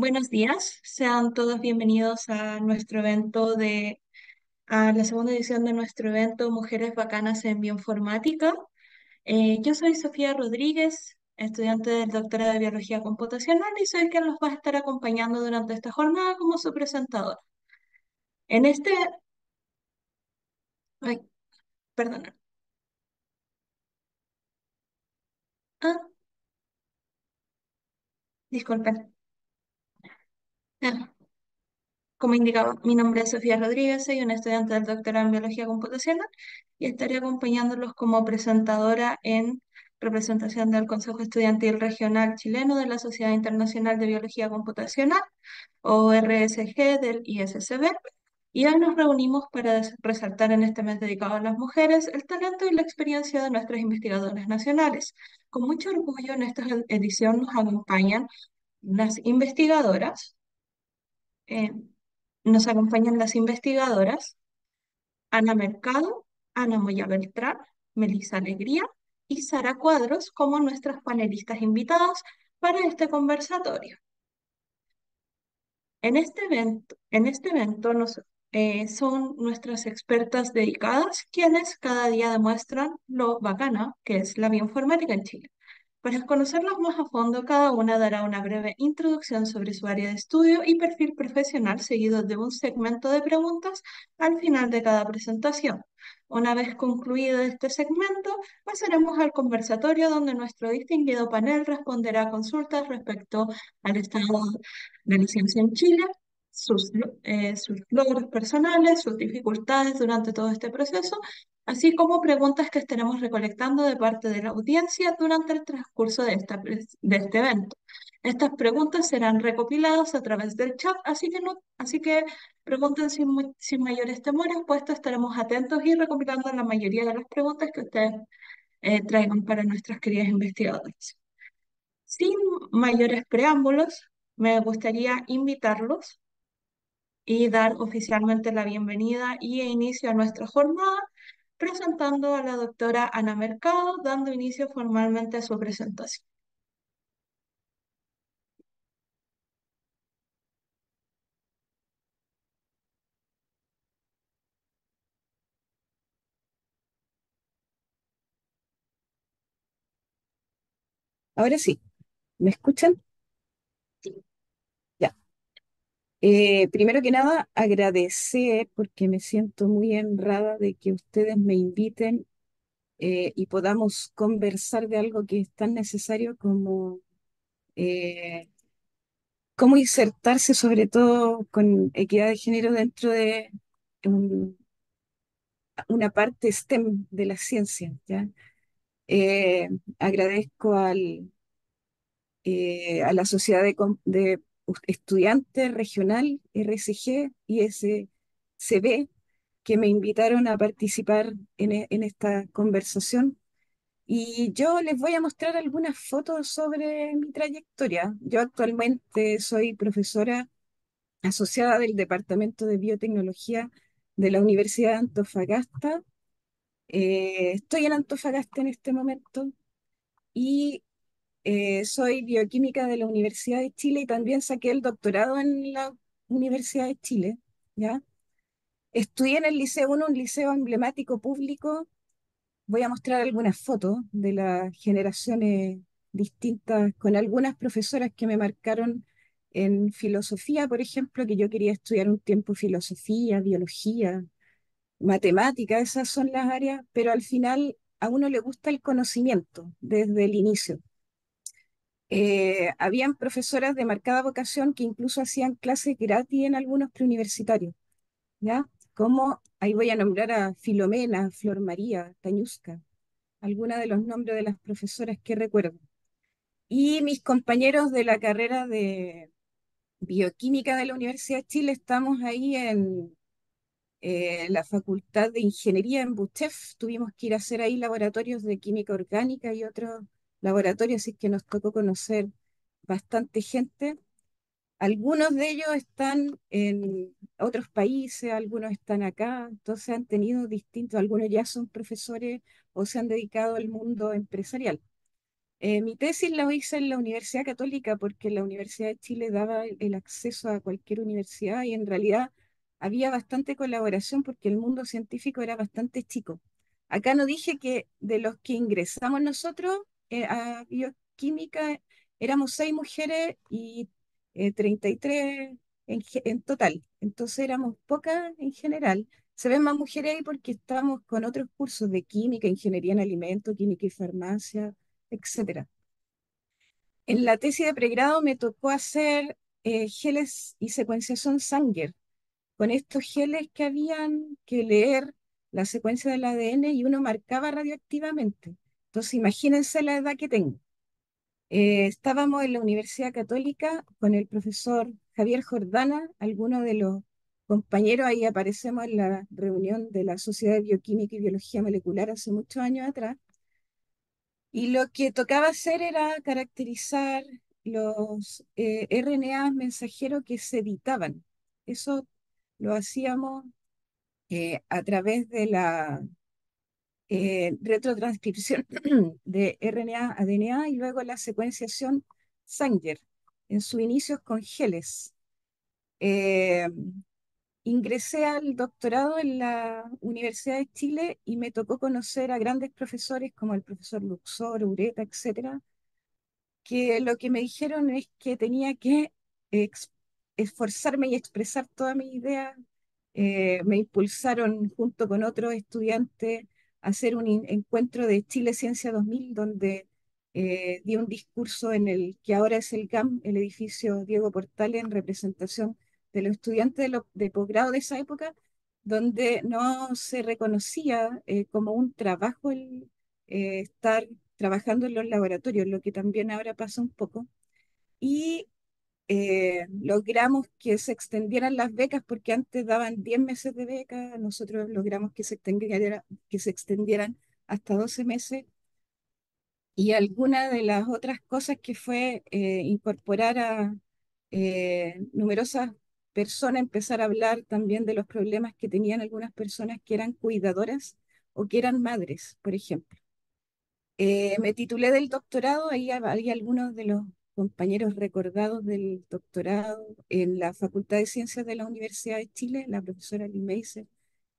Buenos días, sean todos bienvenidos a nuestro evento de, a la segunda edición de nuestro evento Mujeres Bacanas en Bioinformática. Eh, yo soy Sofía Rodríguez, estudiante del doctorado de Biología Computacional y soy quien los va a estar acompañando durante esta jornada como su presentadora. En este... Ay, perdón. Ah, disculpen. Como indicaba, mi nombre es Sofía Rodríguez, soy una estudiante del doctorado en Biología Computacional y estaré acompañándolos como presentadora en representación del Consejo Estudiantil Regional Chileno de la Sociedad Internacional de Biología Computacional, o RSG del ISSB. Y hoy nos reunimos para resaltar en este mes dedicado a las mujeres el talento y la experiencia de nuestras investigadoras nacionales. Con mucho orgullo en esta edición nos acompañan unas investigadoras eh, nos acompañan las investigadoras Ana Mercado, Ana Moya Beltrán, Melisa Alegría y Sara Cuadros como nuestras panelistas invitadas para este conversatorio. En este evento, en este evento eh, son nuestras expertas dedicadas quienes cada día demuestran lo bacana que es la bioinformática en Chile. Para pues, conocerlos más a fondo, cada una dará una breve introducción sobre su área de estudio y perfil profesional, seguido de un segmento de preguntas al final de cada presentación. Una vez concluido este segmento, pasaremos al conversatorio donde nuestro distinguido panel responderá consultas respecto al estado de la ciencia en Chile, sus, eh, sus logros personales, sus dificultades durante todo este proceso así como preguntas que estaremos recolectando de parte de la audiencia durante el transcurso de, este evento. Estas preguntas serán recopiladas a través del chat, así que, no, así que pregunten sin, mayores temores, puesto pues estaremos atentos y recopilando la mayoría de las preguntas que ustedes eh, traigan para nuestras queridas investigadoras. Sin mayores preámbulos, me gustaría invitarlos y dar oficialmente la bienvenida y inicio a nuestra jornada presentando a la doctora Ana Mercado, dando inicio formalmente a su presentación. Ahora sí, ¿me escuchan? Eh, primero que nada, agradecer porque me siento muy honrada de que ustedes me inviten eh, y podamos conversar de algo que es tan necesario como eh, cómo insertarse, sobre todo con equidad de género, dentro de una parte STEM de la ciencia. agradezco al, a la sociedad de, de estudiante regional RSG y SCB que me invitaron a participar e-, en, esta conversación. Y yo les voy a mostrar algunas fotos sobre mi trayectoria. Yo actualmente soy profesora asociada del Departamento de Biotecnología de la Universidad de Antofagasta. Eh, estoy en Antofagasta en este momento y eh, soy bioquímica de la Universidad de Chile y también saqué el doctorado en la Universidad de Chile. ¿ya? Estudié en el Liceo 1, un liceo emblemático público. Voy a mostrar algunas fotos de las generaciones distintas con algunas profesoras que me marcaron en filosofía, por ejemplo, que yo quería estudiar un tiempo filosofía, biología, matemática, esas son las áreas, pero al final a uno le gusta el conocimiento desde el inicio. Eh, habían profesoras de marcada vocación que incluso hacían clases gratis en algunos preuniversitarios, ¿ya? Como, ahí voy a nombrar a Filomena, Flor María, Tañusca, algunos de los nombres de las profesoras que recuerdo. Y mis compañeros de la carrera de bioquímica de la Universidad de Chile, estamos ahí en eh, la Facultad de Ingeniería en Buchef, tuvimos que ir a hacer ahí laboratorios de química orgánica y otros laboratorio, así que nos tocó conocer bastante gente. Algunos de ellos están en otros países, algunos están acá, entonces han tenido distintos, algunos ya son profesores o se han dedicado al mundo empresarial. Eh, mi tesis la hice en la Universidad Católica porque la Universidad de Chile daba el, el acceso a cualquier universidad y en realidad había bastante colaboración porque el mundo científico era bastante chico. Acá no dije que de los que ingresamos nosotros, eh, a bioquímica éramos seis mujeres y 33 eh, en, total. Entonces éramos pocas en general. Se ven más mujeres ahí porque estamos con otros cursos de química, ingeniería en alimentos, química y farmacia, etc. En la tesis de pregrado me tocó hacer eh, geles y secuenciación Sanger. Con estos geles que habían que leer la secuencia del ADN y uno marcaba radioactivamente. Entonces, imagínense la edad que tengo. Eh, estábamos en la Universidad Católica con el profesor Javier Jordana, algunos de los compañeros, ahí aparecemos en la reunión de la Sociedad de Bioquímica y Biología Molecular hace muchos años atrás, y lo que tocaba hacer era caracterizar los eh, RNA mensajeros que se editaban. Eso lo hacíamos eh, a través de la eh, retrotranscripción de RNA a DNA y luego la secuenciación Sanger, en sus inicios con Geles. Eh, ingresé al doctorado en la Universidad de Chile y me tocó conocer a grandes profesores como el profesor Luxor, Ureta, etcétera, que lo que me dijeron es que tenía que esforzarme y expresar toda mi idea. Eh, me impulsaron junto con otros estudiantes hacer un encuentro de Chile Ciencia 2000, donde eh, di un discurso en el que ahora es el CAM, el edificio Diego Portales, en representación de los estudiantes de, posgrado de esa época, donde no se reconocía eh, como un trabajo el eh, estar trabajando en los laboratorios, lo que también ahora pasa un poco. Y eh, logramos que se extendieran las becas, porque antes daban 10 meses de beca, nosotros logramos que se, que se extendieran hasta 12 meses. Y alguna de las otras cosas que fue eh, incorporar a eh, numerosas personas, empezar a hablar también de los problemas que tenían algunas personas que eran cuidadoras o que eran madres, por ejemplo. me titulé del doctorado, ahí había algunos de los compañeros recordados del doctorado en la Facultad de Ciencias de la Universidad de Chile, la profesora Meiser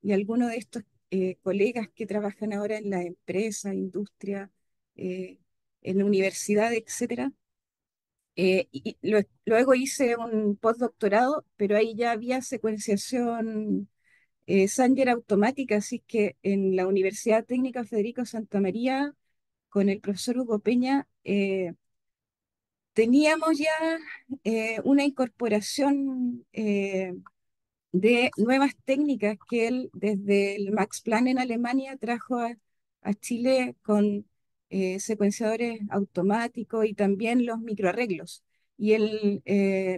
y algunos de estos eh, colegas que trabajan ahora en la empresa, industria, eh, en la universidad, etc. Eh, y, luego hice un postdoctorado, pero ahí ya había secuenciación Sanger automática, así que en la Universidad Técnica Federico Santa María, con el profesor Hugo Peña, teníamos ya eh, una incorporación eh, de nuevas técnicas que él desde el Max Plan en Alemania trajo a, Chile con eh, secuenciadores automáticos y también los microarreglos. Y el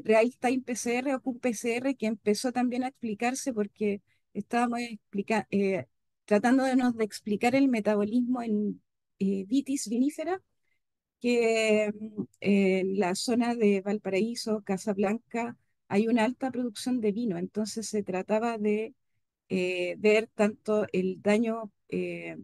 Real Time PCR o QPCR que empezó también a explicarse porque estábamos explica tratándonos de explicar el metabolismo en vitis vinífera que mm, en la zona de Valparaíso, Casablanca, hay una alta producción de vino, entonces se trataba de eh, ver tanto el daño eh,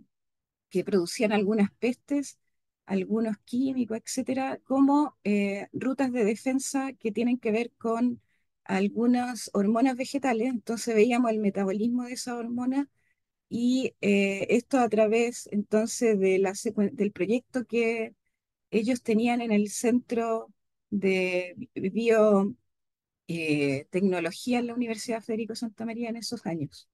que producían algunas pestes, algunos químicos, etcétera, como eh, rutas de defensa que tienen que ver con algunas hormonas vegetales. Entonces veíamos el metabolismo de esa hormona y esto a través entonces del proyecto que ellos tenían en el centro de biotecnología eh, en la Universidad Federico Santa María en esos años.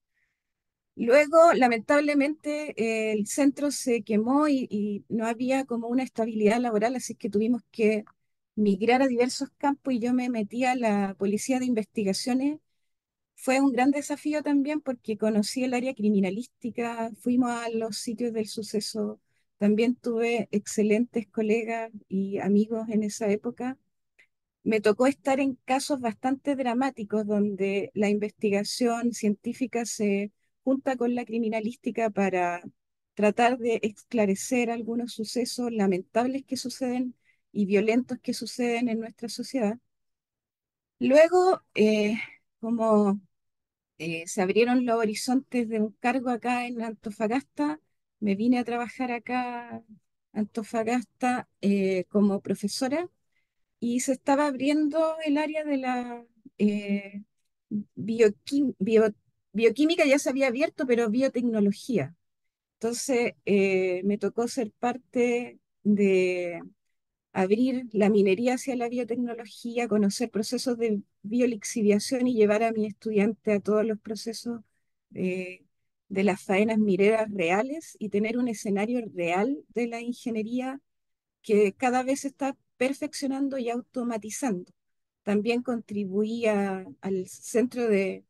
Luego, lamentablemente, el centro se quemó y, y, no había como una estabilidad laboral, así que tuvimos que migrar a diversos campos y yo me metí a la policía de investigaciones. Fue un gran desafío también porque conocí el área criminalística, fuimos a los sitios del suceso también tuve excelentes colegas y amigos en esa época. Me tocó estar en casos bastante dramáticos donde la investigación científica se junta con la criminalística para tratar de esclarecer algunos sucesos lamentables que suceden y violentos que suceden en nuestra sociedad. Luego, eh, como eh, se abrieron los horizontes de un cargo acá en Antofagasta, me vine a trabajar acá Antofagasta eh, como profesora y se estaba abriendo el área de la eh, bioquímica, ya se había abierto, pero biotecnología. Entonces eh, me tocó ser parte de abrir la minería hacia la biotecnología, conocer procesos de biolixiviación y llevar a mi estudiante a todos los procesos de las faenas mineras reales y tener un escenario real de la ingeniería que cada vez está perfeccionando y automatizando. También contribuía al centro eh,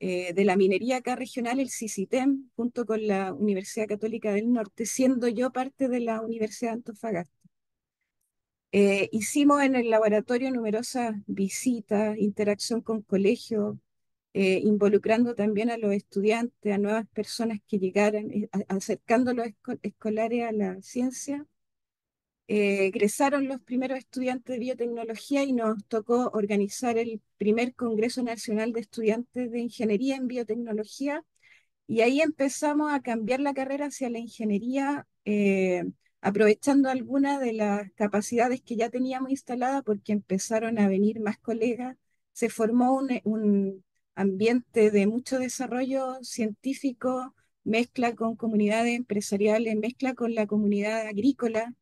de, la minería acá regional, el CICITEM, junto con la Universidad Católica del Norte, siendo yo parte de la Universidad Antofagasta. Eh, hicimos en el laboratorio numerosas visitas, interacción con colegios, eh, involucrando también a los estudiantes, a nuevas personas que llegaran, eh, acercándolos los escolares a la ciencia. Eh, egresaron los primeros estudiantes de biotecnología y nos tocó organizar el primer Congreso Nacional de Estudiantes de Ingeniería en Biotecnología y ahí empezamos a cambiar la carrera hacia la ingeniería, aprovechando algunas de las capacidades que ya teníamos instaladas porque empezaron a venir más colegas. Se formó un ambiente de mucho desarrollo científico, mezcla con comunidades empresariales, mezcla con la comunidad agrícola.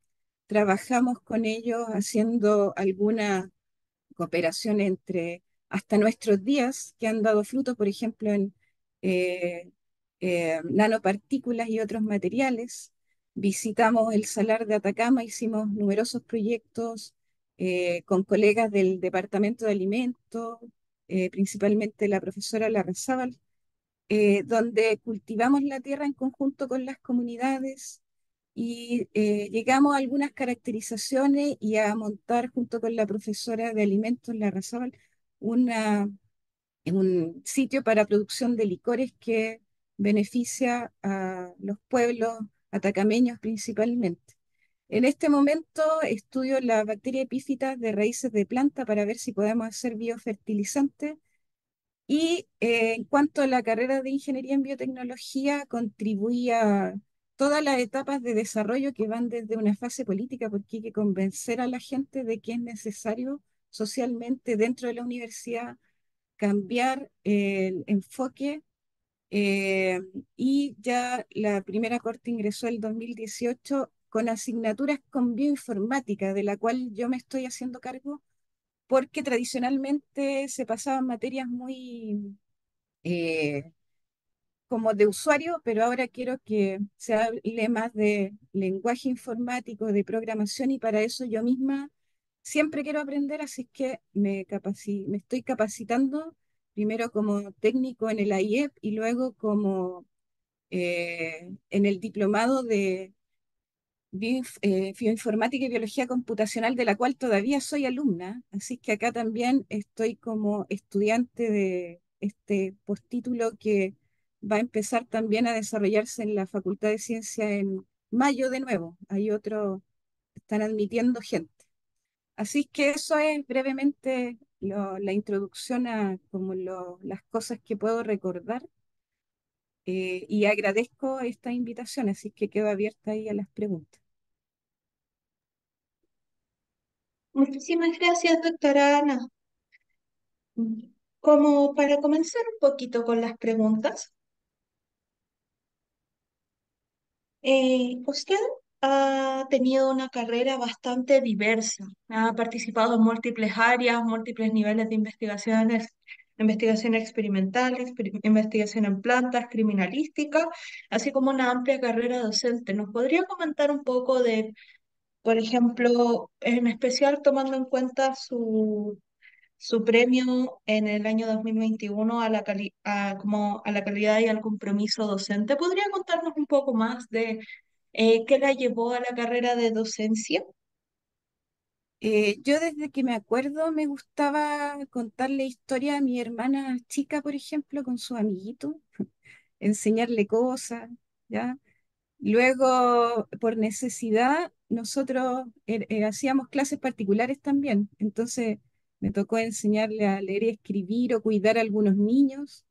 Trabajamos con ellos haciendo alguna cooperación entre hasta nuestros días que han dado fruto, por ejemplo, en eh, eh, nanopartículas y otros materiales. Visitamos el Salar de Atacama, hicimos numerosos proyectos eh, con colegas del Departamento de Alimentos, eh, principalmente la profesora Larrazábal, eh, donde cultivamos la tierra en conjunto con las comunidades y eh, llegamos a algunas caracterizaciones y a montar junto con la profesora de alimentos Larrazábal una, un sitio para producción de licores que beneficia a los pueblos atacameños principalmente. En este momento estudio las bacterias epífitas de raíces de planta para ver si podemos hacer biofertilizante Y eh, en cuanto a la carrera de ingeniería en biotecnología, contribuía todas las etapas de desarrollo que van desde una fase política, porque hay que convencer a la gente de que es necesario socialmente dentro de la universidad cambiar el enfoque. Eh, y ya la primera corte ingresó el 2018 con asignaturas con bioinformática, de la cual yo me estoy haciendo cargo porque tradicionalmente se pasaban materias muy eh, como de usuario, pero ahora quiero que se hable más de lenguaje informático, de programación, y para eso yo misma siempre quiero aprender, así que me, me estoy capacitando primero como técnico en el AIEP y luego como eh, en el diplomado de eh, bioinformática y biología computacional, de la cual todavía soy alumna, así que acá también estoy como estudiante de este postítulo que va a empezar también a desarrollarse en la Facultad de Ciencia en mayo de nuevo. Hay otro, están admitiendo gente. Así que eso es brevemente la introducción a como las cosas que puedo recordar eh, y agradezco esta invitación, así que quedo abierta ahí a las preguntas. Muchísimas gracias, doctora Ana. Como para comenzar un poquito con las preguntas, eh, usted ha tenido una carrera bastante diversa, ha participado en múltiples áreas, múltiples niveles de investigaciones investigación experimental, investigación en plantas, criminalística, así como una amplia carrera docente. ¿Nos podría comentar un poco de, por ejemplo, en especial tomando en cuenta su, su premio en el año 2021 a la, a, como a la calidad y al compromiso docente? ¿Podría contarnos un poco más de eh, qué la llevó a la carrera de docencia? Eh, yo desde que me acuerdo me gustaba contarle historia a mi hermana chica, por ejemplo, con su amiguito, enseñarle cosas, ¿ya? Luego, por necesidad, nosotros er, eh, hacíamos clases particulares también, entonces me tocó enseñarle a leer y escribir o cuidar a algunos niños.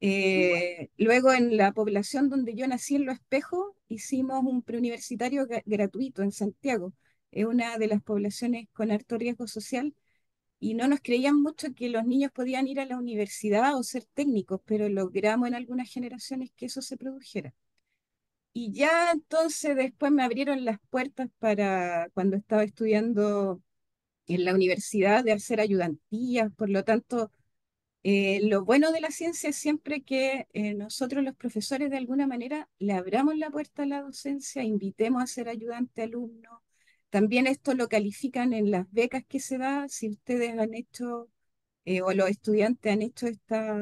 Eh, luego en la población donde yo nací, en Los Espejos, hicimos un preuniversitario gratuito en Santiago es una de las poblaciones con alto riesgo social y no nos creían mucho que los niños podían ir a la universidad o ser técnicos, pero logramos en algunas generaciones que eso se produjera. Y ya entonces después me abrieron las puertas para cuando estaba estudiando en la universidad de hacer ayudantías, por lo tanto, eh, lo bueno de la ciencia es siempre que eh, nosotros los profesores de alguna manera le abramos la puerta a la docencia, invitemos a ser ayudante alumno, también esto lo califican en las becas que se da, si ustedes han hecho eh, o los estudiantes han hecho estas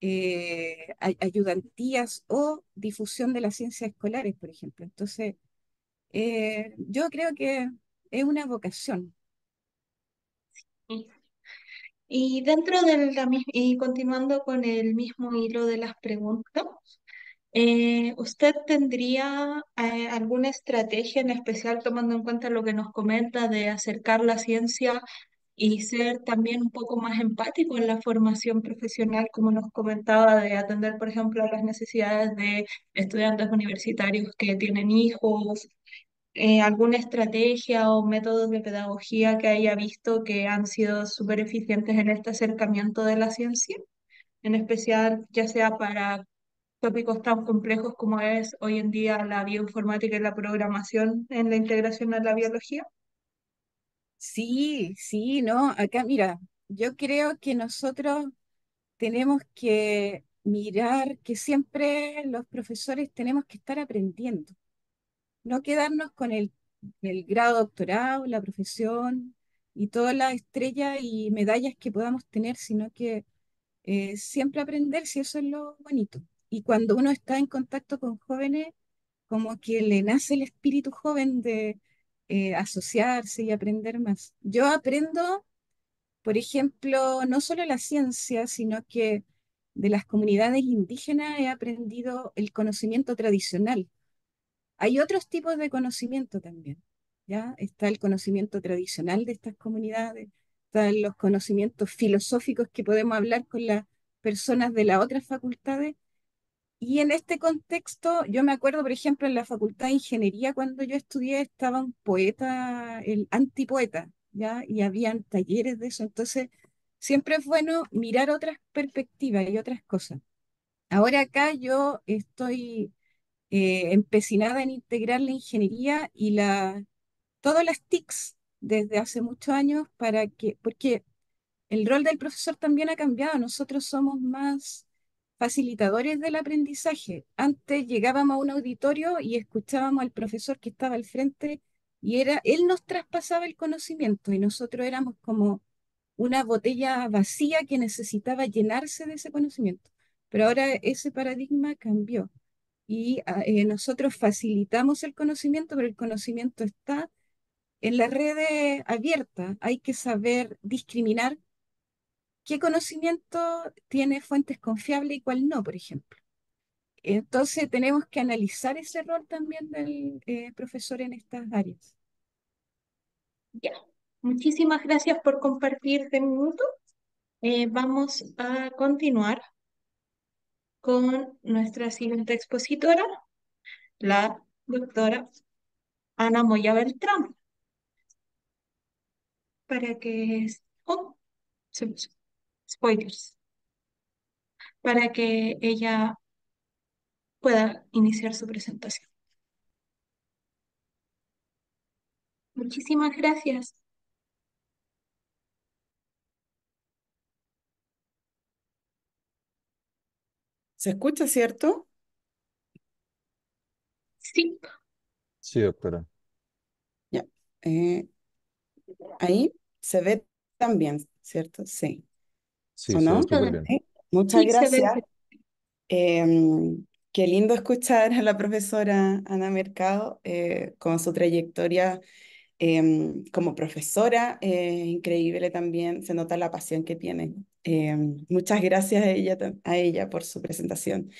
eh, ayudantías o difusión de las ciencias escolares, por ejemplo. Entonces, eh, yo creo que es una vocación. Y dentro del y continuando con el mismo hilo de las preguntas, eh, ¿usted tendría eh, alguna estrategia en especial tomando en cuenta lo que nos comenta de acercar la ciencia y ser también un poco más empático en la formación profesional, como nos comentaba, de atender, por ejemplo, a las necesidades de estudiantes universitarios que tienen hijos? Eh, ¿Alguna estrategia o métodos de pedagogía que haya visto que han sido súper eficientes en este acercamiento de la ciencia? En especial, ya sea para tópicos tan complejos como es hoy en día la bioinformática y la programación en la integración de la biología? Sí, sí, no, acá mira, yo creo que nosotros tenemos que mirar que siempre los profesores tenemos que estar aprendiendo, no quedarnos con el, grado doctorado, la profesión y todas las estrellas y medallas que podamos tener, sino que eh, siempre aprender si eso es lo bonito. Y cuando uno está en contacto con jóvenes, como que le nace el espíritu joven de eh, asociarse y aprender más. Yo aprendo, por ejemplo, no solo la ciencia, sino que de las comunidades indígenas he aprendido el conocimiento tradicional. Hay otros tipos de conocimiento también. ¿ya? Está el conocimiento tradicional de estas comunidades, están los conocimientos filosóficos que podemos hablar con las personas de las otras facultades, y en este contexto, yo me acuerdo, por ejemplo, en la Facultad de Ingeniería, cuando yo estudié, estaba un poeta, el antipoeta, ¿ya? Y habían talleres de eso. Entonces, siempre es bueno mirar otras perspectivas y otras cosas. Ahora acá yo estoy eh, empecinada en integrar la ingeniería y la, todas las TICs desde hace muchos años para que, porque el rol del profesor también ha cambiado, nosotros somos más facilitadores del aprendizaje. Antes llegábamos a un auditorio y escuchábamos al profesor que estaba al frente y era, él nos traspasaba el conocimiento y nosotros éramos como una botella vacía que necesitaba llenarse de ese conocimiento. Pero ahora ese paradigma cambió y ah, eh, nosotros facilitamos el conocimiento, pero el conocimiento está en la red abierta, Hay que saber discriminar qué conocimiento tiene fuentes confiables y cuál no, por ejemplo. Entonces tenemos que analizar ese error también del eh, profesor en estas áreas. Ya, muchísimas gracias por compartir este minuto. Eh, vamos a continuar con nuestra siguiente expositora, la doctora Ana Moya Beltrán, para que... Oh, se spoilers, para que ella pueda iniciar su presentación. Muchísimas gracias. ¿Se escucha, cierto? Sí. Sí, doctora. Ya. Eh, ahí se ve también, ¿cierto? Sí. Muchas gracias. Em, qué lindo escuchar a la profesora Ana Mercado eh, con su trayectoria em, como profesora, eh, increíble también, se nota la pasión que tiene. Em, muchas gracias a ella, a ella por su presentación.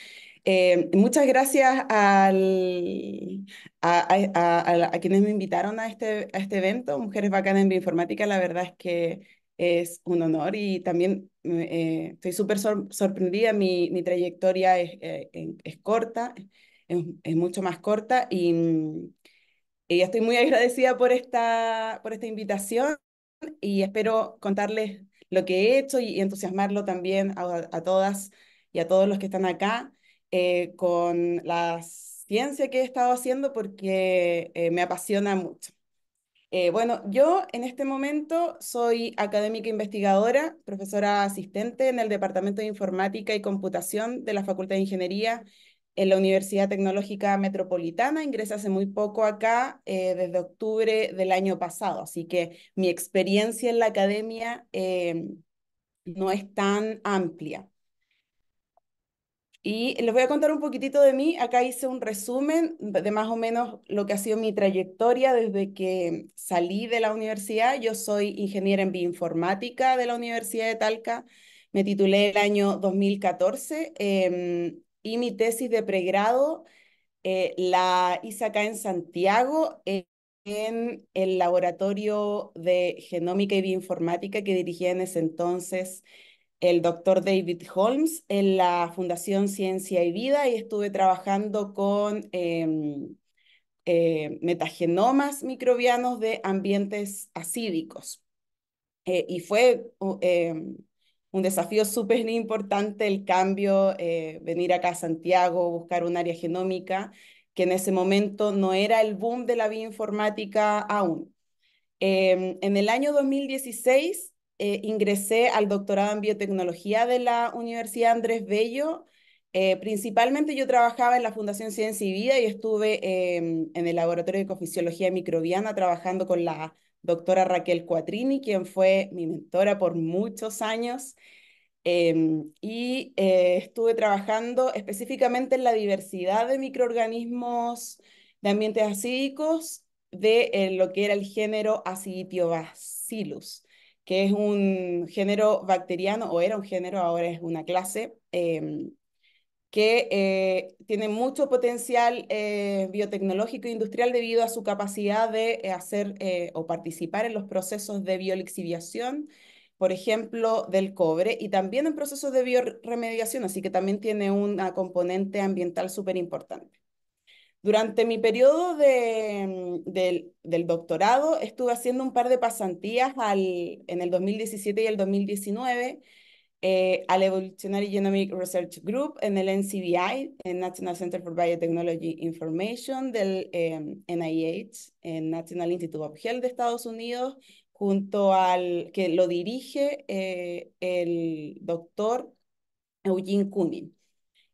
muchas gracias al, a, quienes me invitaron a este, a este evento, Mujeres Bacanas en Bioinformática. La verdad es que es un honor y también eh, eh, estoy súper sorprendida. Mi, trayectoria es, eh, es corta, es, mucho más corta y, mm, estoy muy agradecida por esta, por esta invitación y espero contarles lo que he hecho y, entusiasmarlo también a, todas y a todos los que están acá con la ciencia que he estado haciendo porque me apasiona mucho. Eh, bueno, yo en este momento soy académica investigadora, profesora asistente en el Departamento de Informática y Computación de la Facultad de Ingeniería en la Universidad Tecnológica Metropolitana. Ingresé hace muy poco acá, eh, desde octubre del año pasado, así que mi experiencia en la academia eh, no es tan amplia. Y les voy a contar un poquitito de mí. Acá hice un resumen de más o menos lo que ha sido mi trayectoria desde que salí de la universidad. Yo soy ingeniera en bioinformática de la Universidad de Talca. Me titulé el año 2014 em, y mi tesis de pregrado eh, la hice acá en Santiago. E-, en el laboratorio de genómica y bioinformática que dirigía en ese entonces el doctor David Holmes en la Fundación Ciencia y Vida y estuve trabajando con em, eh, metagenomas microbianos de ambientes acídicos. Eh, y fue em, un desafío súper importante el cambio, eh, venir acá a Santiago, buscar un área genómica, que en ese momento no era el boom de la bioinformática aún. Em, en el año 2016 eh, ingresé al doctorado en biotecnología de la Universidad Andrés Bello. Eh, principalmente yo trabajaba en la Fundación Ciencia y Vida y estuve em, en el Laboratorio de Ecofisiología Microbiana trabajando con la doctora Raquel Cuatrini, quien fue mi mentora por muchos años. Em, y eh, estuve trabajando específicamente en la diversidad de microorganismos de ambientes acídicos de lo que era el género Aciditiobacillus que es un género bacteriano, o era un género, ahora es una clase, em, que eh, tiene mucho potencial eh, biotecnológico e industrial debido a su capacidad de eh, hacer o participar en los procesos de biolixiviación, por ejemplo, del cobre, y también en procesos de bioremediación, así que también tiene una componente ambiental súper importante. Durante mi periodo de, mm, del, del, doctorado estuve haciendo un par de pasantías al, en el 2017 y el 2019 eh, al Evolutionary Genomic Research Group en el NCBI, en National Center for Biotechnology Information del em, NIH, el National Institute of Health de Estados Unidos, junto al que lo dirige eh, el doctor Eugene Kunin.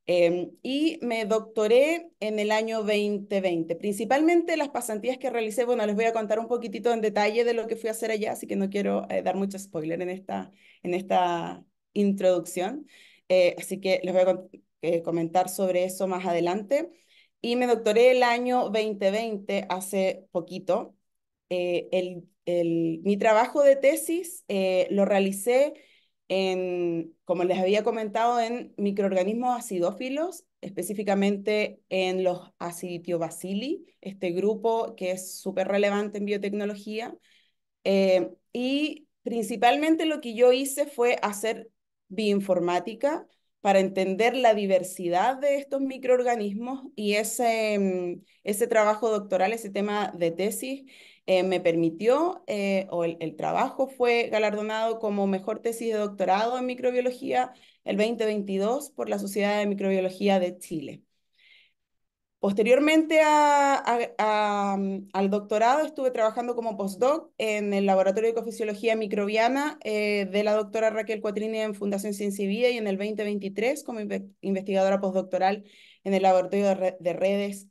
Em, y me doctoré en el año 2020. Principalmente las pasantías que realicé, bueno, les voy a contar un poquitito en detalle de lo que fui a hacer allá, así que no quiero eh, dar mucho spoiler en esta, en esta introducción. Eh, así que les voy a eh, comentar sobre eso más adelante. Y me doctoré el año 2020, hace poquito. El, el, mi trabajo de tesis lo realicé en, como les había comentado, en microorganismos acidófilos, específicamente en los aciditiobacilli, este grupo que es súper relevante en biotecnología. Eh, y principalmente lo que yo hice fue hacer bioinformática para entender la diversidad de estos microorganismos y ese, mm, ese trabajo doctoral, ese tema de tesis, eh, me permitió, eh, o el, trabajo fue galardonado como mejor tesis de doctorado en microbiología el 2022 por la Sociedad de Microbiología de Chile. Posteriormente mm, al doctorado estuve trabajando como postdoc en el Laboratorio de Ecofisiología Microbiana eh, de la doctora Raquel Cuatrini en Fundación Ciencia y y en el 2023 como investigadora postdoctoral en el Laboratorio de, de Redes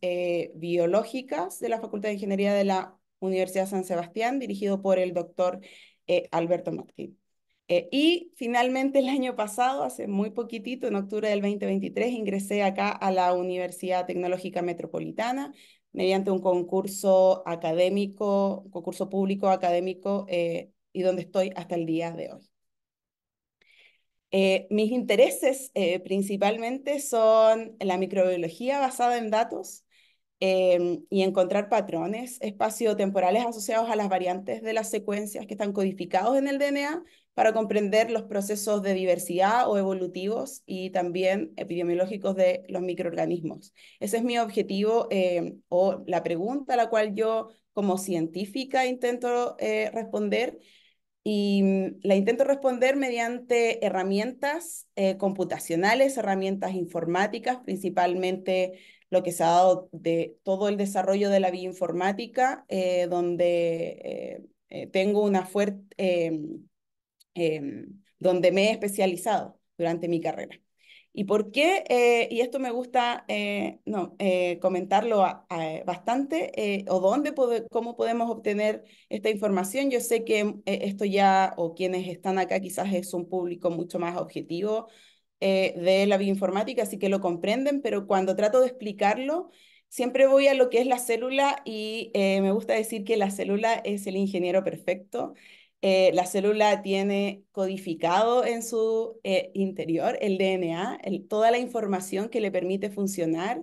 Biológicas de la Facultad de Ingeniería de la Universidad San Sebastián, dirigido por el doctor eh, Alberto Martín. Eh, y finalmente el año pasado, hace muy poquitito, en octubre del 2023, ingresé acá a la Universidad Tecnológica Metropolitana mediante un concurso académico, concurso público académico, eh, y donde estoy hasta el día de hoy. mis intereses principalmente son la microbiología basada en datos, Em, y encontrar patrones espaciotemporales asociados a las variantes de las secuencias que están codificados en el DNA para comprender los procesos de diversidad o evolutivos y también epidemiológicos de los microorganismos. Ese es mi objetivo em, o la pregunta a la cual yo como científica intento eh, responder y mm, la intento responder mediante herramientas eh, computacionales, herramientas informáticas, principalmente lo que se ha dado de todo el desarrollo de la bioinformática, eh, donde eh, eh, tengo una fuerte, em, em, donde me he especializado durante mi carrera. ¿Y por qué? y esto me gusta no, comentarlo bastante, o dónde cómo podemos obtener esta información. Yo sé que esto ya, o quienes están acá, quizás es un público mucho más objetivo eh, de la bioinformática, así que lo comprenden, pero cuando trato de explicarlo, siempre voy a lo que es la célula y eh, me gusta decir que la célula es el ingeniero perfecto. Eh, la célula tiene codificado en su interior el DNA, toda la información que le permite funcionar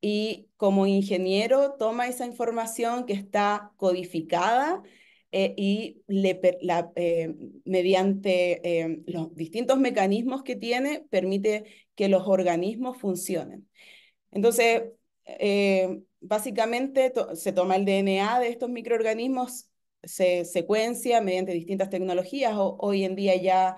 y como ingeniero toma esa información que está codificada eh, y eh, mediante eh, los distintos mecanismos que tiene, permite que los organismos funcionen. Entonces, básicamente se toma el DNA de estos microorganismos, se secuencia mediante distintas tecnologías. O hoy en día ya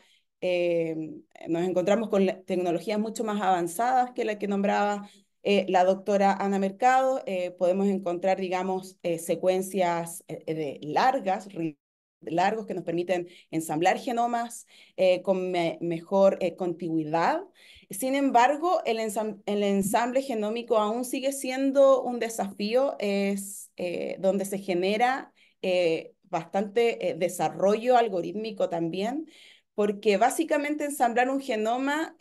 nos encontramos con tecnologías mucho más avanzadas que la que nombraba eh, la doctora Ana Mercado, eh, podemos encontrar, digamos, eh, secuencias de largas, largos que nos permiten ensamblar genomas con mejor contigüidad. Sin embargo, el, ensamble genómico aún sigue siendo un desafío, es donde se genera bastante desarrollo algorítmico también, porque básicamente ensamblar un genoma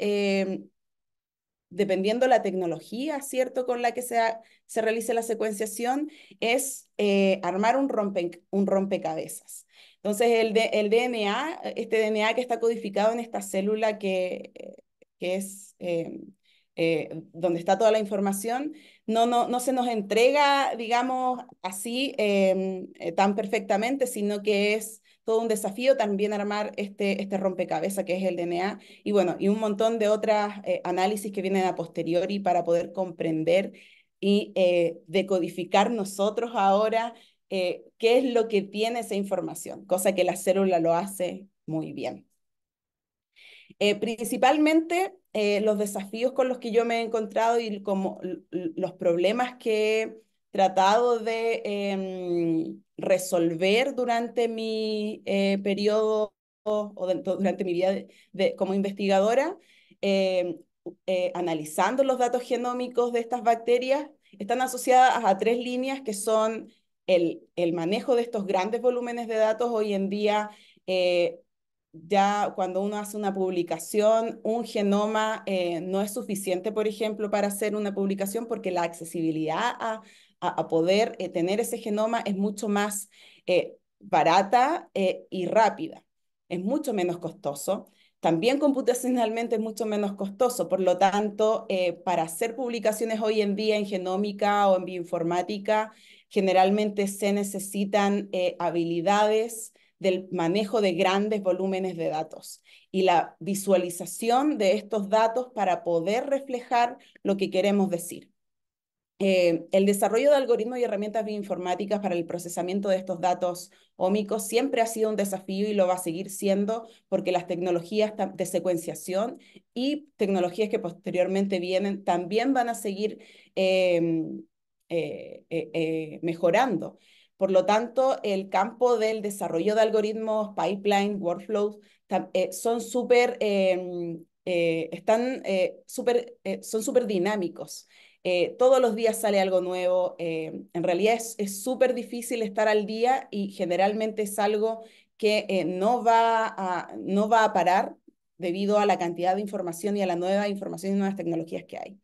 dependiendo la tecnología, ¿cierto?, con la que se, se realice la secuenciación, es eh, armar un, rompecabezas. Entonces, el, el DNA, este DNA que está codificado en esta célula que, eh, es eh, donde está toda la información, no, no, no se nos entrega, digamos, así em, tan perfectamente, sino que es todo un desafío también armar este, este rompecabezas que es el DNA y bueno, y un montón de otras eh, análisis que vienen a posteriori para poder comprender y eh, decodificar nosotros ahora eh, qué es lo que tiene esa información, cosa que la célula lo hace muy bien. principalmente los desafíos con los que yo me he encontrado y como los problemas que tratado de em, resolver durante mi eh, periodo o durante mi vida como investigadora, em, eh, analizando los datos genómicos de estas bacterias, están asociadas a tres líneas que son el, el manejo de estos grandes volúmenes de datos hoy en día eh, ya cuando uno hace una publicación, un genoma no es suficiente, por ejemplo, para hacer una publicación porque la accesibilidad a, a, poder eh, tener ese genoma es mucho más eh, barata eh, y rápida, es mucho menos costoso. También computacionalmente es mucho menos costoso, por lo tanto, para hacer publicaciones hoy en día en genómica o en bioinformática, generalmente se necesitan habilidades del manejo de grandes volúmenes de datos y la visualización de estos datos para poder reflejar lo que queremos decir. Eh, el desarrollo de algoritmos y herramientas bioinformáticas para el procesamiento de estos datos ómicos siempre ha sido un desafío y lo va a seguir siendo porque las tecnologías de secuenciación y tecnologías que posteriormente vienen también van a seguir em, eh, eh, mejorando. Por lo tanto, el campo del desarrollo de algoritmos, pipeline, workflows, son súper, em, están, son súper dinámicos. Eh, todos los días sale algo nuevo. Eh, en realidad es súper difícil estar al día y generalmente es algo que eh, no, va a, no va a parar debido a la cantidad de información y a la nueva información y nuevas tecnologías que hay.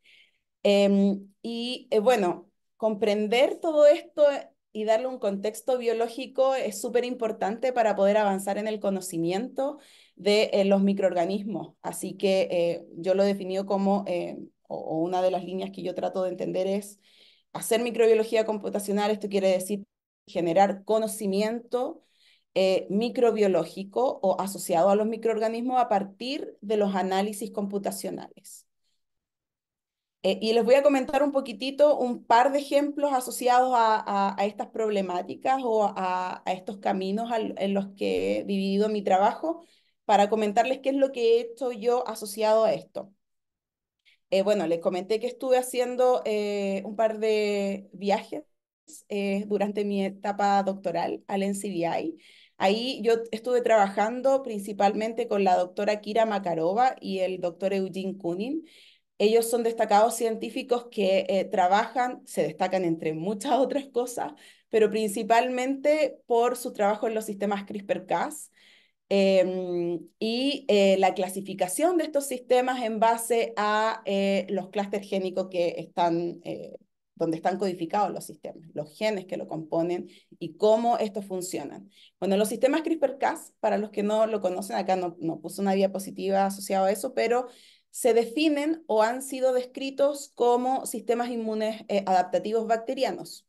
Em, y bueno, comprender todo esto y darle un contexto biológico es súper importante para poder avanzar en el conocimiento de los microorganismos. Así que yo lo he definido como o, una de las líneas que yo trato de entender es hacer microbiología computacional, esto quiere decir generar conocimiento eh, microbiológico o asociado a los microorganismos a partir de los análisis computacionales. Eh, y les voy a comentar un poquitito un par de ejemplos asociados a, a, estas problemáticas o a, a estos caminos en los que he dividido mi trabajo para comentarles qué es lo que he hecho yo asociado a esto. Eh, bueno, les comenté que estuve haciendo eh, un par de viajes eh, durante mi etapa doctoral al NCBI. Ahí yo estuve trabajando principalmente con la doctora Kira Makarova y el doctor Eugene Kunin. Ellos son destacados científicos que trabajan, se destacan entre muchas otras cosas, pero principalmente por su trabajo en los sistemas CRISPR-Cas Em, y eh, la clasificación de estos sistemas en base a eh, los clústeres génicos que están, eh, donde están codificados los sistemas, los genes que lo componen y cómo estos funcionan. Bueno, los sistemas CRISPR-Cas, para los que no lo conocen, acá no, no puse una diapositiva asociada a eso, pero se definen o han sido descritos como sistemas inmunes adaptativos bacterianos.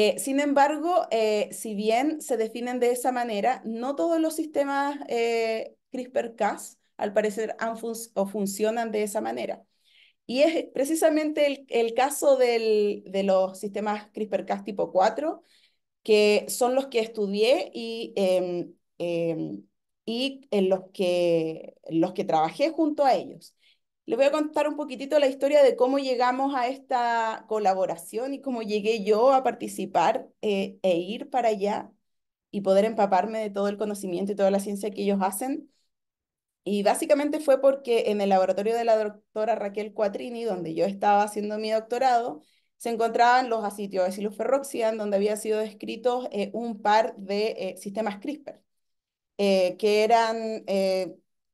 Eh, sin embargo, eh, si bien se definen de esa manera, no todos los sistemas eh, CRISPR-Cas, al parecer, funcionan de esa manera. Y es precisamente el, caso de los sistemas CRISPR-Cas tipo 4, que son los que estudié y, em, em, en los que trabajé junto a ellos. Les voy a contar un poquitito la historia de cómo llegamos a esta colaboración y cómo llegué yo a participar eh, e ir para allá y poder empaparme de todo el conocimiento y toda la ciencia que ellos hacen. Y básicamente fue porque en el laboratorio de la doctora Raquel Cuatrini, donde yo estaba haciendo mi doctorado, se encontraban los acitios y los ferroxian, donde había sido descritos eh, un par de eh, sistemas CRISPR, que eran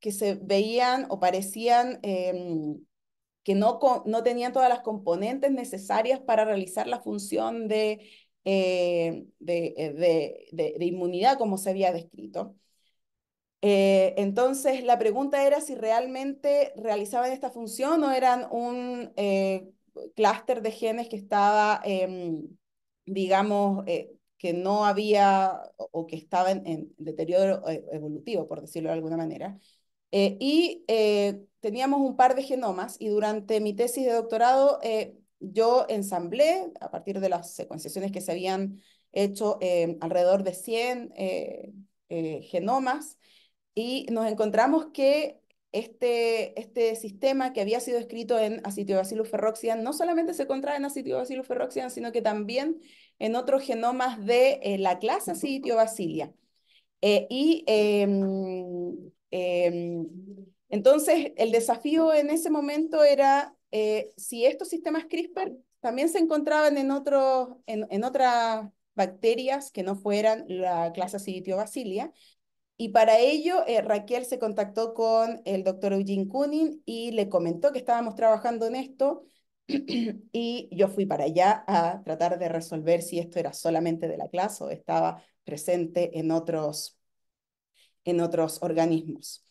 que se veían o parecían em, que no, no tenían todas las componentes necesarias para realizar la función de, eh, eh, de, inmunidad como se había descrito. Eh, entonces, la pregunta era si realmente realizaban esta función o eran un clúster de genes que estaba, em, digamos, que no había o que estaba en deterioro evolutivo, por decirlo de alguna manera. Eh, y eh, teníamos un par de genomas y durante mi tesis de doctorado eh, yo ensamblé, a partir de las secuenciaciones que se habían hecho, alrededor de 100 genomas, y nos encontramos que este, este sistema que había sido escrito en Acitobacillus no solamente se contrae en Acitobacillus sino que también en otros genomas de la clase sitio Eh, y em, Em, entonces, el desafío en ese momento era eh, si estos sistemas CRISPR también se encontraban en, otro, en, otras bacterias que no fueran la clase Acidiobacillia. Y para ello, eh, Raquel se contactó con el doctor Eugene Kunin y le comentó que estábamos trabajando en esto. y yo fui para allá a tratar de resolver si esto era solamente de la clase o estaba presente en otros en otros organismos.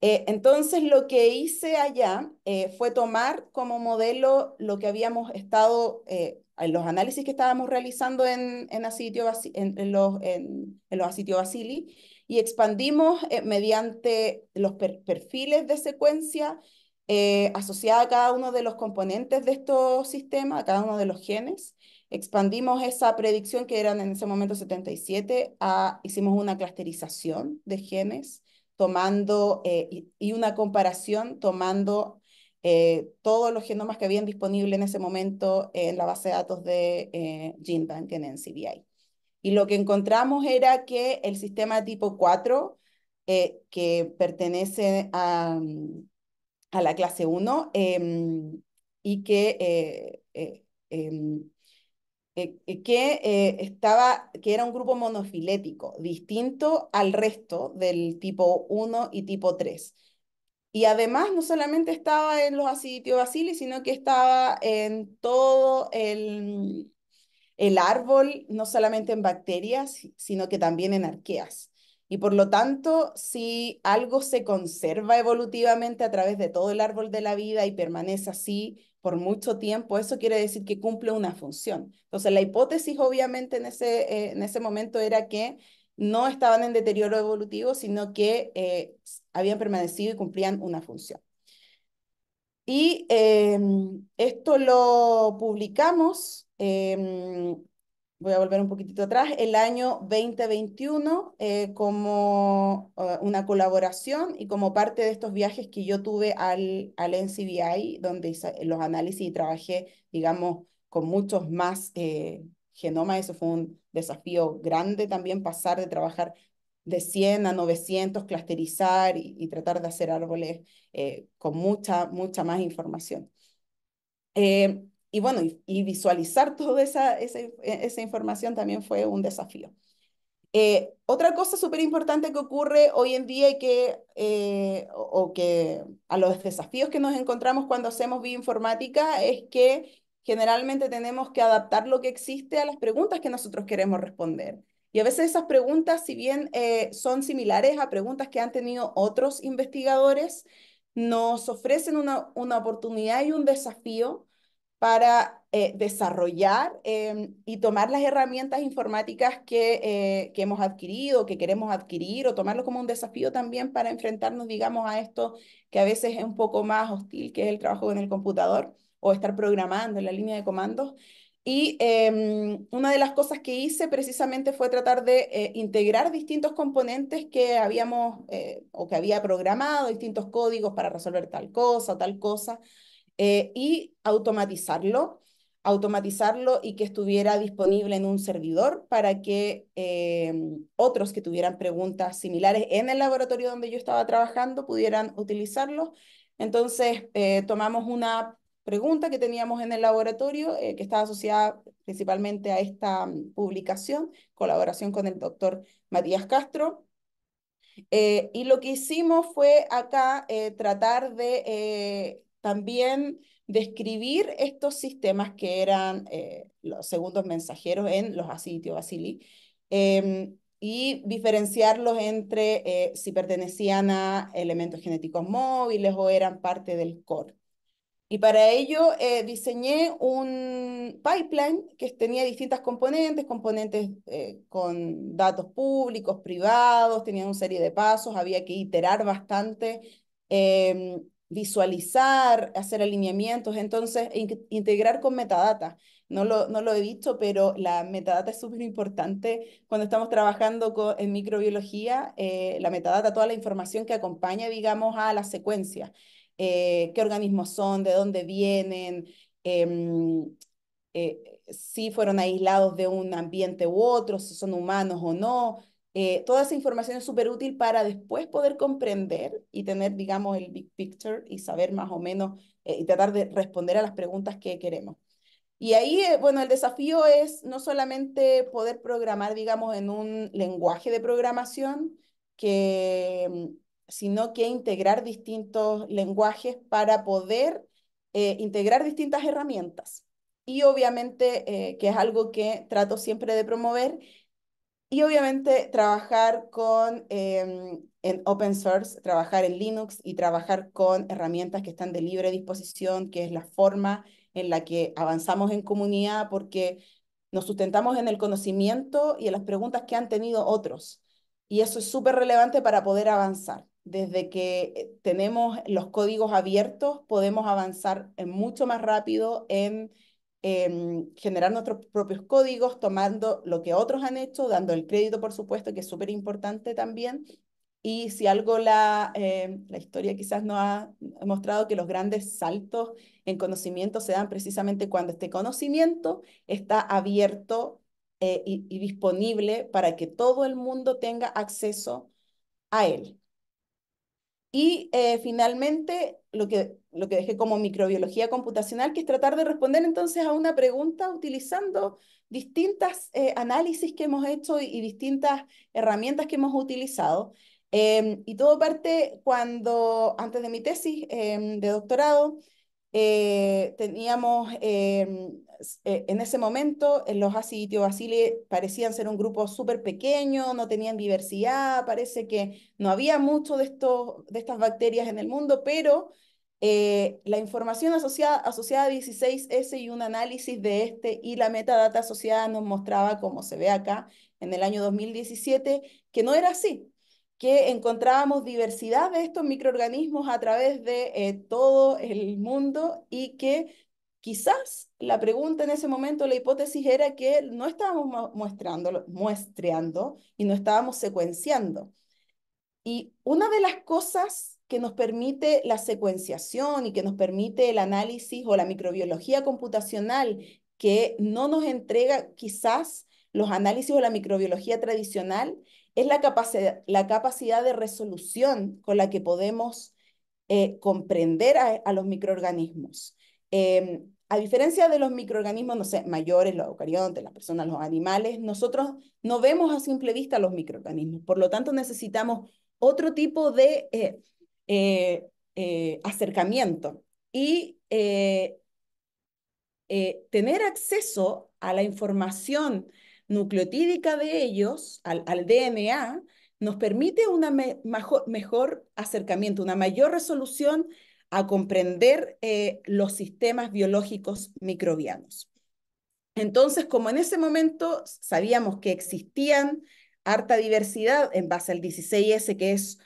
Eh, entonces, lo que hice allá eh, fue tomar como modelo lo que habíamos estado, eh, en los análisis que estábamos realizando en, en, en, los, en, los asitio bacilli, y expandimos mediante los perfiles de secuencia asociada a cada uno de los componentes de estos sistemas, a cada uno de los genes, Expandimos esa predicción que eran en ese momento 77 a, hicimos una clusterización de genes tomando eh, y una comparación tomando eh, todos los genomas que habían disponible en ese momento en la base de datos de eh, GeneBank en NCBI. Y lo que encontramos era que el sistema tipo 4, eh, que pertenece a, a, la clase 1 em, y que em, eh, eh, que eh, estaba, que era un grupo monofilético, distinto al resto del tipo 1 y tipo 3. Y además no solamente estaba en los acidiobacilis, sino que estaba en todo el, el árbol, no solamente en bacterias, sino que también en arqueas. Y por lo tanto, si algo se conserva evolutivamente a través de todo el árbol de la vida y permanece así por mucho tiempo, eso quiere decir que cumple una función. Entonces, la hipótesis obviamente en ese, eh, en ese momento era que no estaban en deterioro evolutivo, sino que eh, habían permanecido y cumplían una función. Y em, esto lo publicamos em, voy a volver un poquitito atrás, el año 2021 eh, como eh, una colaboración y como parte de estos viajes que yo tuve al, al NCBI, donde hice los análisis y trabajé, digamos, con muchos más eh, genomas. Eso fue un desafío grande también, pasar de trabajar de 100 a 900, clusterizar y, tratar de hacer árboles con mucha, mucha más información. Eh, y bueno, y, visualizar toda esa, esa, eh, esa, información también fue un desafío. Eh, otra cosa súper importante que ocurre hoy en día y que, eh, o, que a los desafíos que nos encontramos cuando hacemos bioinformática es que generalmente tenemos que adaptar lo que existe a las preguntas que nosotros queremos responder. Y a veces esas preguntas, si bien son similares a preguntas que han tenido otros investigadores, nos ofrecen una, una oportunidad y un desafío para eh, desarrollar eh, y tomar las herramientas informáticas eh, que, hemos adquirido, que queremos adquirir, o tomarlo como un desafío también para enfrentarnos, digamos, a esto que a veces es un poco más hostil, que es el trabajo en el computador o estar programando en la línea de comandos. Y em, una de las cosas que hice precisamente fue tratar de integrar distintos componentes que habíamos o que había programado, distintos códigos para resolver tal cosa o tal cosa, eh, y automatizarlo, automatizarlo y que estuviera disponible en un servidor para que eh, otros que tuvieran preguntas similares en el laboratorio donde yo estaba trabajando pudieran utilizarlo. Entonces, eh, tomamos una pregunta que teníamos en el laboratorio, que estaba asociada principalmente a esta mm, publicación, colaboración con el doctor Matías Castro. y lo que hicimos fue acá tratar de también describir estos sistemas que eran eh, los segundos mensajeros en los asitio basili, em, y diferenciarlos entre eh, si pertenecían a elementos genéticos móviles o eran parte del core. Y para ello eh, diseñé un pipeline que tenía distintas componentes, componentes con datos públicos, privados, tenían una serie de pasos, había que iterar bastante em, visualizar, hacer alineamientos, entonces integrar con metadata. No lo, no lo he visto, pero la metadata es súper importante cuando estamos trabajando en microbiología, eh, la metadata, toda la información que acompaña, digamos, a la secuencia, eh, qué organismos son, de dónde vienen, em, eh, si fueron aislados de un ambiente u otro, si son humanos o no, eh, toda esa información es súper útil para después poder comprender y tener, digamos, el big picture y saber más o menos eh, y tratar de responder a las preguntas que queremos. Y ahí, eh, bueno, el desafío es no solamente poder programar, digamos, en un lenguaje de programación, que, mm, sino que integrar distintos lenguajes para poder integrar distintas herramientas. Y obviamente, que es algo que trato siempre de promover, y obviamente trabajar con em, en open source, trabajar en Linux y trabajar con herramientas que están de libre disposición, que es la forma en la que avanzamos en comunidad porque nos sustentamos en el conocimiento y en las preguntas que han tenido otros. Y eso es súper relevante para poder avanzar. Desde que eh, tenemos los códigos abiertos, podemos avanzar eh, mucho más rápido en Em, generar nuestros propios códigos, tomando lo que otros han hecho, dando el crédito, por supuesto, que es súper importante también. Y si algo la, em, la historia quizás no ha mostrado que los grandes saltos en conocimiento se dan precisamente cuando este conocimiento está abierto eh, y, disponible para que todo el mundo tenga acceso a él. Y eh, finalmente, lo que lo que dejé como microbiología computacional, que es tratar de responder entonces a una pregunta utilizando distintas eh, análisis que hemos hecho y, distintas herramientas que hemos utilizado. Em, y todo parte cuando, antes de mi tesis em, de doctorado, eh, teníamos em, eh, en ese momento los acid parecían ser un grupo súper pequeño, no tenían diversidad, parece que no había mucho de, estos, de estas bacterias en el mundo, pero eh, la información asociada, asociada a 16S y un análisis de este y la metadata asociada nos mostraba, como se ve acá, en el año 2017, que no era así, que encontrábamos diversidad de estos microorganismos a través de eh, todo el mundo y que quizás la pregunta en ese momento, la hipótesis era que no estábamos mostrando muestreando y no estábamos secuenciando. Y una de las cosas que nos permite la secuenciación y que nos permite el análisis o la microbiología computacional que no nos entrega quizás los análisis o la microbiología tradicional, es la, capacidad, la capacidad de resolución con la que podemos eh, comprender a, los microorganismos. Em, a diferencia de los microorganismos, no sé, mayores, los eucariontes, las personas, los animales, nosotros no vemos a simple vista los microorganismos. Por lo tanto, necesitamos otro tipo de eh, eh, eh, acercamiento y eh, tener acceso a la información nucleotídica de ellos, al, DNA, nos permite un mejor, mejor, acercamiento, una mayor resolución a comprender los sistemas biológicos microbianos. Entonces, como en ese momento sabíamos que existían harta diversidad en base al 16S, que es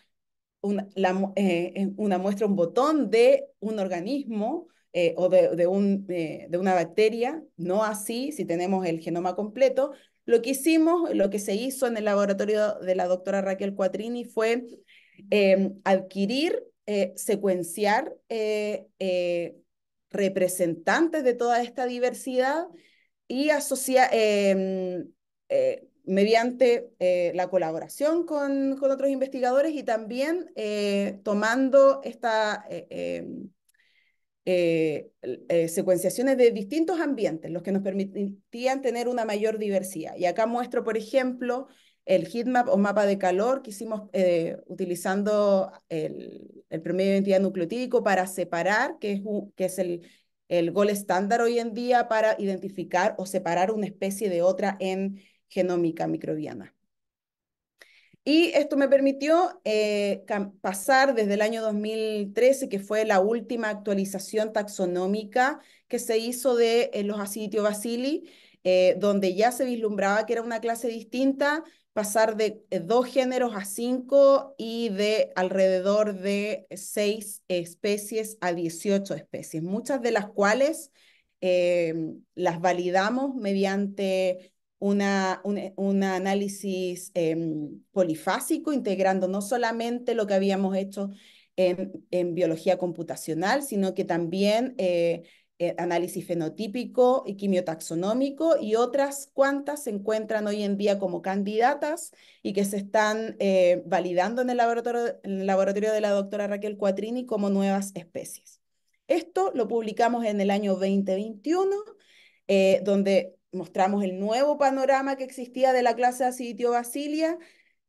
eh, eh, una, muestra, un botón de un organismo eh, o de, un, de una bacteria, no así si tenemos el genoma completo. Lo que hicimos, lo que se hizo en el laboratorio de la doctora Raquel Cuatrini fue adquirir, secuenciar representantes de toda esta diversidad y asociar, em, mediante eh, la colaboración con, otros investigadores y también eh, tomando esta... Eh, secuenciaciones de distintos ambientes, los que nos permitían tener una mayor diversidad. Y acá muestro, por ejemplo, el heatmap o mapa de calor que hicimos utilizando el, el, promedio de identidad nucleotídico para separar, que es, que es el, el gol estándar hoy en día para identificar o separar una especie de otra en genómica microbiana. Y esto me permitió eh, pasar desde el año 2013, que fue la última actualización taxonómica que se hizo de eh, los Acidiobacilli, eh, donde ya se vislumbraba que era una clase distinta, pasar de dos géneros a cinco y de alrededor de seis especies a 18 especies, muchas de las cuales las validamos mediante una, un, análisis em, polifásico, integrando no solamente lo que habíamos hecho en, biología computacional, sino que también eh, eh, análisis fenotípico y quimiotaxonómico y otras cuantas se encuentran hoy en día como candidatas y que se están eh, validando en el, laboratorio, en el laboratorio de la doctora Raquel Cuatrini como nuevas especies. Esto lo publicamos en el año 2021, donde mostramos el nuevo panorama que existía de la clase sitio Basilia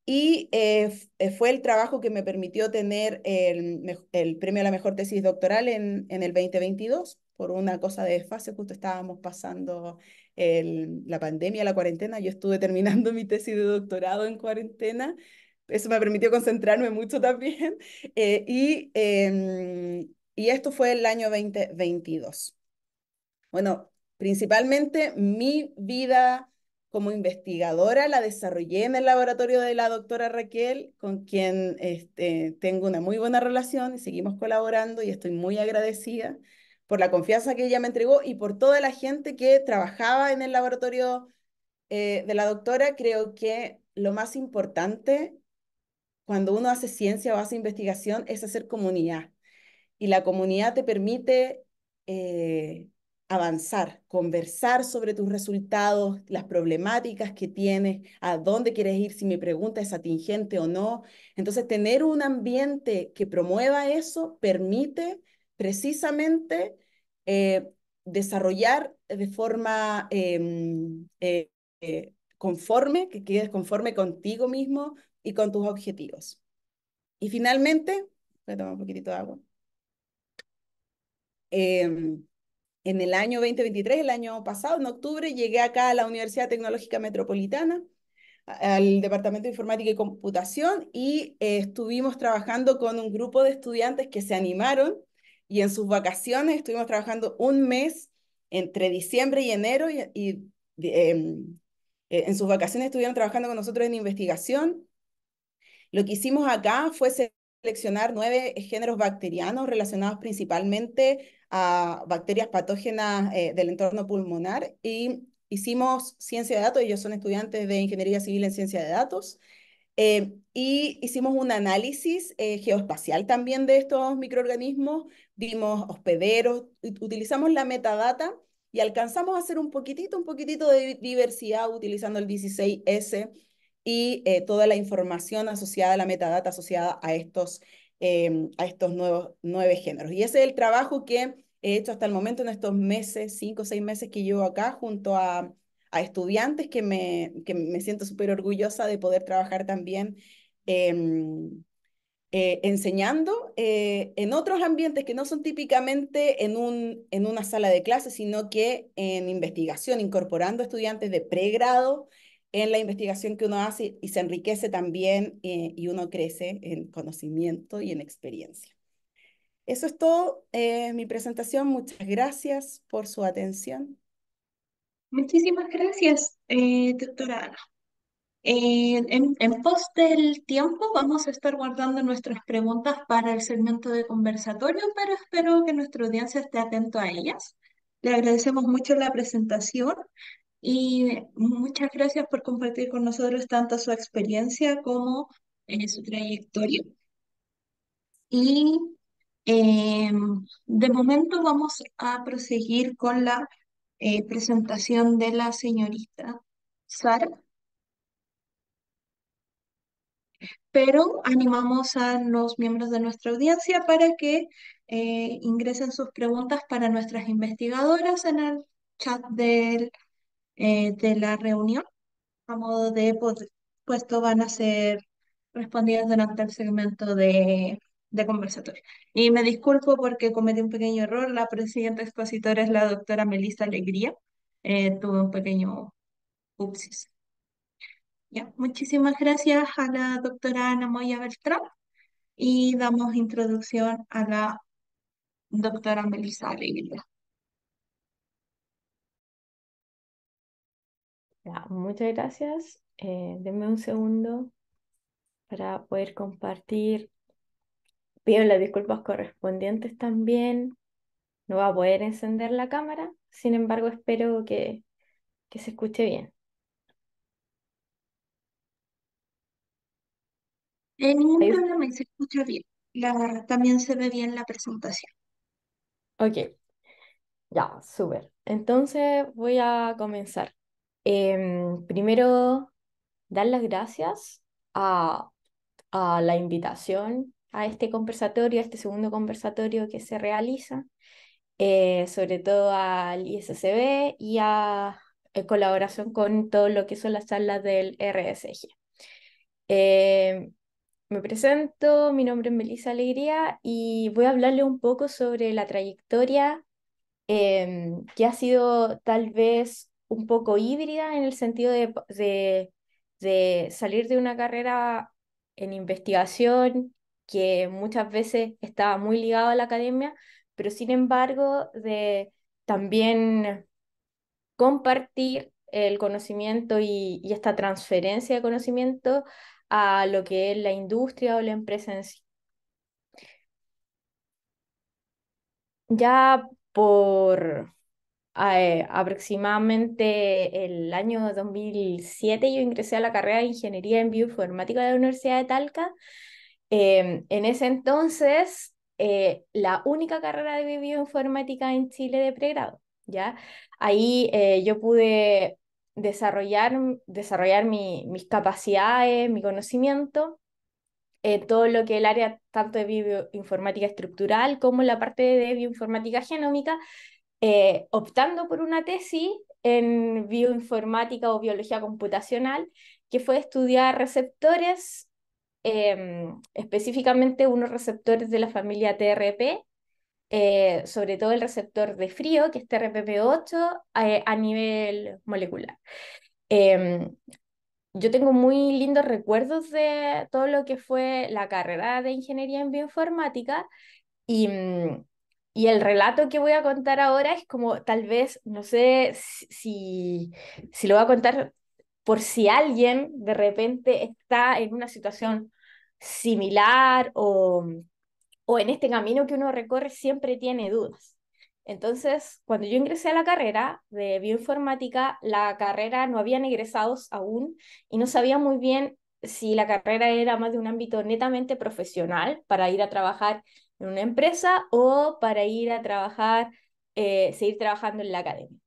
y eh, eh, fue el trabajo que me permitió tener el, el, premio a la mejor tesis doctoral en, en el 2022. Por una cosa de desfase, justo estábamos pasando el, la pandemia, la cuarentena. Yo estuve terminando mi tesis de doctorado en cuarentena. Eso me permitió concentrarme mucho también. Eh, y, em, y esto fue el año 2022. Bueno, Principalmente mi vida como investigadora la desarrollé en el laboratorio de la doctora Raquel, con quien este, tengo una muy buena relación y seguimos colaborando y estoy muy agradecida por la confianza que ella me entregó y por toda la gente que trabajaba en el laboratorio eh, de la doctora. Creo que lo más importante cuando uno hace ciencia o hace investigación es hacer comunidad. Y la comunidad te permite eh, avanzar, conversar sobre tus resultados, las problemáticas que tienes, a dónde quieres ir, si mi pregunta es atingente o no. Entonces, tener un ambiente que promueva eso permite precisamente eh, desarrollar de forma em, eh, eh, conforme, que quedes conforme contigo mismo y con tus objetivos. Y finalmente, voy a tomar un poquitito de agua. Em, en el año 2023, el año pasado, en octubre, llegué acá a la Universidad Tecnológica Metropolitana, al Departamento de Informática y Computación, y eh, estuvimos trabajando con un grupo de estudiantes que se animaron y en sus vacaciones estuvimos trabajando un mes entre diciembre y enero y, em, eh, en sus vacaciones estuvieron trabajando con nosotros en investigación. Lo que hicimos acá fue seleccionar nueve géneros bacterianos relacionados principalmente a bacterias patógenas eh, del entorno pulmonar y hicimos ciencia de datos, ellos son estudiantes de ingeniería civil en ciencia de datos, eh, y hicimos un análisis eh, geoespacial también de estos microorganismos, vimos hospederos, utilizamos la metadata y alcanzamos a hacer un poquitito, un poquitito de diversidad utilizando el 16S y eh, toda la información asociada, la metadata asociada a estos, em, a estos nuevos, nueve géneros. Y ese es el trabajo que he hecho hasta el momento en estos meses, cinco o seis meses que llevo acá junto a, estudiantes que me, siento súper orgullosa de poder trabajar también. Em, eh, enseñando eh, en otros ambientes que no son típicamente en, en una sala de clase, sino que en investigación, incorporando estudiantes de pregrado en la investigación que uno hace y se enriquece también eh, y uno crece en conocimiento y en experiencia. Eso es todo eh, mi presentación. Muchas gracias por su atención. Muchísimas gracias, eh, doctora Ana. en, en pos del tiempo vamos a estar guardando nuestras preguntas para el segmento de conversatorio, pero espero que nuestra audiencia esté atento a ellas. Le agradecemos mucho la presentación y muchas gracias por compartir con nosotros tanto su experiencia como eh, su trayectoria. Y eh, de momento vamos a proseguir con la eh, presentación de la señorita Sara. Pero animamos a los miembros de nuestra audiencia para que ingresen sus preguntas para nuestras investigadoras en el chat del eh, de la reunión. A modo de puesto pues, van a ser respondidas durante el segmento de, de conversatorio. Y me disculpo porque cometí un pequeño error. La presidenta expositora es la doctora Melisa Alegría. Eh, tuve un pequeño upsis. Ya, muchísimas gracias a la doctora Ana Moya Beltrán y damos introducción a la doctora Melisa Alegría. muchas gracias. Eh, denme un segundo para poder compartir. Pido las disculpas correspondientes también. No va a poder encender la cámara, sin embargo espero que, que se escuche bien. En ningún problema se escucha bien. también se ve bien la presentación. Ok, ya, súper. Entonces voy a comenzar. Em, primero, dar las gracias a, la invitación a este conversatorio, a este segundo conversatorio que se realiza, eh, sobre todo al ISCB y a colaboración con todo lo que son las charlas del RSG. Em, me presento, mi nombre es Melissa Alegría y voy a hablarle un poco sobre la trayectoria em, que ha sido tal vez un poco híbrida en el sentido de, salir de una carrera en investigación que muchas veces estaba muy ligado a la academia, pero sin embargo de también compartir el conocimiento y, y, esta transferencia de conocimiento a lo que es la industria o la empresa en sí. Ya por, eh, aproximadamente el año 2007 yo ingresé a la carrera de Ingeniería en Bioinformática de la Universidad de Talca. Em, en ese entonces, eh, la única carrera de bioinformática en Chile de pregrado, ¿ya? Ahí eh, yo pude desarrollar, desarrollar mis capacidades, mi conocimiento, todo lo que el área tanto de bioinformática estructural como la parte de bioinformática genómica eh, optando por una tesis en bioinformática o biología computacional, que fue estudiar receptores, em, específicamente unos receptores de la familia TRP, eh, sobre todo el receptor de frío, que es TRPP8, eh, a nivel molecular. Em, yo tengo muy lindos recuerdos de todo lo que fue la carrera de ingeniería en bioinformática y mm, y el relato que voy a contar ahora es como tal vez, no sé si, si lo voy a contar por si alguien de repente está en una situación similar o, o en este camino que uno recorre siempre tiene dudas. Entonces, cuando yo ingresé a la carrera de bioinformática, la carrera no habían egresados aún y no sabía muy bien si la carrera era más de un ámbito netamente profesional para ir a trabajar en una empresa o para ir a trabajar, eh, seguir trabajando en la academia.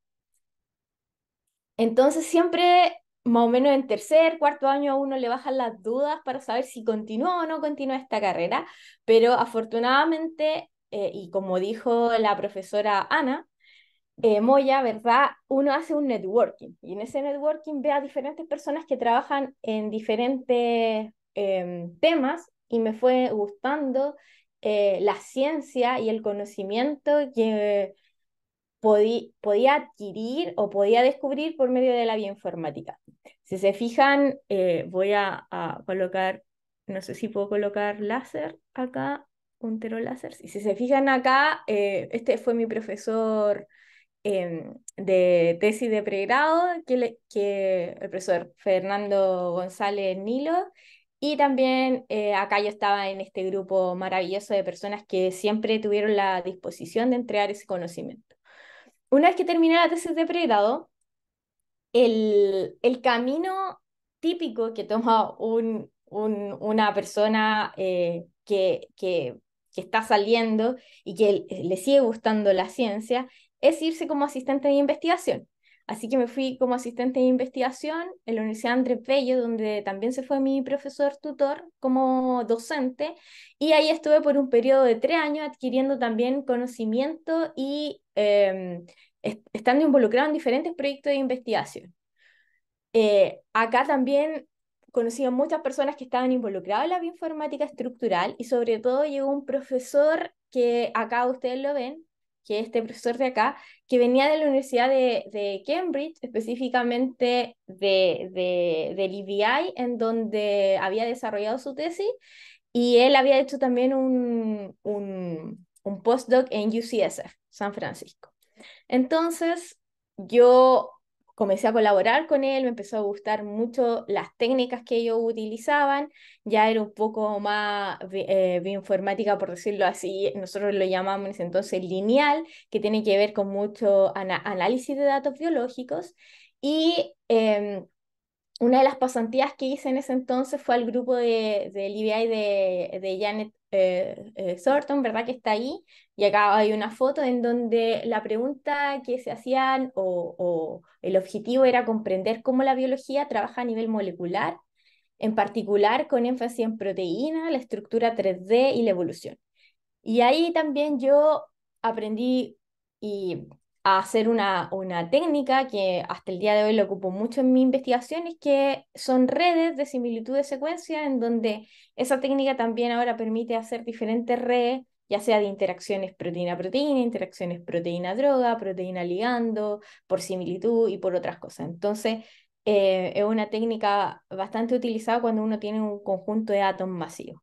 Entonces siempre, más o menos en tercer, cuarto año, a uno le bajan las dudas para saber si continúa o no continúa esta carrera, pero afortunadamente, eh, y como dijo la profesora Ana, eh, Moya, ¿verdad? Uno hace un networking y en ese networking ve a diferentes personas que trabajan en diferentes em, temas y me fue gustando eh, la ciencia y el conocimiento que podía adquirir o podía descubrir por medio de la bioinformática. Si se fijan, eh, voy a, colocar, no sé si puedo colocar láser acá, puntero láser. si se fijan acá, eh, este fue mi profesor em, de tesis de pregrado, que el profesor Fernando González Nilo, y también eh, acá yo estaba en este grupo maravilloso de personas que siempre tuvieron la disposición de entregar ese conocimiento. Una vez que terminé la tesis de pregrado, el, camino típico que toma un, una persona eh, que, que está saliendo y que le sigue gustando la ciencia es irse como asistente de investigación. Así que me fui como asistente de investigación en la Universidad Andrés Bello, donde también se fue mi profesor tutor como docente, y ahí estuve por un periodo de tres años adquiriendo también conocimiento y em, estando involucrado en diferentes proyectos de investigación. Eh, acá también conocí a muchas personas que estaban involucradas en la bioinformática estructural y sobre todo llegó un profesor que acá ustedes lo ven, que este profesor de acá, que venía de la Universidad de, Cambridge, específicamente de, de, del EBI, en donde había desarrollado su tesis, y él había hecho también un, un, un postdoc en UCSF, San Francisco. Entonces, yo comencé a colaborar con él, me empezó a gustar mucho las técnicas que ellos utilizaban, ya era un poco más eh, bioinformática, por decirlo así, nosotros lo llamamos en ese entonces lineal, que tiene que ver con mucho análisis de datos biológicos y... Em, una de las pasantías que hice en ese entonces fue al grupo de, del IBI de, de Janet eh, Sorton, eh, ¿verdad? Que está ahí. Y acá hay una foto en donde la pregunta que se hacían o, o el objetivo era comprender cómo la biología trabaja a nivel molecular, en particular con énfasis en proteína, la estructura 3D y la evolución. Y ahí también yo aprendí y a hacer una, una técnica que hasta el día de hoy lo ocupo mucho en mis investigaciones, que son redes de similitud de secuencia, en donde esa técnica también ahora permite hacer diferentes redes, ya sea de interacciones proteína-proteína, interacciones proteína-droga, proteína-ligando, por similitud y por otras cosas. Entonces, eh, es una técnica bastante utilizada cuando uno tiene un conjunto de átomos masivos.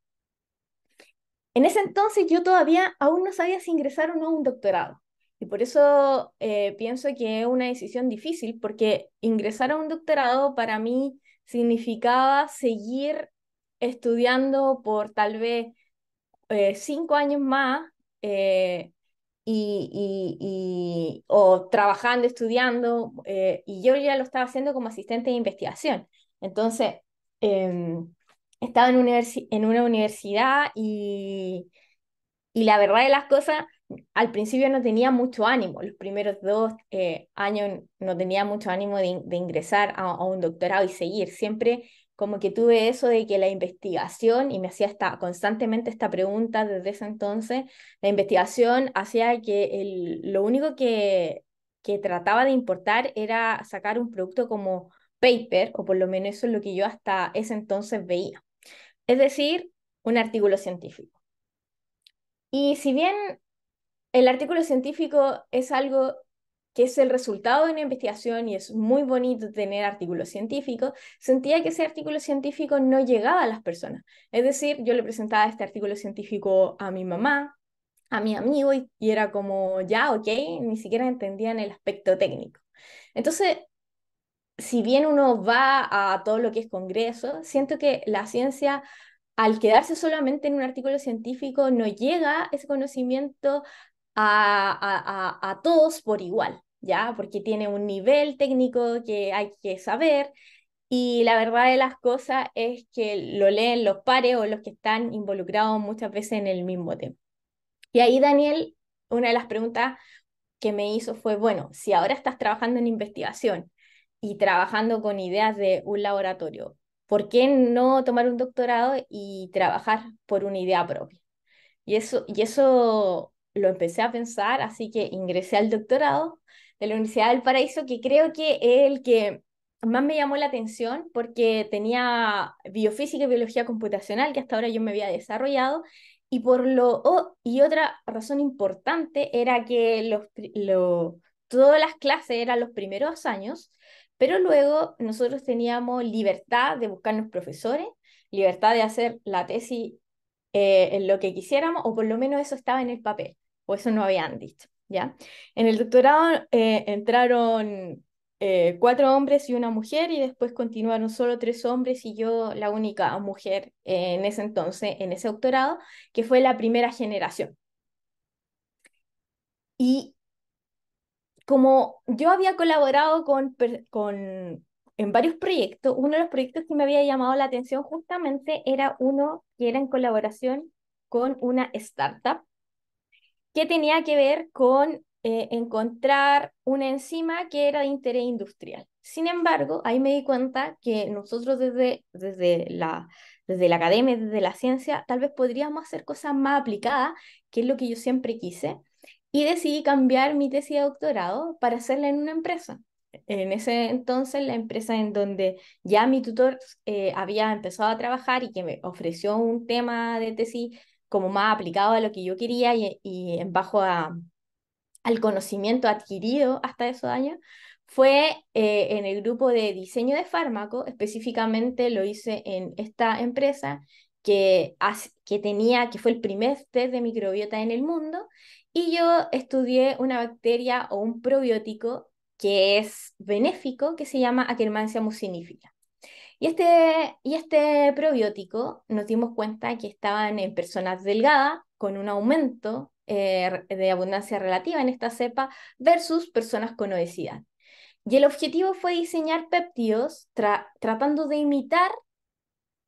En ese entonces yo todavía aún no sabía si ingresar o no a un doctorado. Y por eso eh, pienso que es una decisión difícil, porque ingresar a un doctorado para mí significaba seguir estudiando por tal vez eh, cinco años más eh, o trabajando, estudiando, y yo ya lo estaba haciendo como asistente de investigación. Entonces, em, estaba en, en una universidad y la verdad de las cosas al principio no tenía mucho ánimo, los primeros dos eh, años no tenía mucho ánimo de, ingresar a, un doctorado y seguir. Siempre como que tuve eso de que la investigación, y me hacía esta, constantemente esta pregunta desde ese entonces, la investigación hacía que lo único que, que trataba de importar era sacar un producto como paper, o por lo menos eso es lo que yo hasta ese entonces veía. Es decir, un artículo científico. Y si bien el artículo científico es algo que es el resultado de una investigación y es muy bonito tener artículos científicos, sentía que ese artículo científico no llegaba a las personas. Es decir, yo le presentaba este artículo científico a mi mamá, a mi amigo, y, era como, ya, ok, ni siquiera entendían el aspecto técnico. Entonces, si bien uno va a todo lo que es congreso, siento que la ciencia al quedarse solamente en un artículo científico, no llega ese conocimiento a, a, todos por igual, ¿ya? Porque tiene un nivel técnico que hay que saber y la verdad de las cosas es que lo leen los pares o los que están involucrados muchas veces en el mismo tema. Y ahí, Daniel, una de las preguntas que me hizo fue, bueno, si ahora estás trabajando en investigación y trabajando con ideas de un laboratorio, ¿por qué no tomar un doctorado y trabajar por una idea propia? Y eso, y eso lo empecé a pensar, así que ingresé al doctorado de la Universidad del Paraíso, que creo que es el que más me llamó la atención porque tenía biofísica y biología computacional, que hasta ahora yo me había desarrollado, y, por lo, y otra razón importante era que los, todas las clases eran los primeros años, pero luego nosotros teníamos libertad de buscarnos profesores, libertad de hacer la tesis eh, en lo que quisiéramos, o por lo menos eso estaba en el papel o eso no habían dicho. ¿ya? En el doctorado eh, entraron eh, cuatro hombres y una mujer y después continuaron solo tres hombres y yo la única mujer eh, en ese entonces, en ese doctorado, que fue la primera generación. Y como yo había colaborado con, con, en varios proyectos, uno de los proyectos que me había llamado la atención justamente era uno que era en colaboración con una startup que tenía que ver con eh, encontrar una enzima que era de interés industrial. Sin embargo, ahí me di cuenta que nosotros desde, desde, la, desde la academia, desde la ciencia, tal vez podríamos hacer cosas más aplicadas, que es lo que yo siempre quise, y decidí cambiar mi tesis de doctorado para hacerla en una empresa. En ese entonces, la empresa en donde ya mi tutor eh, había empezado a trabajar y que me ofreció un tema de tesis como más aplicado a lo que yo quería y, y bajo al conocimiento adquirido hasta esos años, fue eh, en el grupo de diseño de fármaco, específicamente lo hice en esta empresa que, que tenía, que fue el primer test de microbiota en el mundo, y yo estudié una bacteria o un probiótico que es benéfico, que se llama Akkermansia mucinifica. Y este, y este probiótico nos dimos cuenta que estaban en personas delgadas con un aumento eh, de abundancia relativa en esta cepa versus personas con obesidad. Y el objetivo fue diseñar péptidos tratando de imitar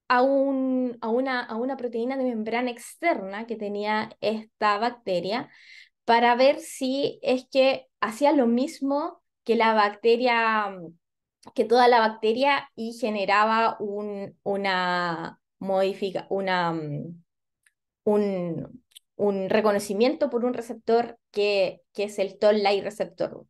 a, un, a, una, a una proteína de membrana externa que tenía esta bacteria para ver si es que hacía lo mismo que la bacteria mm, que toda la bacteria y generaba un, una modifica, una, mm, un, reconocimiento por un receptor que, es el toll light receptor.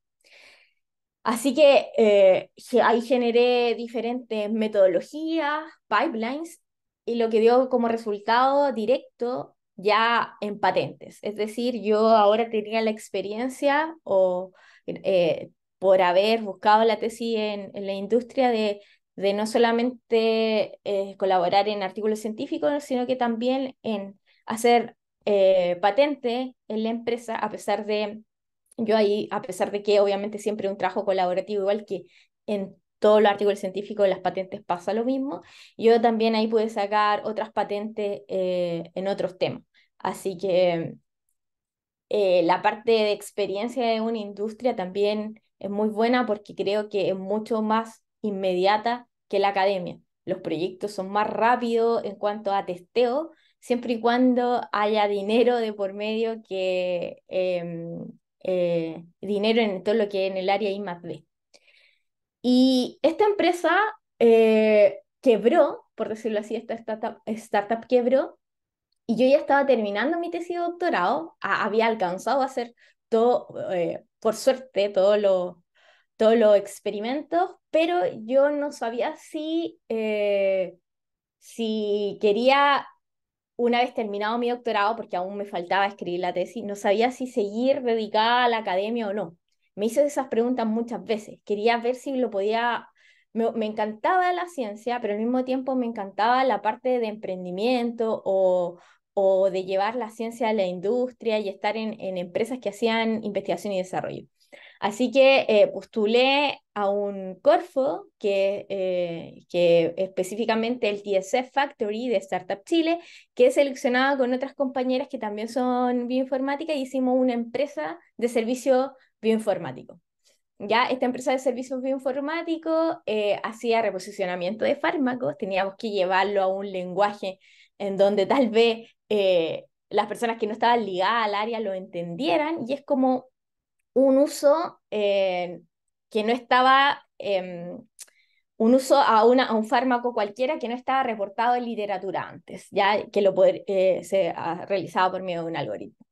Así que eh, ahí generé diferentes metodologías, pipelines, y lo que dio como resultado directo ya en patentes. Es decir, yo ahora tenía la experiencia o eh, por haber buscado la tesis en, la industria de, de no solamente eh, colaborar en artículos científicos, sino que también en hacer patentes eh, patente en la empresa, a pesar de, yo ahí, a pesar de que obviamente siempre un trabajo colaborativo, igual que en todos los artículos científicos, las patentes pasa lo mismo, yo también ahí pude sacar otras patentes eh, en otros temas. Así que la parte de experiencia de una industria también es muy buena porque creo que es mucho más inmediata que la academia. Los proyectos son más rápidos en cuanto a testeo, siempre y cuando haya dinero de por medio que em, eh, dinero en todo lo que en el área I más Y esta empresa eh, quebró, por decirlo así, esta startup, quebró, y yo ya estaba terminando mi tesis de doctorado, había alcanzado a hacer todo, eh, por suerte, todos los todos los experimentos, pero yo no sabía si, eh, si quería, una vez terminado mi doctorado, porque aún me faltaba escribir la tesis, no sabía si seguir dedicada a la academia o no. Me hice esas preguntas muchas veces. Quería ver si lo podía... me encantaba la ciencia, pero al mismo tiempo me encantaba la parte de emprendimiento o, o de llevar la ciencia a la industria y estar en, en empresas que hacían investigación y desarrollo. Así que eh, postulé a un Corfo, que, eh, que específicamente el TSF Factory de Startup Chile, que he seleccionado con otras compañeras que también son bioinformáticas y hicimos una empresa de servicio bioinformático. Ya esta empresa de servicios bioinformático eh, hacía reposicionamiento de fármacos, teníamos que llevarlo a un lenguaje en donde tal vez eh, las personas que no estaban ligadas al área lo entendieran y es como un uso eh, que no estaba, em, un uso a, una, a, un fármaco cualquiera que no estaba reportado en literatura antes, ya que lo eh, se ha realizado por medio de un algoritmo.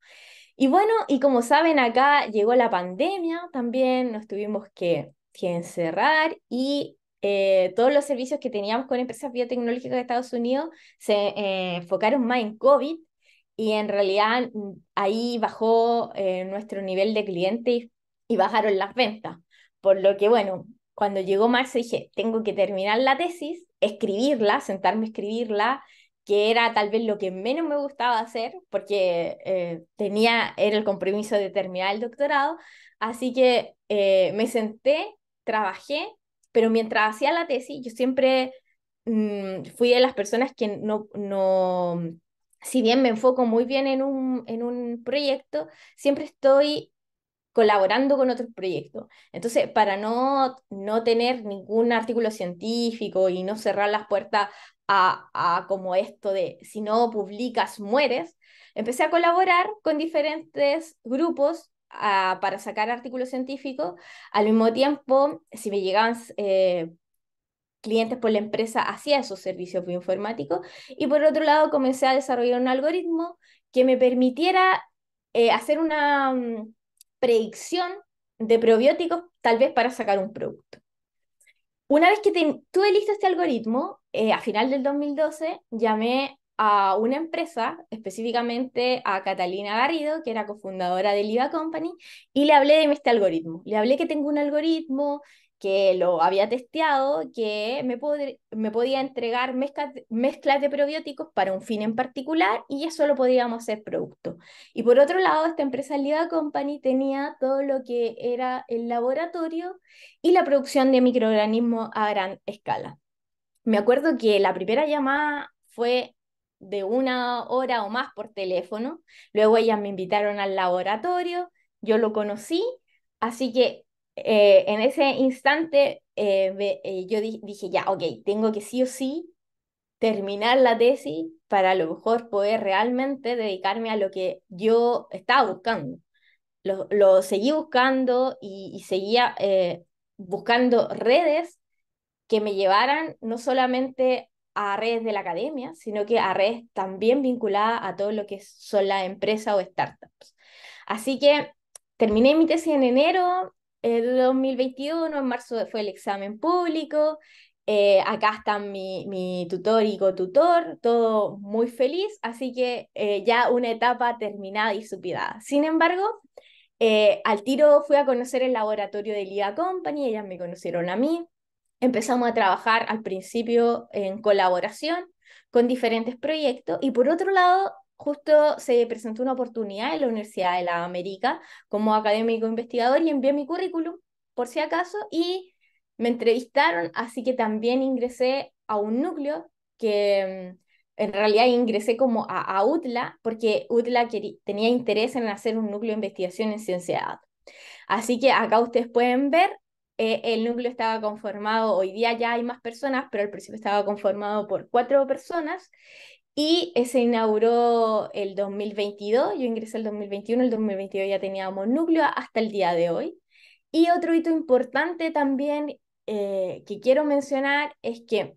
Y bueno, y como saben, acá llegó la pandemia, también nos tuvimos que encerrar y eh, todos los servicios que teníamos con empresas biotecnológicas de Estados Unidos se eh, enfocaron más en COVID y en realidad mm, ahí bajó eh, nuestro nivel de clientes y bajaron las ventas. Por lo que, bueno, cuando llegó marzo dije, tengo que terminar la tesis, escribirla, sentarme a escribirla, que era tal vez lo que menos me gustaba hacer porque tenía, era el compromiso de terminar el doctorado. Así que me senté, trabajé pero mientras hacía la tesis, yo siempre mm, fui de las personas que no, no, si bien me enfoco muy bien en un, en un proyecto, siempre estoy colaborando con otros proyectos. Entonces, para no, no tener ningún artículo científico y no cerrar las puertas a, a, como esto de si no publicas, mueres, empecé a colaborar con diferentes grupos para sacar artículos científicos. Al mismo tiempo, si me llegaban eh, clientes por la empresa, hacía esos servicios bioinformáticos. Y por otro lado, comencé a desarrollar un algoritmo que me permitiera eh, hacer una mm, predicción de probióticos, tal vez para sacar un producto. Una vez que tuve listo este algoritmo, eh, a final del 2012 llamé a una empresa, específicamente a Catalina Garrido, que era cofundadora de IVA Company, y le hablé de este algoritmo. Le hablé que tengo un algoritmo que lo había testeado, que me, podía entregar mezclas de probióticos para un fin en particular y eso lo podíamos hacer producto. Y por otro lado, esta empresa Liva Company tenía todo lo que era el laboratorio y la producción de microorganismos a gran escala. Me acuerdo que la primera llamada fue de una hora o más por teléfono. Luego ellas me invitaron al laboratorio, yo lo conocí, así que eh, en ese instante eh, eh, yo dije, ya, ok, tengo que sí o sí terminar la tesis para a lo mejor poder realmente dedicarme a lo que yo estaba buscando. Lo, lo seguí buscando y, y seguía buscando redes que me llevaran no solamente a redes de la academia, sino que a redes también vinculadas a todo lo que son las empresas o startups. Así que terminé mi tesis en enero eh, de 2021, en marzo fue el examen público, eh, acá están mi, tutor y cotutor, todo muy feliz, así que eh, ya una etapa terminada y supidada. Sin embargo, al tiro fui a conocer el laboratorio de Liga Company, ellas me conocieron a mí, empezamos a trabajar al principio en colaboración con diferentes proyectos y por otro lado, justo se presentó una oportunidad en la Universidad de la América como académico investigador y envié mi currículum por si acaso y me entrevistaron, así que también ingresé a un núcleo que mm, en realidad ingresé como a, UTLA porque UTLA tenía interés en hacer un núcleo de investigación en ciencia de Así que acá ustedes pueden ver eh, el núcleo estaba conformado, hoy día ya hay más personas, pero al principio estaba conformado por cuatro personas y eh, se inauguró el 2022, yo ingresé el 2021, el 2022 ya teníamos núcleo hasta el día de hoy. Y otro hito importante también eh, que quiero mencionar es que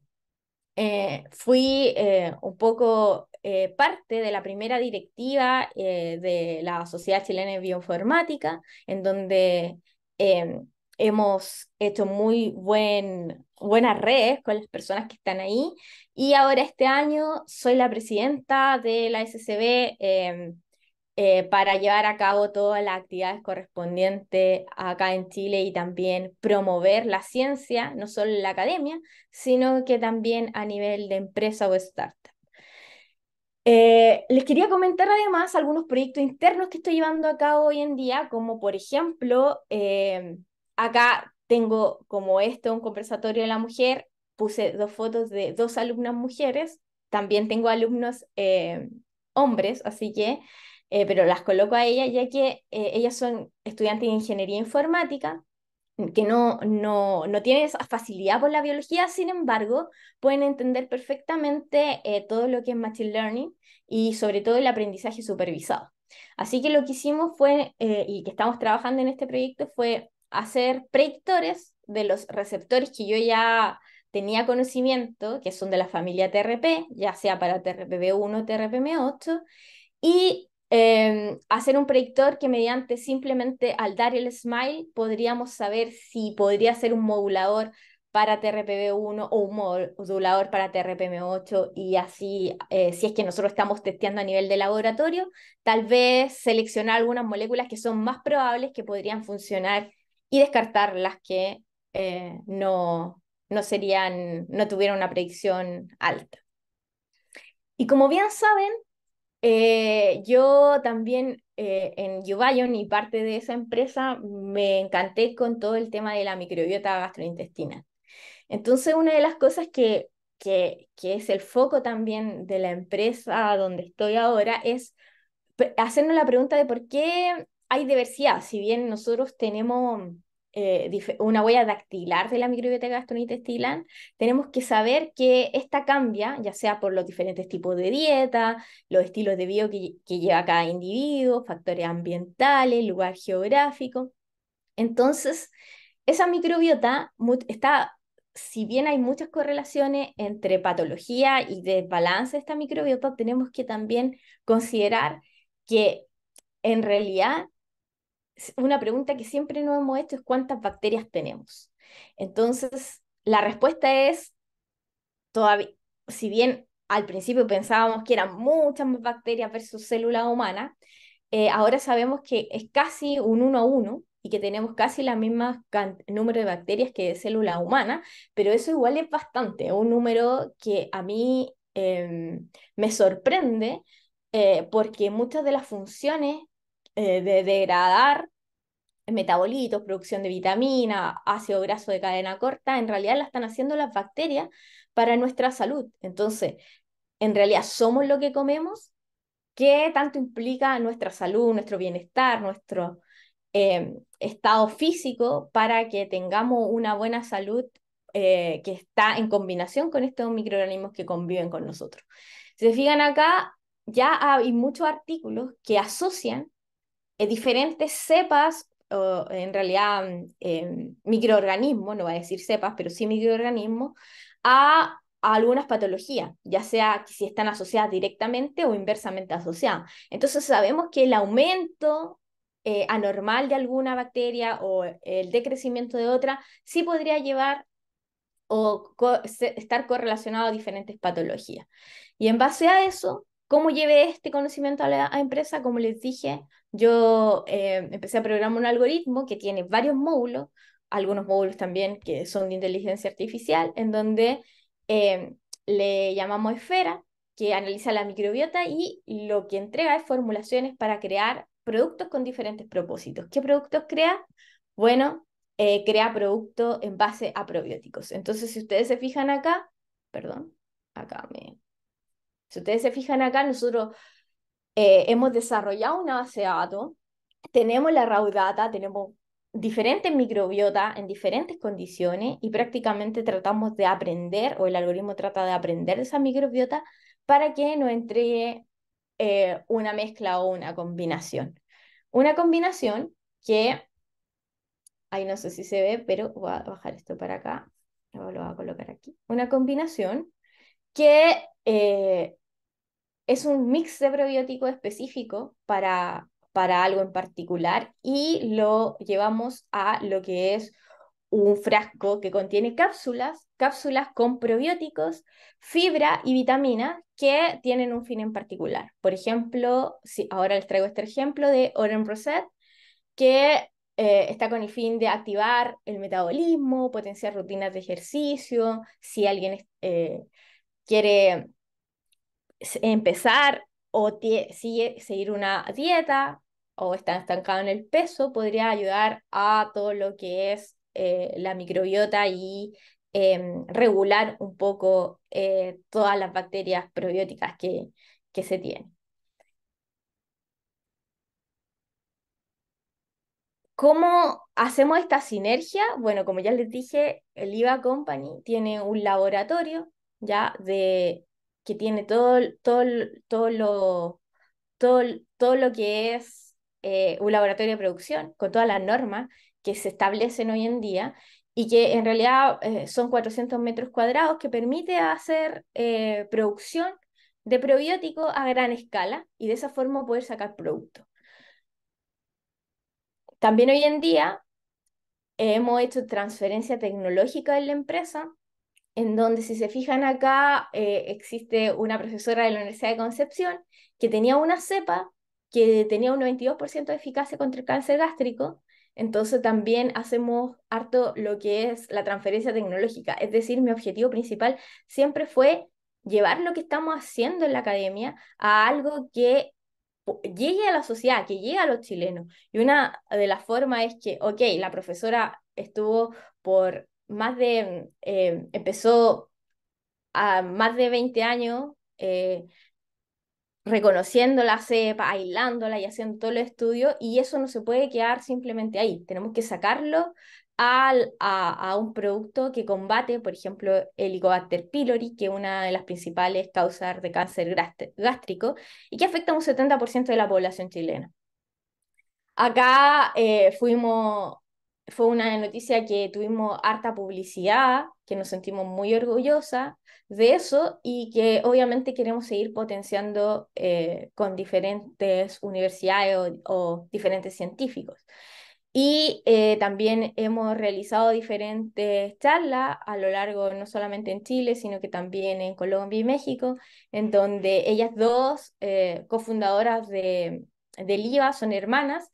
fui un poco parte de la primera directiva de la Sociedad Chilena de Bioinformática, en donde em, hemos hecho muy buen, buenas redes con las personas que están ahí. Y ahora este año soy la presidenta de la SCB em, eh, para llevar a cabo todas las actividades correspondientes acá en Chile y también promover la ciencia, no solo en la academia, sino que también a nivel de empresa o startup. Eh, les quería comentar además algunos proyectos internos que estoy llevando a cabo hoy en día, como por ejemplo em, acá tengo como esto, un conversatorio de la mujer, puse dos fotos de dos alumnas mujeres, también tengo alumnos eh, hombres, así que, eh, pero las coloco a ellas, ya que eh, ellas son estudiantes de ingeniería informática, que no, no, no tienen esa facilidad por la biología, sin embargo, pueden entender perfectamente todo lo que es Machine Learning y sobre todo el aprendizaje supervisado. Así que lo que hicimos fue, y que estamos trabajando en este proyecto, fue hacer predictores de los receptores que yo ya tenía conocimiento, que son de la familia TRP, ya sea para TRPV1 o TRPM8, y em, hacer un predictor que mediante simplemente al dar el smile podríamos saber si podría ser un modulador para TRPV1 o un modulador para TRPM8 y así, eh, si es que nosotros estamos testeando a nivel de laboratorio, tal vez seleccionar algunas moléculas que son más probables que podrían funcionar y descartar las que eh, no, no, serían, no tuvieran una predicción alta. Y como bien saben, eh, yo también eh, en Yubayon y parte de esa empresa me encanté con todo el tema de la microbiota gastrointestinal. Entonces, una de las cosas que, que, que es el foco también de la empresa donde estoy ahora es hacernos la pregunta de por qué hay diversidad, si bien nosotros tenemos eh, una huella dactilar de la microbiota gastrointestinal, tenemos que saber que esta cambia, ya sea por los diferentes tipos de dieta, los estilos de vida que, lleva cada individuo, factores ambientales, lugar geográfico. Entonces, esa microbiota está, si bien hay muchas correlaciones entre patología y desbalance de esta microbiota, tenemos que también considerar que en realidad una pregunta que siempre nos hemos hecho es cuántas bacterias tenemos. Entonces, la respuesta es, todavía, si bien al principio pensábamos que eran muchas más bacterias versus célula humana, eh, ahora sabemos que es casi un uno a uno, y que tenemos casi la misma número de bacterias que de célula humana, pero eso igual es bastante, un número que a mí em, me sorprende eh, porque muchas de las funciones eh, de degradar metabolitos, producción de vitamina, ácido graso de cadena corta, en realidad la están haciendo las bacterias para nuestra salud. Entonces, en realidad somos lo que comemos, ¿qué tanto implica nuestra salud, nuestro bienestar, nuestro em, estado físico para que tengamos una buena salud eh, que está en combinación con estos microorganismos que conviven con nosotros? Si se fijan acá, ya hay muchos artículos que asocian eh, diferentes cepas, en realidad em, microorganismos, no voy a decir cepas, pero sí microorganismos, a, algunas patologías, ya sea si están asociadas directamente o inversamente asociadas. Entonces sabemos que el aumento eh, anormal de alguna bacteria o el decrecimiento de otra, sí podría llevar o estar correlacionado a diferentes patologías. Y en base a eso, ¿Cómo llevé este conocimiento a la empresa? Como les dije, yo eh, empecé a programar un algoritmo que tiene varios módulos, algunos módulos también que son de inteligencia artificial, en donde em, le llamamos esfera, que analiza la microbiota y lo que entrega es formulaciones para crear productos con diferentes propósitos. ¿Qué productos crea? Bueno, eh, crea productos en base a probióticos. Entonces, si ustedes se fijan acá, perdón, acá me si ustedes se fijan acá, nosotros eh, hemos desarrollado una base de datos, tenemos la raudata, tenemos diferentes microbiota en diferentes condiciones y prácticamente tratamos de aprender, o el algoritmo trata de aprender de esa microbiota para que nos entregue eh, una mezcla o una combinación. Una combinación que, ahí no sé si se ve, pero voy a bajar esto para acá, luego lo voy a colocar aquí. Una combinación que eh, es un mix de probiótico específico para, para algo en particular y lo llevamos a lo que es un frasco que contiene cápsulas, cápsulas con probióticos, fibra y vitamina que tienen un fin en particular. Por ejemplo, si ahora les traigo este ejemplo de Oren Roset, que eh, está con el fin de activar el metabolismo, potenciar rutinas de ejercicio, si alguien eh, quiere empezar o seguir una dieta o estar estancado en el peso, podría ayudar a todo lo que es eh, la microbiota y em, regular un poco eh, todas las bacterias probióticas que, que se tienen. ¿Cómo hacemos esta sinergia? Bueno, como ya les dije, el IVA Company tiene un laboratorio ya de que tiene todo, todo, todo, lo, todo, lo que es eh, un laboratorio de producción, con todas las normas que se establecen hoy en día y que en realidad eh, son 400 metros cuadrados que permite hacer eh, producción de probióticos a gran escala y de esa forma poder sacar productos. También hoy en día hemos hecho transferencia tecnológica en la empresa en donde si se fijan acá, eh, existe una profesora de la Universidad de Concepción que tenía una cepa que tenía un 92% de eficacia contra el cáncer gástrico, entonces también hacemos harto lo que es la transferencia tecnológica. Es decir, mi objetivo principal siempre fue llevar lo que estamos haciendo en la academia a algo que llegue a la sociedad, que llegue a los chilenos. Y una de las formas es que, ok, la profesora estuvo por más de, em, empezó a más de 20 años eh, reconociendo la cepa, aislándola y haciendo todo el estudio, y eso no se puede quedar simplemente ahí. Tenemos que sacarlo al, a, un producto que combate, por ejemplo, el Helicobacter pylori, que es una de las principales causas de cáncer gástrico y que afecta a un 70% de la población chilena. Acá eh, fuimos fue una noticia que tuvimos harta publicidad, que nos sentimos muy orgullosas de eso y que obviamente queremos seguir potenciando eh, con diferentes universidades o, diferentes científicos. Y eh, también hemos realizado diferentes charlas a lo largo, no solamente en Chile, sino que también en Colombia y México, en donde ellas dos, eh, cofundadoras de, del IVA, son hermanas,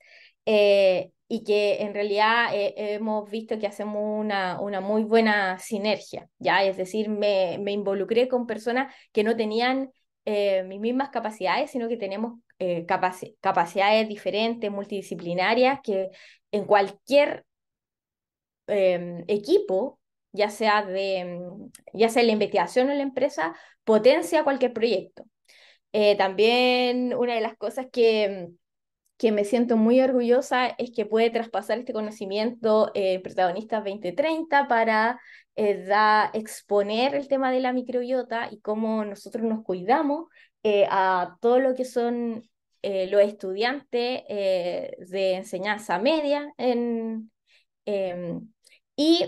eh, y que en realidad eh, hemos visto que hacemos una, una muy buena sinergia, ¿ya? Es decir, me, me involucré con personas que no tenían eh, mis mismas capacidades, sino que tenemos eh, capacidades diferentes, multidisciplinarias, que en cualquier em, equipo, ya sea, de, em, ya sea la investigación o en la empresa, potencia cualquier proyecto. también una de las cosas que em, que me siento muy orgullosa es que puede traspasar este conocimiento eh, protagonistas 2030 para eh, exponer el tema de la microbiota y cómo nosotros nos cuidamos eh, a todo lo que son eh, los estudiantes de enseñanza media en, em, y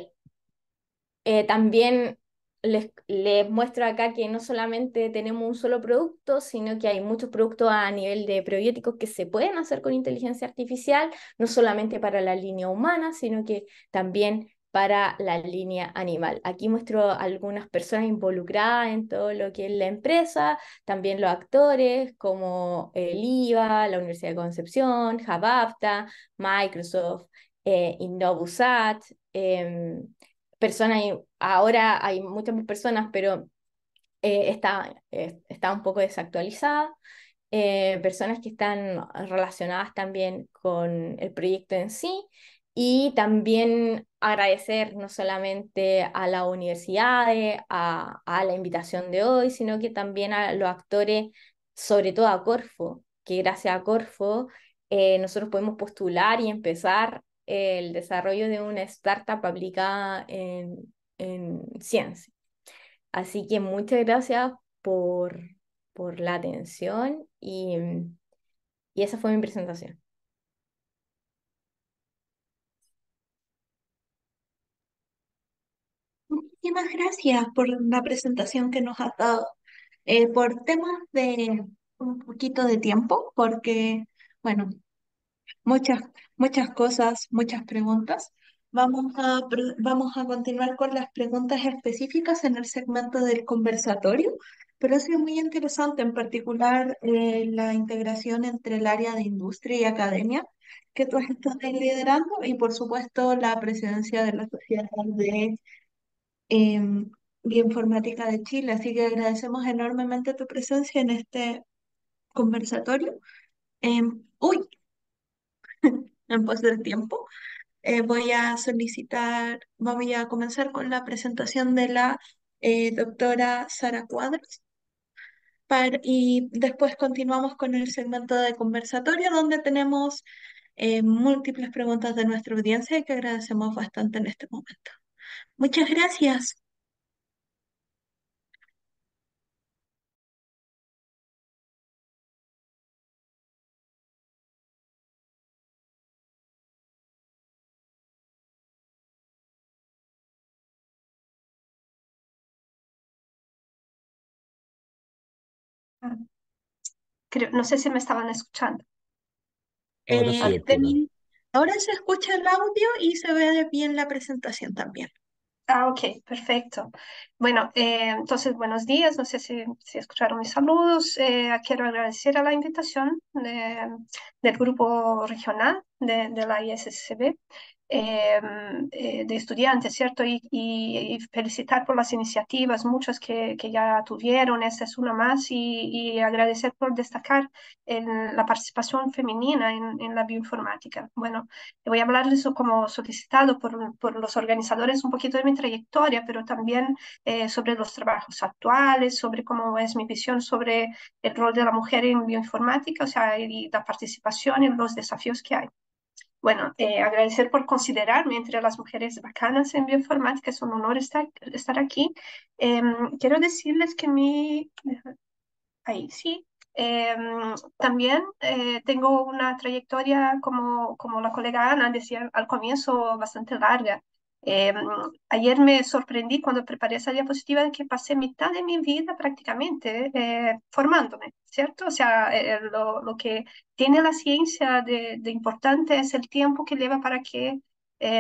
también les, muestro acá que no solamente tenemos un solo producto, sino que hay muchos productos a nivel de probióticos que se pueden hacer con inteligencia artificial, no solamente para la línea humana, sino que también para la línea animal. Aquí muestro algunas personas involucradas en todo lo que es la empresa, también los actores como el eh, IVA, la Universidad de Concepción, Javapta, Microsoft, Indobusat, eh, Innovusat, eh, personas ahora hay muchas más personas, pero eh, está, eh, está un poco desactualizada. Eh, personas que están relacionadas también con el proyecto en sí y también agradecer no solamente a la universidad, a, a, la invitación de hoy, sino que también a los actores, sobre todo a Corfo, que gracias a Corfo nosotros podemos postular y empezar el desarrollo de una startup aplicada en, en ciencia. Así que muchas gracias por, por la atención y, esa fue mi presentación. Muchísimas gracias por la presentación que nos has dado. Eh, por temas de un poquito de tiempo, porque, bueno, muchas, muchas cosas, muchas preguntas. Vamos a, vamos a continuar con las preguntas específicas en el segmento del conversatorio, pero ha sido muy interesante, en particular eh, la integración entre el área de industria y academia que tú estás liderando y por supuesto la presidencia de la Sociedad de, eh, em, de Informática de Chile. Así que agradecemos enormemente tu presencia en este conversatorio. Em, uy, en pos del tiempo. Eh, voy a solicitar, voy a comenzar con la presentación de la eh, doctora Sara Cuadros. Para, y después continuamos con el segmento de conversatorio donde tenemos eh, múltiples preguntas de nuestra audiencia y que agradecemos bastante en este momento. Muchas gracias. no sé si me estaban escuchando. Eh, ahora, se escucha el audio y se ve bien la presentación también. Ah, ok, perfecto. Bueno, eh, entonces buenos días. No sé si, escucharon mis saludos. Eh, quiero agradecer a la invitación del grupo regional de, de la ISSB Em, eh, de estudiantes, ¿cierto? Y, felicitar por las iniciativas, muchas que, que, ya tuvieron, esta es una más, y, agradecer por destacar la participación femenina en, en, la bioinformática. Bueno, voy a hablar eso como solicitado por, por los organizadores, un poquito de mi trayectoria, pero también eh, sobre los trabajos actuales, sobre cómo es mi visión sobre el rol de la mujer en bioinformática, o sea, y la participación y los desafíos que hay. Bueno, eh, agradecer por considerarme entre las mujeres bacanas en bioinformática. Es un honor estar, aquí. Em, quiero decirles que mi... Ahí sí. Em, también eh, tengo una trayectoria, como, como la colega Ana decía al comienzo, bastante larga. Em, ayer me sorprendí cuando preparé esa diapositiva de que pasé mitad de mi vida prácticamente eh, formándome, ¿cierto? O sea, eh, eh, lo, que tiene la ciencia de, importante es el tiempo que lleva para que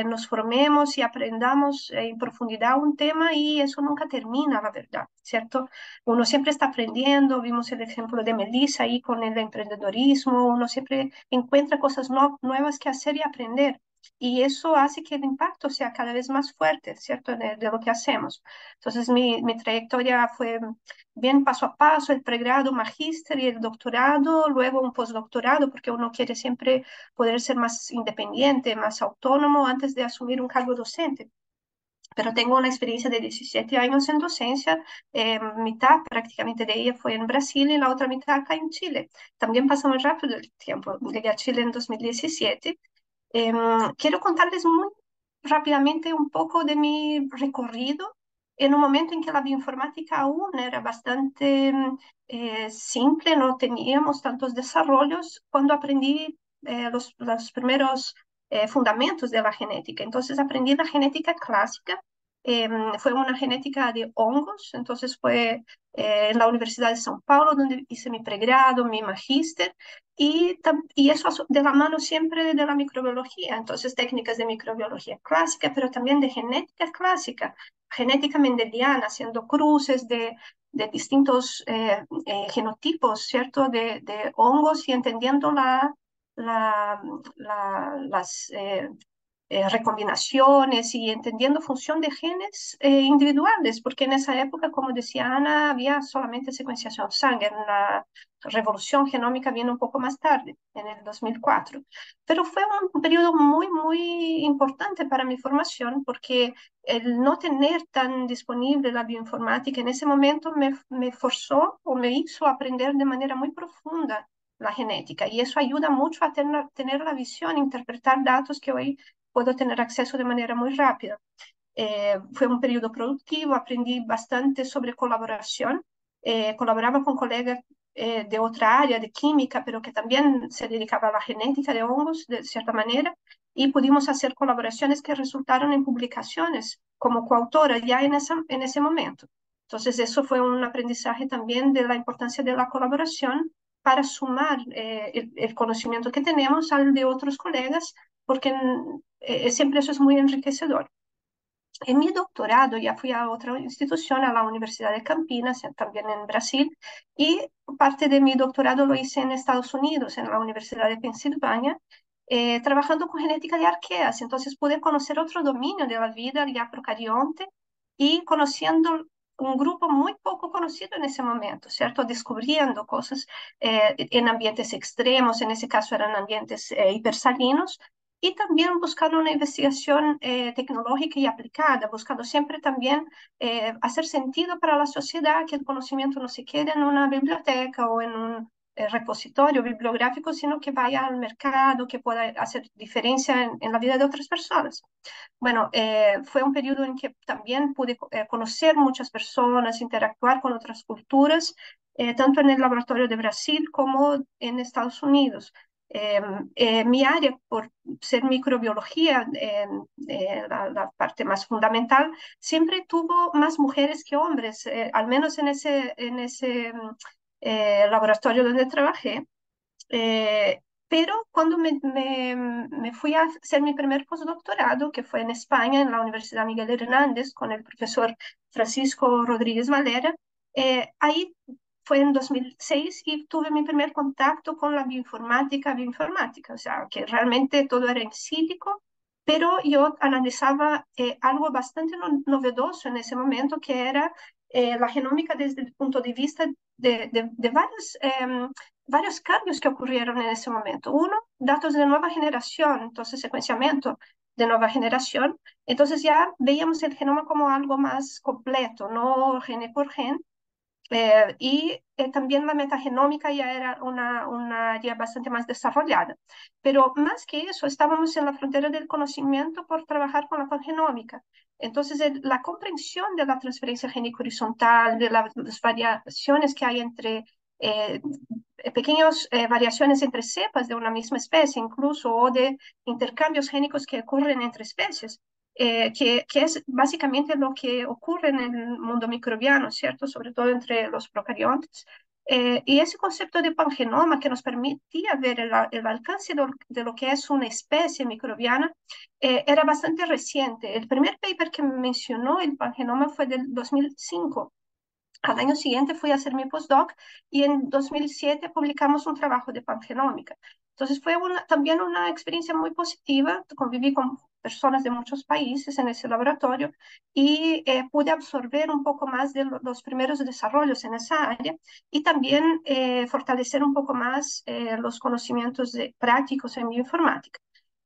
nos formemos y aprendamos en profundidad un tema y eso nunca termina, la verdad, ¿cierto? Uno siempre está aprendiendo, vimos el ejemplo de Melissa ahí con el emprendedorismo, uno siempre encuentra cosas nuevas que hacer y aprender y eso hace que el impacto sea cada vez más fuerte, ¿cierto? De, lo que hacemos. Entonces, mi, mi, trayectoria fue bien paso a paso, el pregrado, magíster y el doctorado, luego un postdoctorado, porque uno quiere siempre poder ser más independiente, más autónomo antes de asumir un cargo docente. Pero tengo una experiencia de 17 años en docencia, eh, mitad prácticamente de ella fue en Brasil y la otra mitad acá en Chile. También pasamos muy rápido el tiempo. Llegué a Chile en 2017 Em, quiero contarles muy rápidamente un poco de mi recorrido en un momento en que la bioinformática aún era bastante eh, simple, no teníamos tantos desarrollos, cuando aprendí eh, los, primeros eh, fundamentos de la genética. Entonces aprendí la genética clásica Em, fue una genética de hongos, entonces fue eh, en la Universidad de São Paulo donde hice mi pregrado, mi magíster, y, y eso de la mano siempre de la microbiología, entonces técnicas de microbiología clásica, pero también de genética clásica, genética mendeliana, haciendo cruces de, distintos eh, eh, genotipos, ¿cierto?, de, hongos y entendiendo la la, las eh, recombinaciones y entendiendo función de genes eh, individuales, porque en esa época, como decía Ana, había solamente secuenciación sangre, la revolución genómica viene un poco más tarde, en el 2004. Pero fue un periodo muy, muy importante para mi formación, porque el no tener tan disponible la bioinformática en ese momento me, forzó o me hizo aprender de manera muy profunda la genética y eso ayuda mucho a tener, tener la visión, interpretar datos que hoy puedo tener acceso de manera muy rápida. Eh, fue un periodo productivo, aprendí bastante sobre colaboración, eh, colaboraba con colegas eh, de otra área, de química, pero que también se dedicaba a la genética de hongos, de cierta manera, y pudimos hacer colaboraciones que resultaron en publicaciones como coautora ya en, en ese momento. Entonces, eso fue un aprendizaje también de la importancia de la colaboración para sumar eh, el, conocimiento que tenemos al de otros colegas, porque mm, e, e siempre eso es muy enriquecedor. En mi doctorado ya fui a otra institución, a la Universidad de Campinas, también en Brasil, y parte de mi doctorado lo hice en Estados Unidos, en la Universidad de Pensilvania, eh, trabajando con genética de arqueas. Entonces pude conocer otro dominio de la vida ya procarionte y conociendo un grupo muy poco conocido en ese momento, ¿cierto? Descubriendo cosas eh, en ambientes extremos, en ese caso eran ambientes eh, hipersalinos, y también buscando una investigación eh, tecnológica y aplicada, buscando siempre también hacer sentido para la sociedad, que el conocimiento no se quede en una biblioteca o en un eh, repositorio bibliográfico, sino que vaya al mercado, que pueda hacer diferencia en, la vida de otras personas. Bueno, eh, fue un periodo en que también pude eh, conocer muchas personas, interactuar con otras culturas, tanto en el laboratorio de Brasil como en Estados Unidos. Em, mi área, por ser microbiología, em, la, la, parte más fundamental, siempre tuvo más mujeres que hombres, al menos en ese, en ese eh, laboratorio donde trabajé. Eh, pero cuando me, fui a hacer mi primer postdoctorado, que fue en España, en la Universidad Miguel Hernández, con el profesor Francisco Rodríguez Valera, eh, ahí fue en 2006 y tuve mi primer contacto con la bioinformática, bioinformática, o sea, que realmente todo era en sílico, pero yo analizaba eh, algo bastante novedoso en ese momento, que era eh, la genómica desde el punto de vista de, de, em, varios, cambios que ocurrieron en ese momento. Uno, datos de nueva generación, entonces secuenciamiento de nueva generación. Entonces ya veíamos el genoma como algo más completo, no Gene por gen. Eh, y eh, también la metagenómica ya era una, área bastante más desarrollada. Pero más que eso, estábamos en la frontera del conocimiento por trabajar con la genómica entonces, la comprensión de la transferencia génica horizontal, de las variaciones que hay entre eh, pequeñas eh, variaciones entre cepas de una misma especie, incluso, o de intercambios génicos que ocurren entre especies, eh, que, es básicamente lo que ocurre en el mundo microbiano, ¿cierto? Sobre todo entre los procariontes. Eh, y ese concepto de pangenoma que nos permitía ver el, alcance de lo, de lo, que es una especie microbiana eh, era bastante reciente. El primer paper que mencionó el pangenoma fue del 2005. Al año siguiente fui a hacer mi postdoc y en 2007 publicamos un trabajo de pangenómica. Entonces fue también una experiencia muy positiva. Conviví con personas de muchos países en ese laboratorio y eh, pude absorber un poco más de los primeros desarrollos en esa área y también eh, fortalecer un poco más eh, los conocimientos prácticos en bioinformática.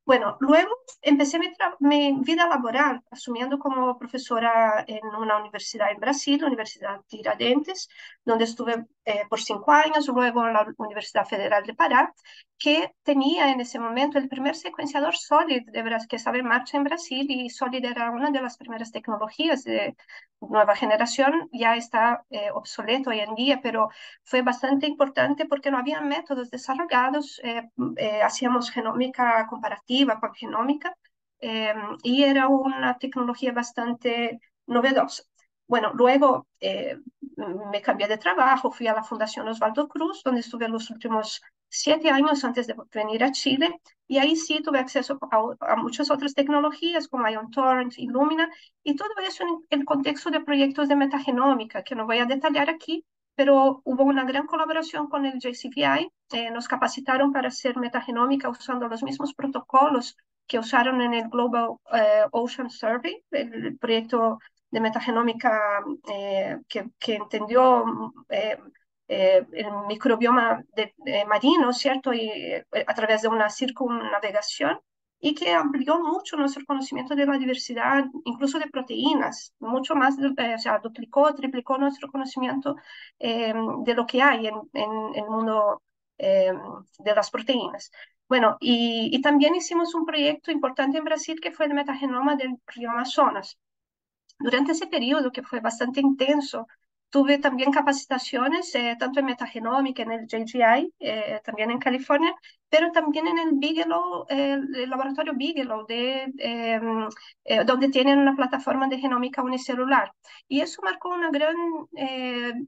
Bueno, luego empecé mi, vida laboral asumiendo como profesora en una universidad en Brasil, Universidad Tiradentes, donde estuve eh, por cinco años, luego en la Universidad Federal de Pará, que tenía en ese momento el primer secuenciador SOLID de que estaba en marcha en Brasil y SOLID era una de las primeras tecnologías de nueva generación, ya está eh, obsoleto hoy en día, pero fue bastante importante porque no había métodos desarrollados, eh, hacíamos genómica comparativa con genómica, em, y era una tecnología bastante novedosa. Bueno, luego eh, me cambié de trabajo, fui a la Fundación Osvaldo Cruz, donde estuve los últimos siete años antes de venir a Chile, y ahí sí tuve acceso a, a muchas otras tecnologías como Ion Torrent, Illumina, y todo eso en el contexto de proyectos de metagenómica, que no voy a detallar aquí, pero hubo una gran colaboración con el JCVI. Eh, nos capacitaron para hacer metagenómica usando los mismos protocolos que usaron en el Global eh, Ocean Survey, el proyecto de metagenómica eh, que, entendió el microbioma marino, ¿cierto? Y a través de una circunnavegación y que amplió mucho nuestro conocimiento de la diversidad, incluso de proteínas, mucho más, eh, o sea, duplicó, triplicó nuestro conocimiento em, de lo que hay en, el mundo em, de las proteínas. Bueno, y, y, también hicimos un proyecto importante en Brasil que fue el metagenoma del río Amazonas. Durante ese periodo, que fue bastante intenso, Tuve también capacitaciones, eh, tanto en metagenómica, en el JGI, eh, también en California, pero también en el Bigelow, eh, el laboratorio Bigelow, de, em, donde tienen una plataforma de genómica unicelular. Y eso marcó una gran em,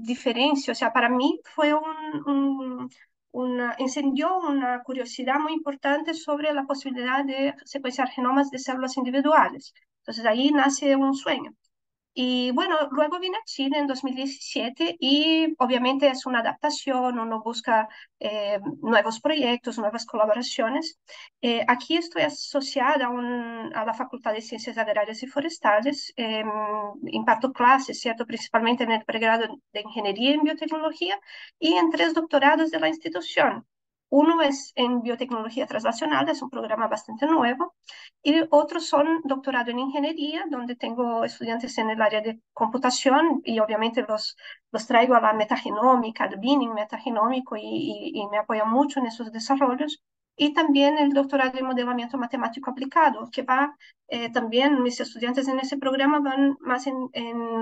diferencia. O sea, para mí fue un, una, encendió una curiosidad muy importante sobre la posibilidad de secuenciar genomas de células individuales. Entonces ahí nace un sueño. Y bueno, luego vine a Chile en 2017 y obviamente es una adaptación, uno busca eh, nuevos proyectos, nuevas colaboraciones. Eh, aquí estoy asociada a, la Facultad de Ciencias Agrarias y Forestales, eh, imparto clases, ¿cierto? principalmente en el pregrado de Ingeniería en Biotecnología y en tres doctorados de la institución. Uno es en biotecnología translacional, es un programa bastante nuevo, y otros son doctorado en ingeniería, donde tengo estudiantes en el área de computación y obviamente los, traigo a la metagenómica, al binning metagenómico y, me apoyan mucho en esos desarrollos y también el doctorado en modelamiento matemático aplicado, que va eh, también, mis estudiantes en ese programa van más en,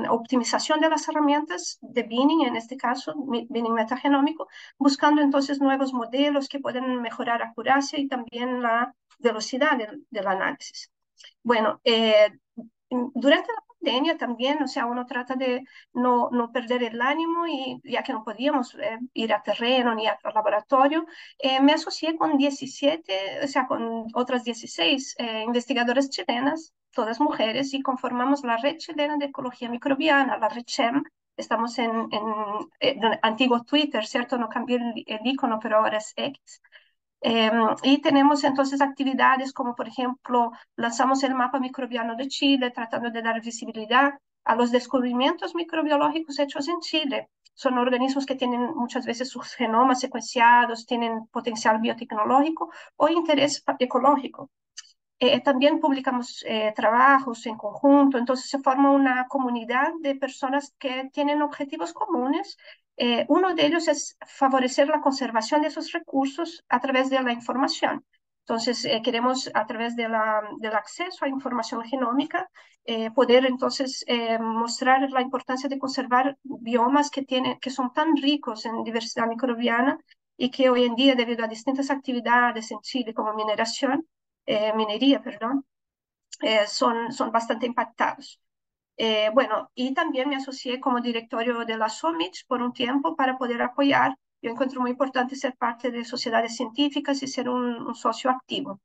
optimización de las herramientas de binning, en este caso, binning metagenómico, buscando entonces nuevos modelos que pueden mejorar la acuracia y también la velocidad del, análisis. Bueno, eh, durante la también, o sea, uno trata de no, perder el ánimo y ya que no podíamos eh, ir a terreno ni a, laboratorio, eh, me asocié con 17, o sea, con otras 16 eh, investigadoras chilenas, todas mujeres, y conformamos la Red Chilena de Ecología Microbiana, la RECHEM. estamos en, antiguo Twitter, ¿cierto? No cambié el, el, icono, pero ahora es X. Em, y tenemos entonces actividades como, por ejemplo, lanzamos el mapa microbiano de Chile, tratando de dar visibilidad a los descubrimientos microbiológicos hechos en Chile. Son organismos que tienen muchas veces sus genomas secuenciados, tienen potencial biotecnológico o interés ecológico. Eh, también publicamos eh, trabajos en conjunto, entonces se forma una comunidad de personas que tienen objetivos comunes. Eh, uno de ellos es favorecer la conservación de esos recursos a través de la información. Entonces, queremos a través del acceso a información genómica poder entonces mostrar la importancia de conservar biomas que, que son tan ricos en diversidad microbiana y que hoy en día, debido a distintas actividades en Chile como mineración, eh, minería, perdón, eh, son, son bastante impactados. Eh, bueno, y también me asocié como directorio de la SOMIC por un tiempo para poder apoyar. Yo encuentro muy importante ser parte de sociedades científicas y ser un socio activo.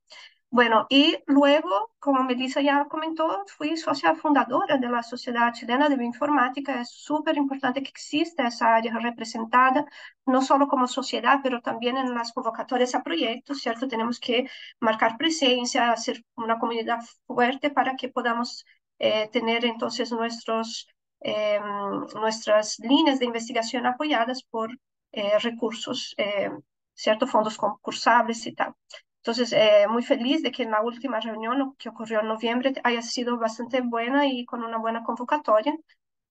Bueno, y luego, como Melissa ya comentó, fui socia fundadora de la Sociedad Chilena de Bioinformática. Es súper importante que exista esa área representada, no solo como sociedad, pero también en las convocatorias a proyectos, ¿cierto? Tenemos que marcar presencia, hacer una comunidad fuerte para que podamos eh, tener entonces nuestros, eh, nuestras líneas de investigación apoyadas por eh, recursos, ¿cierto? Fondos concursables y tal. Entonces, eh, muy feliz de que la última reunión que ocurrió en noviembre haya sido bastante buena y con una buena convocatoria.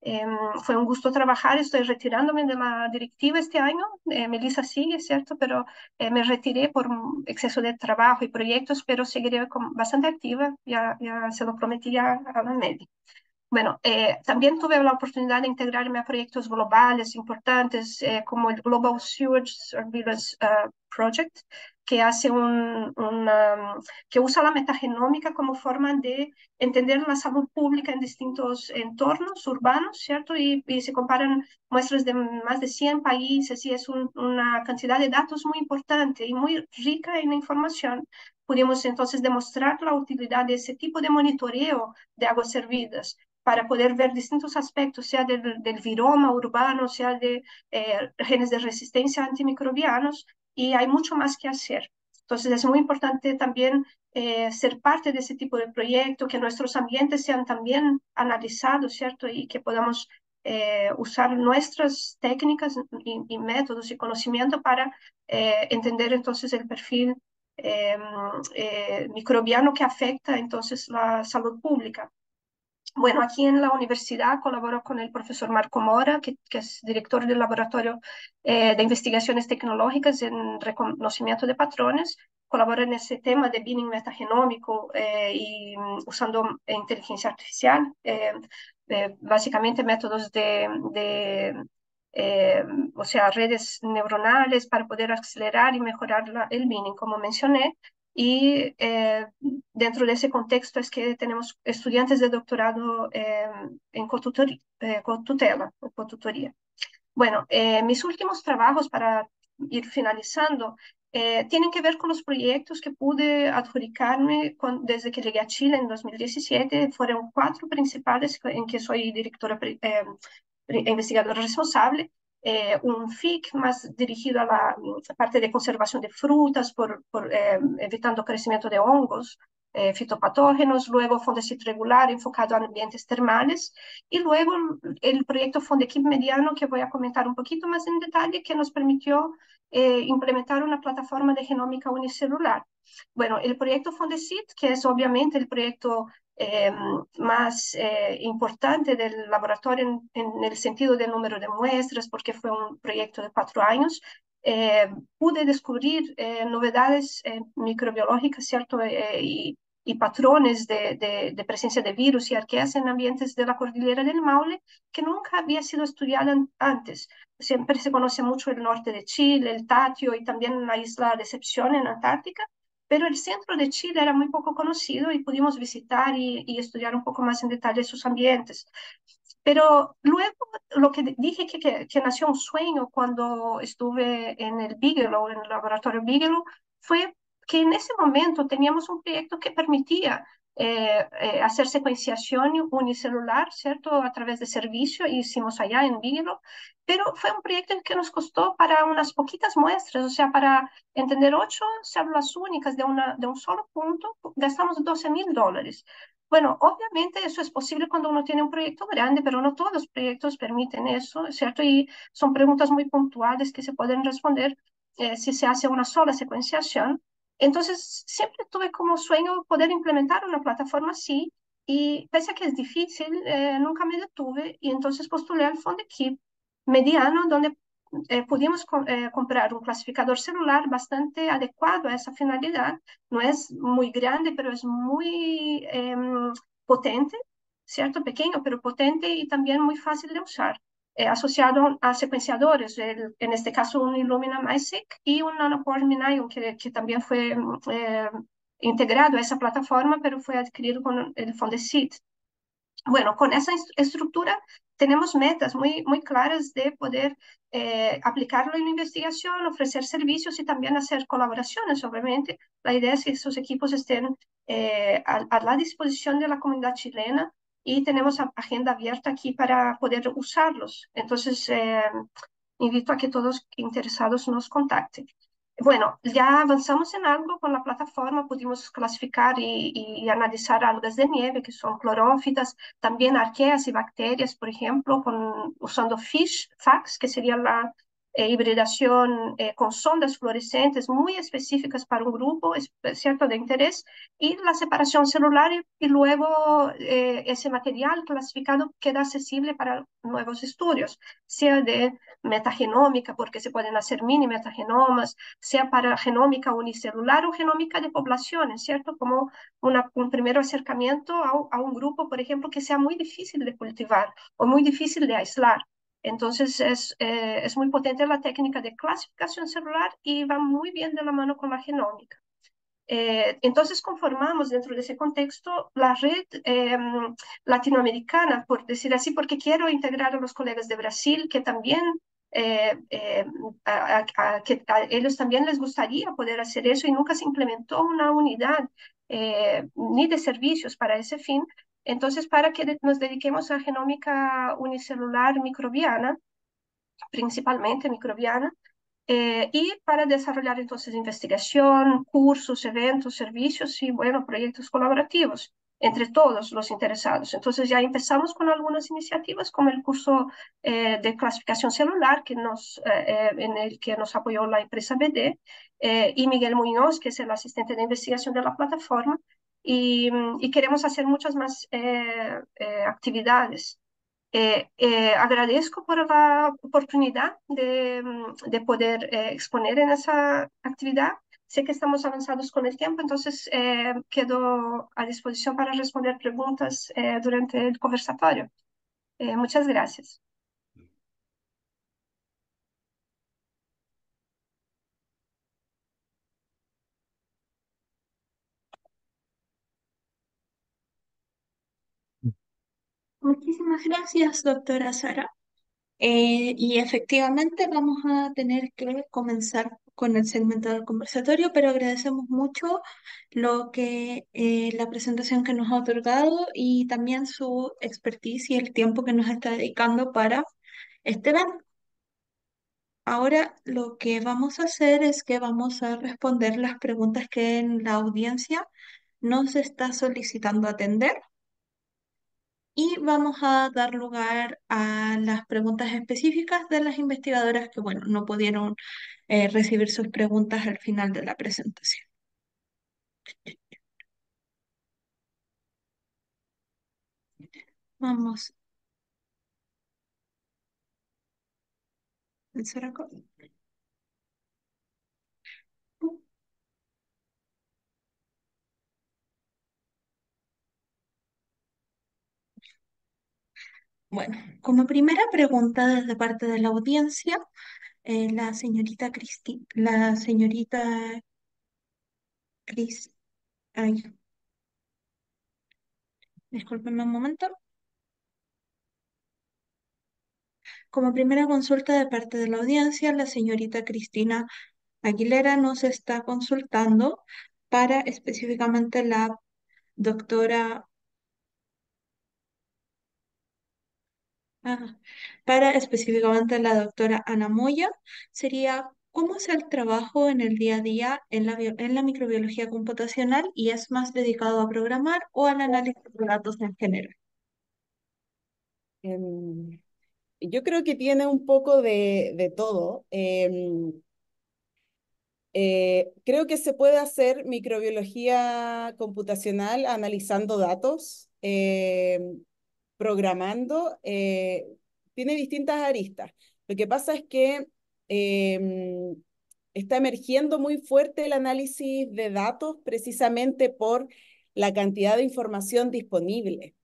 Eh, fue un gusto trabajar, estoy retirándome de la directiva este año. Eh, Melissa sigue, ¿cierto? Pero eh, me retiré por exceso de trabajo y proyectos, pero seguiré bastante activa, ya, se lo prometí a, la media. Bueno, también tuve la oportunidad de integrarme a proyectos globales importantes como el Global Sewage Surveillance ah, Project, que, hace un, una, que usa la metagenómica como forma de entender la salud pública en distintos entornos urbanos, ¿cierto? Y, se comparan muestras de más de 100 países y es una cantidad de datos muy importante y muy rica en información. Pudimos entonces demostrar la utilidad de ese tipo de monitoreo de aguas servidas para poder ver distintos aspectos, sea del, viroma urbano, sea de eh, genes de resistencia antimicrobianos, y hay mucho más que hacer. Entonces es muy importante también eh, ser parte de ese tipo de proyecto, que nuestros ambientes sean también analizados, ¿cierto? Y que podamos eh, usar nuestras técnicas y, métodos y conocimiento para eh, entender entonces el perfil em, microbiano que afecta entonces la salud pública. Bueno, aquí en la universidad colaboro con el profesor Marco Mora, que, es director del Laboratorio eh, de Investigaciones Tecnológicas en Reconocimiento de Patrones. Colaboro en ese tema de binning metagenómico eh, y mm, usando inteligencia artificial, eh, básicamente métodos de, o sea, redes neuronales para poder acelerar y mejorar el binning, como mencioné. Y eh, dentro de ese contexto es que tenemos estudiantes de doctorado eh, en co-tutela eh, o co-tutoría. Bueno, mis últimos trabajos para ir finalizando tienen que ver con los proyectos que pude adjudicarme desde que llegué a Chile en 2017. Fueron cuatro principales en que soy directora investigadora responsable eh, un FIC más dirigido a la mm, parte de conservación de frutas, por, em, evitando crecimiento de hongos, eh, fitopatógenos, luego Fondesit regular enfocado a ambientes termales y luego el proyecto Fondequip mediano que voy a comentar un poquito más en detalle que nos permitió eh, implementar una plataforma de genómica unicelular. Bueno, el proyecto Fondesit, que es obviamente el proyecto eh, más eh, importante del laboratorio en, el sentido del número de muestras, porque fue un proyecto de cuatro años, eh, pude descubrir novedades microbiológicas, ¿cierto? Y, y, patrones de, de, de, presencia de virus y arqueas en ambientes de la cordillera del Maule que nunca había sido estudiada antes. Siempre se conoce mucho el norte de Chile, el Tatio y también la isla de Decepción en Antártica, pero el centro de Chile era muy poco conocido y pudimos visitar y, estudiar un poco más en detalle sus ambientes. Pero luego lo que dije que, que, que, nació un sueño cuando estuve en el Bigelow, en el laboratorio Bigelow, fue que en ese momento teníamos un proyecto que permitía eh, eh, hacer secuenciación unicelular, ¿cierto? A través de servicio, e hicimos allá en vivo pero fue un proyecto que nos costó para unas poquitas muestras, o sea, para entender ocho células únicas de, una, de un solo punto, gastamos 12 mil dólares. Bueno, obviamente eso es posible cuando uno tiene un proyecto grande, pero no todos los proyectos permiten eso, ¿cierto? Y son preguntas muy puntuales que se pueden responder eh, si se hace una sola secuenciación. Entonces, siempre tuve como sueño poder implementar una plataforma así y pese a que es difícil, eh, nunca me detuve y entonces postulé al fondo Fondekip mediano donde eh, pudimos eh, comprar un clasificador celular bastante adecuado a esa finalidad. No es muy grande, pero es muy em, potente, ¿cierto? Pequeño, pero potente y también muy fácil de usar. Eh, asociado a secuenciadores, en este caso un Illumina MySeq y un Nanopore Minion, que, también fue eh, integrado a esa plataforma, pero fue adquirido con el Fondesit. Bueno, con esa estructura tenemos metas muy, muy claras de poder eh, aplicarlo en investigación, ofrecer servicios y también hacer colaboraciones. Obviamente, la idea es que esos equipos estén a la disposición de la comunidad chilena y tenemos agenda abierta aquí para poder usarlos. Entonces, eh, invito a que todos interesados nos contacten. Bueno, ya avanzamos en algo con la plataforma, pudimos clasificar y, analizar algas de nieve, que son clorófitas, también arqueas y bacterias, por ejemplo, con, usando FISH, FACS, que sería la, eh, hibridación eh, con sondas fluorescentes muy específicas para un grupo eh, cierto de interés y la separación celular y, luego ese material clasificado queda accesible para nuevos estudios, sea de metagenómica, porque se pueden hacer mini metagenomas, sea para genómica unicelular o genómica de poblaciones, ¿cierto? Como un primer acercamiento a un grupo, por ejemplo, que sea muy difícil de cultivar o muy difícil de aislar. Entonces eh, es, muy potente la técnica de clasificación celular y va muy bien de la mano con la genómica. Eh, entonces conformamos dentro de ese contexto la red em, latinoamericana, por decir así, porque quiero integrar a los colegas de Brasil que también, eh, ellos también les gustaría poder hacer eso y nunca se implementó una unidad ni de servicios para ese fin, entonces, para que nos dediquemos a genómica unicelular microbiana, principalmente microbiana, eh, y para desarrollar entonces investigación, cursos, eventos, servicios y, bueno, proyectos colaborativos entre todos los interesados. Entonces ya empezamos con algunas iniciativas como el curso eh, de clasificación celular que nos, eh, en el que nos apoyó la empresa BD y Miguel Muñoz, que es el asistente de investigación de la plataforma, Mm, y, queremos hacer muchas más eh, eh, actividades. Eh, agradezco por la oportunidad de, mm, de poder exponer en esa actividad. Sé que estamos avanzados con el tiempo, entonces quedo a disposición para responder preguntas durante el conversatorio. muchas gracias. Muchísimas gracias, doctora Sara. Eh, y efectivamente vamos a tener que comenzar con el segmento del conversatorio, pero agradecemos mucho lo que eh, la presentación que nos ha otorgado y también su expertise y el tiempo que nos está dedicando para este evento. Ahora lo que vamos a hacer es que vamos a responder las preguntas que en la audiencia nos está solicitando atender y vamos a dar lugar a las preguntas específicas de las investigadoras que, bueno, no pudieron eh, recibir sus preguntas al final de la presentación. Vamos. Bueno, como primera pregunta desde parte de la audiencia, eh, la señorita Cristi, la señorita Cris, ay, un momento. Como primera consulta de parte de la audiencia, la señorita Cristina Aguilera nos está consultando para específicamente la doctora Para específicamente la doctora Ana Moya, sería cómo es el trabajo en el día a día en la, microbiología computacional y es más dedicado a programar o al análisis de datos en general. Em, yo creo que tiene un poco de, todo. Em, eh, creo que se puede hacer microbiología computacional analizando datos. Em, programando, eh, tiene distintas aristas. Lo que pasa es que em, está emergiendo muy fuerte el análisis de datos precisamente por la cantidad de información disponible.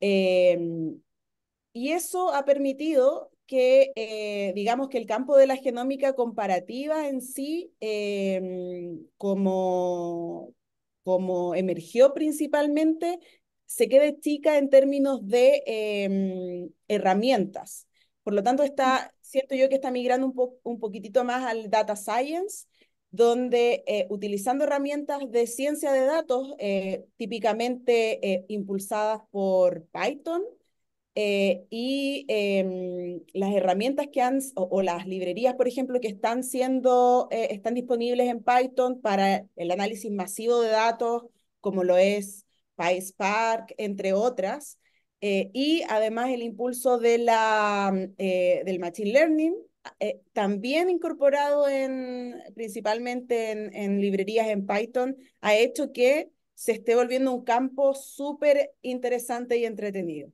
Em, y eso ha permitido que, eh, digamos, que el campo de la genómica comparativa en sí, em, como, como emergió principalmente, se quede chica en términos de em, herramientas. Por lo tanto, está, mm. siento yo que está migrando un, po un poquitito más al data science, donde eh, utilizando herramientas de ciencia de datos, eh, típicamente eh, impulsadas por Python, y em, las herramientas que han, o, las librerías, por ejemplo, que están siendo, están disponibles en Python para el análisis masivo de datos, como lo es PySpark, entre otras, eh, y además el impulso de la, mm, eh, del Machine Learning, eh, también incorporado en, principalmente en, librerías en Python, ha hecho que se esté volviendo un campo súper interesante y entretenido,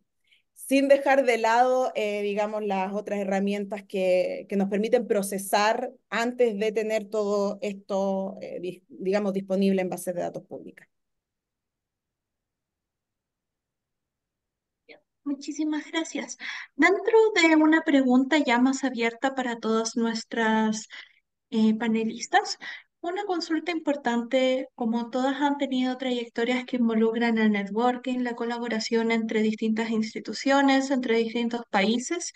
sin dejar de lado, digamos, las otras herramientas que, que, nos permiten procesar antes de tener todo esto, digamos, disponible en bases de datos públicas. Muchísimas gracias. Dentro de una pregunta ya más abierta para todas nuestras eh, panelistas, una consulta importante, como todas han tenido trayectorias que involucran el networking, la colaboración entre distintas instituciones, entre distintos países,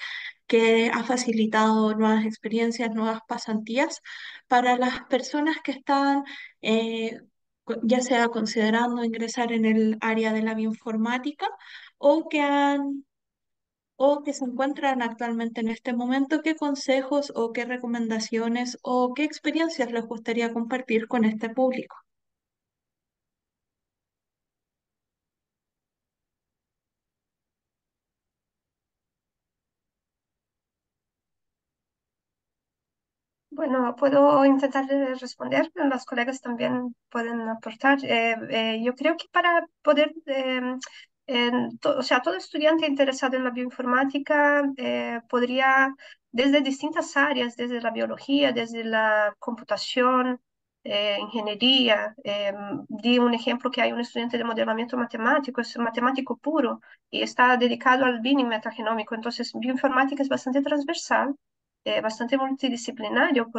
que ha facilitado nuevas experiencias, nuevas pasantías para las personas que están... Eh, ya sea considerando ingresar en el área de la bioinformática o que han o que se encuentran actualmente en este momento, qué consejos o qué recomendaciones o qué experiencias les gustaría compartir con este público. Bueno, puedo intentar eh, responder. Los colegas también pueden aportar. Eh, eh, yo creo que para poder em, o sea, todo estudiante interesado en la bioinformática eh, podría, desde distintas áreas, desde la biología, desde la computación, eh, ingeniería. Em, di un ejemplo que hay un estudiante de modelamiento matemático, es matemático puro y está dedicado al binning metagenómico. Entonces, bioinformática es bastante transversal eh, bastante multidisciplinario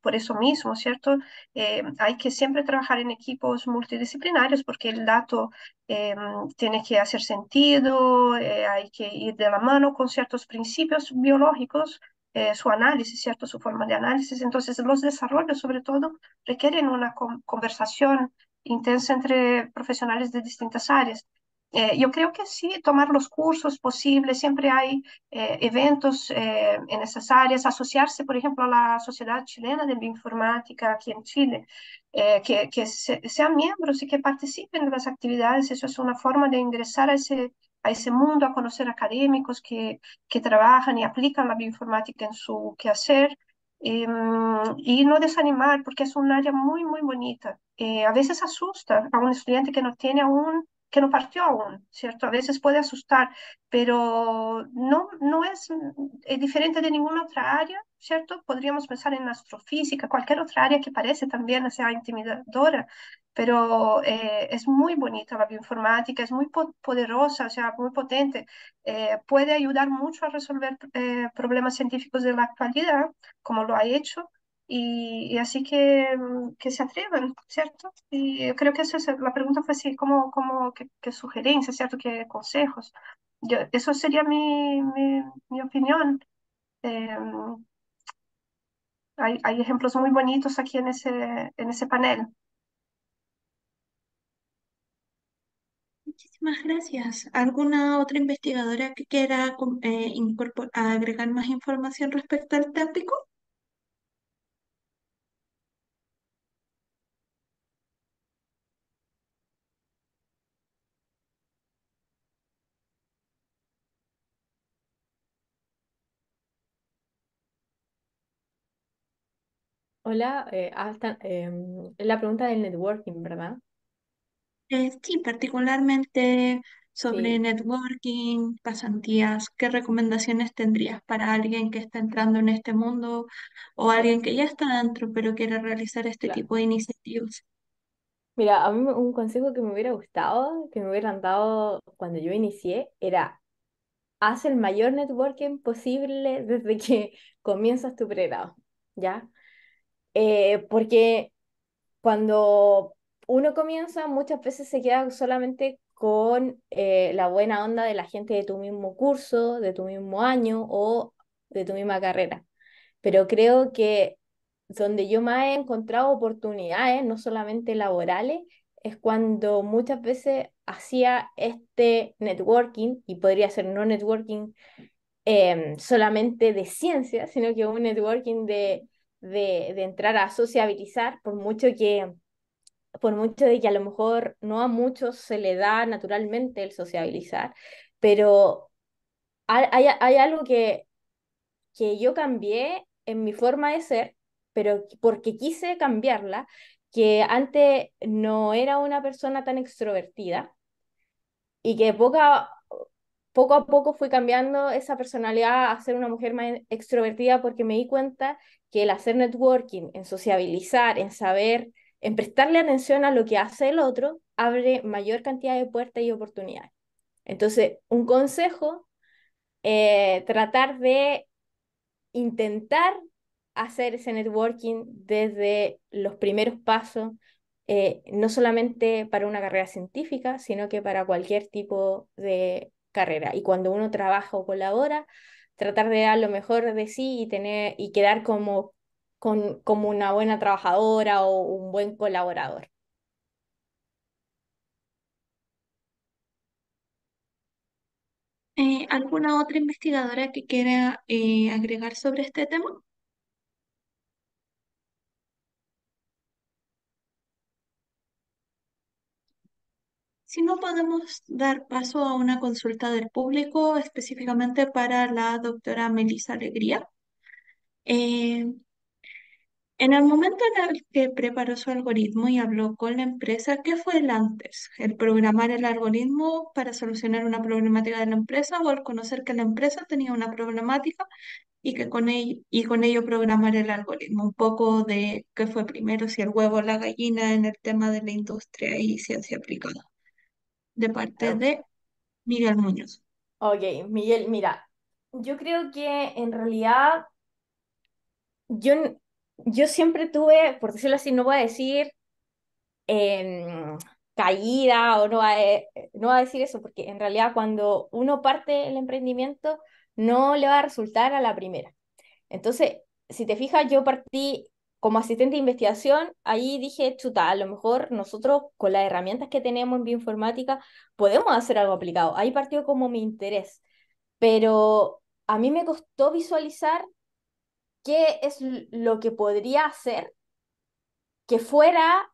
por, eso mismo, ¿cierto? Eh, hay que siempre trabajar en equipos multidisciplinarios porque el dato eh, tiene que hacer sentido, hay que ir de la mano con ciertos principios biológicos. su análisis, ¿cierto? Su forma de análisis. Entonces, los desarrollos, sobre todo, requieren una conversación intensa entre profesionales de distintas áreas. Eh, yo creo que sí, tomar los cursos posibles, siempre hay eh, eventos eh, en esas áreas, asociarse, por ejemplo, a la Sociedad Chilena de Bioinformática aquí en Chile, que, que sean miembros y que participen de las actividades, eso es una forma de ingresar a ese, a ese mundo, a conocer académicos que, que trabajan y aplican la bioinformática en su quehacer. Em, y no desanimar porque es un área muy, muy bonita. a veces asusta a un estudiante que no tiene aún que no partió aún, ¿cierto? A veces puede asustar, pero no, no es, eh, diferente de ninguna otra área, ¿cierto? Podríamos pensar en astrofísica, cualquier otra área que parece también sea intimidadora, pero eh, es muy bonita la bioinformática, es muy poderosa, o sea, muy potente, eh, puede ayudar mucho a resolver problemas científicos de la actualidad, como lo ha hecho, y, así que, mm, que, se atrevan, ¿cierto? Y yo creo que eso es, la pregunta fue así, como como qué, sugerencias, ¿cierto? ¿Qué consejos? Yo, eso sería mi, mi, opinión. Em, hay, hay, ejemplos muy bonitos aquí en ese, en ese panel. Muchísimas gracias. ¿Alguna otra investigadora que quiera eh, agregar más información respecto al tópico? Hola, hasta, eh, em, la pregunta del networking, ¿verdad? Eh, sí, particularmente sobre networking, pasantías, ¿qué recomendaciones tendrías para alguien que está entrando en este mundo o alguien que ya está dentro pero quiere realizar este tipo de iniciativas? Mira, a mí un consejo que me hubiera gustado, que me hubieran dado cuando yo inicié, era haz el mayor networking posible desde que comienzas tu pregrado, ¿ya? Eh, porque cuando uno comienza muchas veces se queda solamente con eh, la buena onda de la gente de tu mismo curso, de tu mismo año o de tu misma carrera. Pero creo que donde yo más he encontrado oportunidades, no solamente laborales, es cuando muchas veces hacía este networking, y podría ser no networking em, solamente de ciencia, sino que un networking de de, entrar a sociabilizar, por mucho que por mucho de que a lo mejor no a muchos se le da naturalmente el sociabilizar, pero hay, algo que, que yo cambié en mi forma de ser, pero porque quise cambiarla, que antes no era una persona tan extrovertida y que poca poco a poco fui cambiando esa personalidad a ser una mujer más extrovertida porque me di cuenta que el hacer networking, en sociabilizar, en saber, en prestarle atención a lo que hace el otro, abre mayor cantidad de puertas y oportunidades. Entonces, un consejo, eh, tratar de intentar hacer ese networking desde los primeros pasos, eh, no solamente para una carrera científica, sino que para cualquier tipo de carrera. Y cuando uno trabaja o colabora, tratar de dar lo mejor de sí y, tener, y quedar como, con, como una buena trabajadora o un buen colaborador. Eh, ¿Alguna otra investigadora que quiera eh, agregar sobre este tema? Si no podemos dar paso a una consulta del público específicamente para la doctora Melissa Alegría. Eh, en el momento en el que preparó su algoritmo y habló con la empresa, ¿qué fue el antes? ¿El programar el algoritmo para solucionar una problemática de la empresa o el conocer que la empresa tenía una problemática y que con y con ello programar el algoritmo? Un poco de qué fue primero, si el huevo o la gallina en el tema de la industria y ciencia aplicada de parte de Miguel Muñoz. Ok, Miguel, mira, yo creo que en realidad yo, yo siempre tuve, por decirlo así, no voy a decir em, caída o no voy eh, no a decir eso, porque en realidad cuando uno parte el emprendimiento no le va a resultar a la primera. Entonces, si te fijas, yo partí como asistente de investigación, ahí dije, chuta, a lo mejor nosotros con las herramientas que tenemos en bioinformática podemos hacer algo aplicado. Ahí partió como mi interés, pero a mí me costó visualizar qué es lo que podría hacer que fuera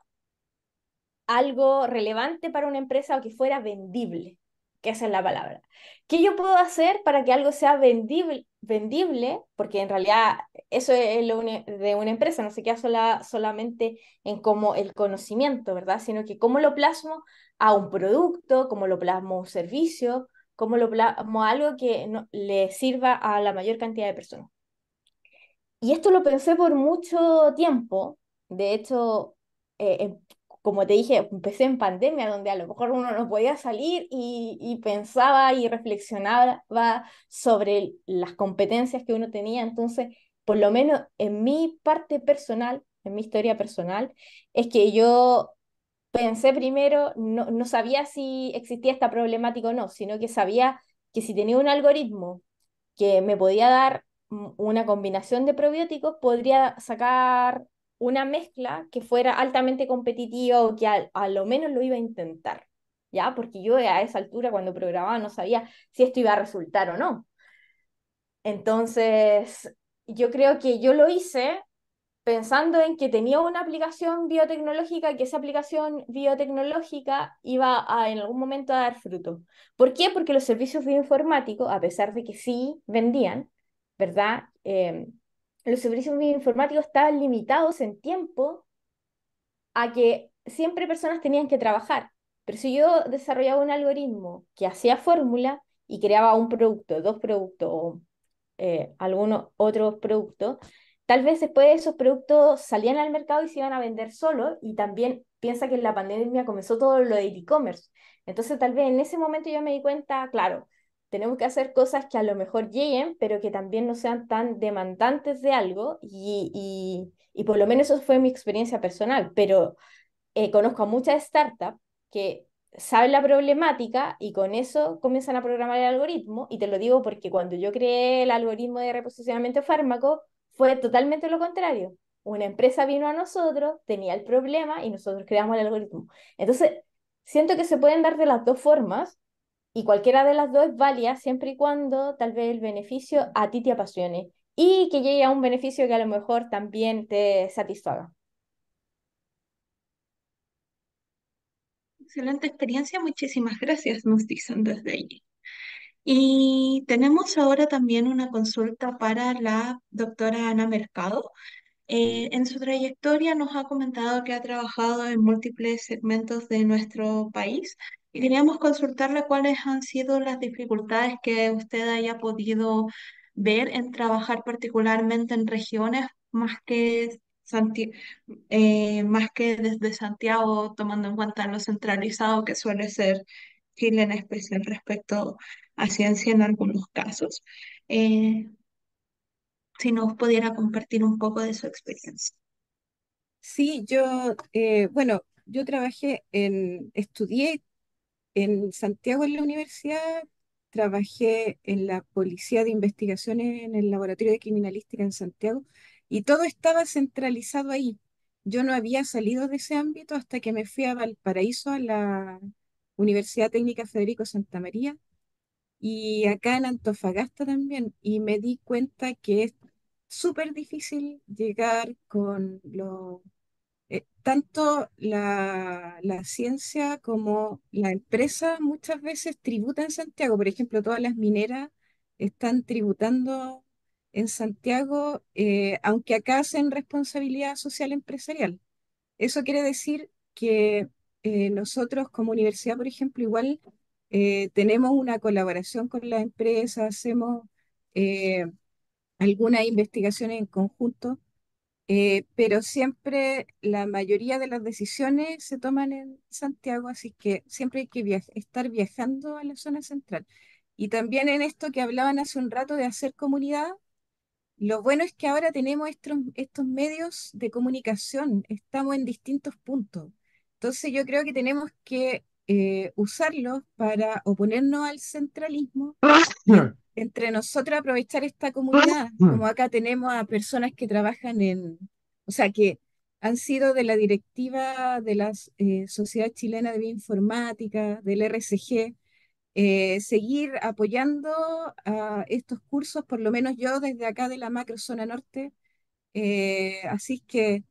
algo relevante para una empresa o que fuera vendible, que esa es la palabra. ¿Qué yo puedo hacer para que algo sea vendible, vendible, porque en realidad eso es lo de una empresa, no se queda sola, solamente en cómo el conocimiento, ¿verdad? Sino que cómo lo plasmo a un producto, cómo lo plasmo a un servicio, cómo lo plasmo a algo que le sirva a la mayor cantidad de personas. Y esto lo pensé por mucho tiempo, de hecho, eh, em, como te dije, empecé en pandemia, donde a lo mejor uno no podía salir y, pensaba y reflexionaba sobre las competencias que uno tenía. Entonces, por lo menos en mi parte personal, en mi historia personal, es que yo pensé primero, no, no sabía si existía esta problemática o no, sino que sabía que si tenía un algoritmo que me podía dar una combinación de probióticos, podría sacar una mezcla que fuera altamente competitiva o que a, lo menos lo iba a intentar, ¿ya? Porque yo a esa altura cuando programaba no sabía si esto iba a resultar o no. Entonces, yo creo que yo lo hice pensando en que tenía una aplicación biotecnológica que esa aplicación biotecnológica iba a, en algún momento a dar fruto. ¿Por qué? Porque los servicios bioinformáticos, a pesar de que sí vendían, ¿verdad? Eh, los servicios informáticos estaban limitados en tiempo a que siempre personas tenían que trabajar. Pero si yo desarrollaba un algoritmo que hacía fórmula y creaba un producto, dos productos o eh, algunos otros productos, tal vez después esos productos salían al mercado y se iban a vender solo. y también piensa que en la pandemia comenzó todo lo de e-commerce. Entonces tal vez en ese momento yo me di cuenta, claro, tenemos que hacer cosas que a lo mejor lleguen, pero que también no sean tan demandantes de algo, y, por lo menos eso fue mi experiencia personal, pero eh, conozco a muchas startups que saben la problemática y con eso comienzan a programar el algoritmo, y te lo digo porque cuando yo creé el algoritmo de reposicionamiento fármaco, fue totalmente lo contrario. Una empresa vino a nosotros, tenía el problema y nosotros creamos el algoritmo. Entonces, siento que se pueden dar de las dos formas y cualquiera de las dos valía, siempre y cuando tal vez el beneficio a ti te apasione y que llegue a un beneficio que a lo mejor también te satisfaga. Excelente experiencia, muchísimas gracias, nos dicen desde allí. Y tenemos ahora también una consulta para la doctora Ana Mercado. Eh, en su trayectoria nos ha comentado que ha trabajado en múltiples segmentos de nuestro país, y queríamos consultarle cuáles han sido las dificultades que usted haya podido ver en trabajar particularmente en regiones más que, eh, más que desde Santiago, tomando en cuenta lo centralizado que suele ser Chile en especial respecto a ciencia en algunos casos. Eh, si nos pudiera compartir un poco de su experiencia. Sí, yo, eh, bueno, yo trabajé en, estudié en Santiago, en la universidad, trabajé en la Policía de Investigaciones en el Laboratorio de Criminalística en Santiago y todo estaba centralizado ahí. Yo no había salido de ese ámbito hasta que me fui a Valparaíso, a la Universidad Técnica Federico Santa María y acá en Antofagasta también, y me di cuenta que es súper difícil llegar con los eh, tanto la, ciencia como la empresa muchas veces tributan en Santiago. Por ejemplo, todas las mineras están tributando en Santiago, eh, aunque acá hacen responsabilidad social empresarial. Eso quiere decir que eh, nosotros como universidad, por ejemplo, igual tenemos una colaboración con la empresa, hacemos algunas investigaciones en conjunto eh, pero siempre la mayoría de las decisiones se toman en Santiago, así que siempre hay que estar viajando a la zona central. Y también en esto que hablaban hace un rato de hacer comunidad, lo bueno es que ahora tenemos estos, estos medios de comunicación, estamos en distintos puntos. Entonces yo creo que tenemos que eh, usarlos para oponernos al centralismo, entre nosotros aprovechar esta comunidad, como acá tenemos a personas que trabajan en, o sea, que han sido de la directiva de la eh, Sociedad Chilena de Bioinformática, del RCG, eh, seguir apoyando a estos cursos, por lo menos yo desde acá de la macro zona norte. Eh, así que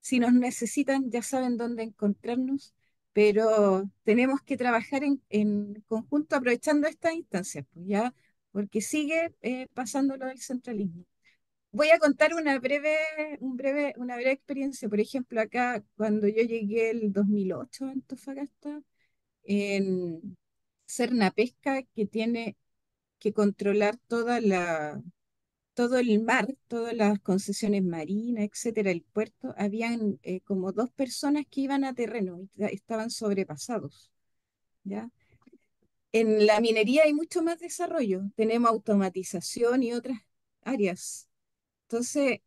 si nos necesitan, ya saben dónde encontrarnos pero tenemos que trabajar en, conjunto aprovechando estas instancias, pues ya, porque sigue eh, pasando lo del centralismo. Voy a contar una breve, un breve, una breve experiencia. Por ejemplo, acá cuando yo llegué el 2008 a Antofagasta, en Pesca, que tiene que controlar toda la, todo el mar, todas las concesiones marinas, etcétera, el puerto, habían eh, como dos personas que iban a terreno y estaban sobrepasados. ¿ya? En la minería hay mucho más desarrollo, tenemos automatización y otras áreas. Entonces,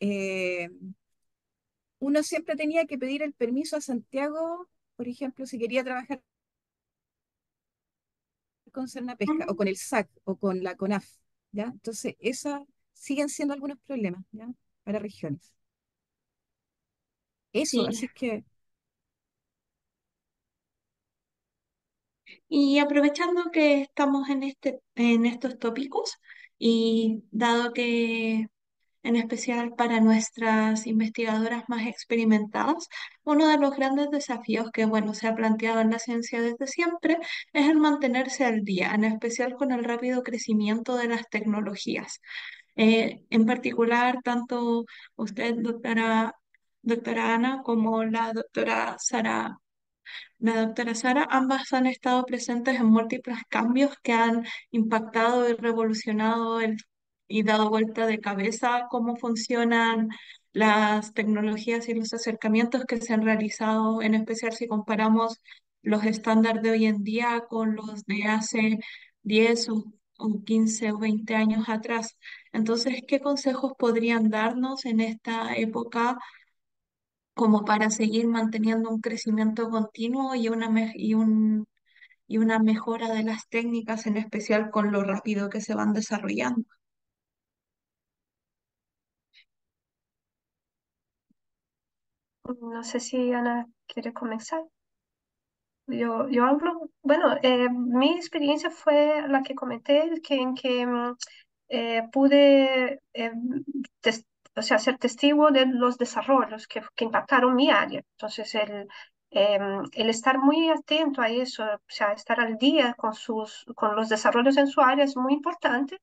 eh, uno siempre tenía que pedir el permiso a Santiago, por ejemplo, si quería trabajar con serna Pesca o con el SAC o con la CONAF entonces, esos siguen siendo algunos problemas, Para regiones. Eso, así que, Y aprovechando que estamos en este, en estos tópicos y dado que en especial para nuestras investigadoras más experimentadas. Uno de los grandes desafíos que, bueno, se ha planteado en la ciencia desde siempre es el mantenerse al día, en especial con el rápido crecimiento de las tecnologías. Eh, en particular, tanto usted, doctora, doctora Ana, como la doctora Sara la doctora Sara, ambas han estado presentes en múltiples cambios que han impactado y revolucionado el y dado vuelta de cabeza cómo funcionan las tecnologías y los acercamientos que se han realizado, en especial si comparamos los estándares de hoy en día con los de hace 10 o, 15 o 20 años atrás. Entonces, ¿qué consejos podrían darnos en esta época como para seguir manteniendo un crecimiento continuo y una, y y una mejora de las técnicas, en especial con lo rápido que se van desarrollando? No sé si Ana quiere comenzar. Yo, yo hablo, bueno, eh, mi experiencia fue la que comenté, que, en que mm, eh, pude eh, o sea, ser testigo de los desarrollos que, impactaron mi área. Entonces, el, el estar muy atento a eso, o sea, estar al día con, sus, con los desarrollos en su área es muy importante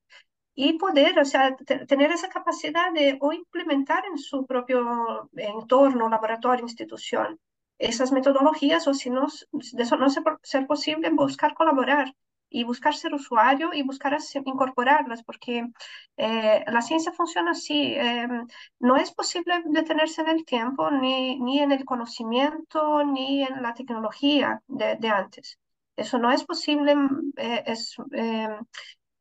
y poder, o sea, tener esa capacidad de o implementar en su propio entorno, laboratorio, institución, esas metodologías o si no, de eso no ser posible, buscar colaborar y buscar ser usuario y buscar incorporarlas, porque eh, la ciencia funciona así. Em, no es posible detenerse en el tiempo, ni, ni en el conocimiento, ni en la tecnología de, antes. Eso no es posible, mm, eh, es, em,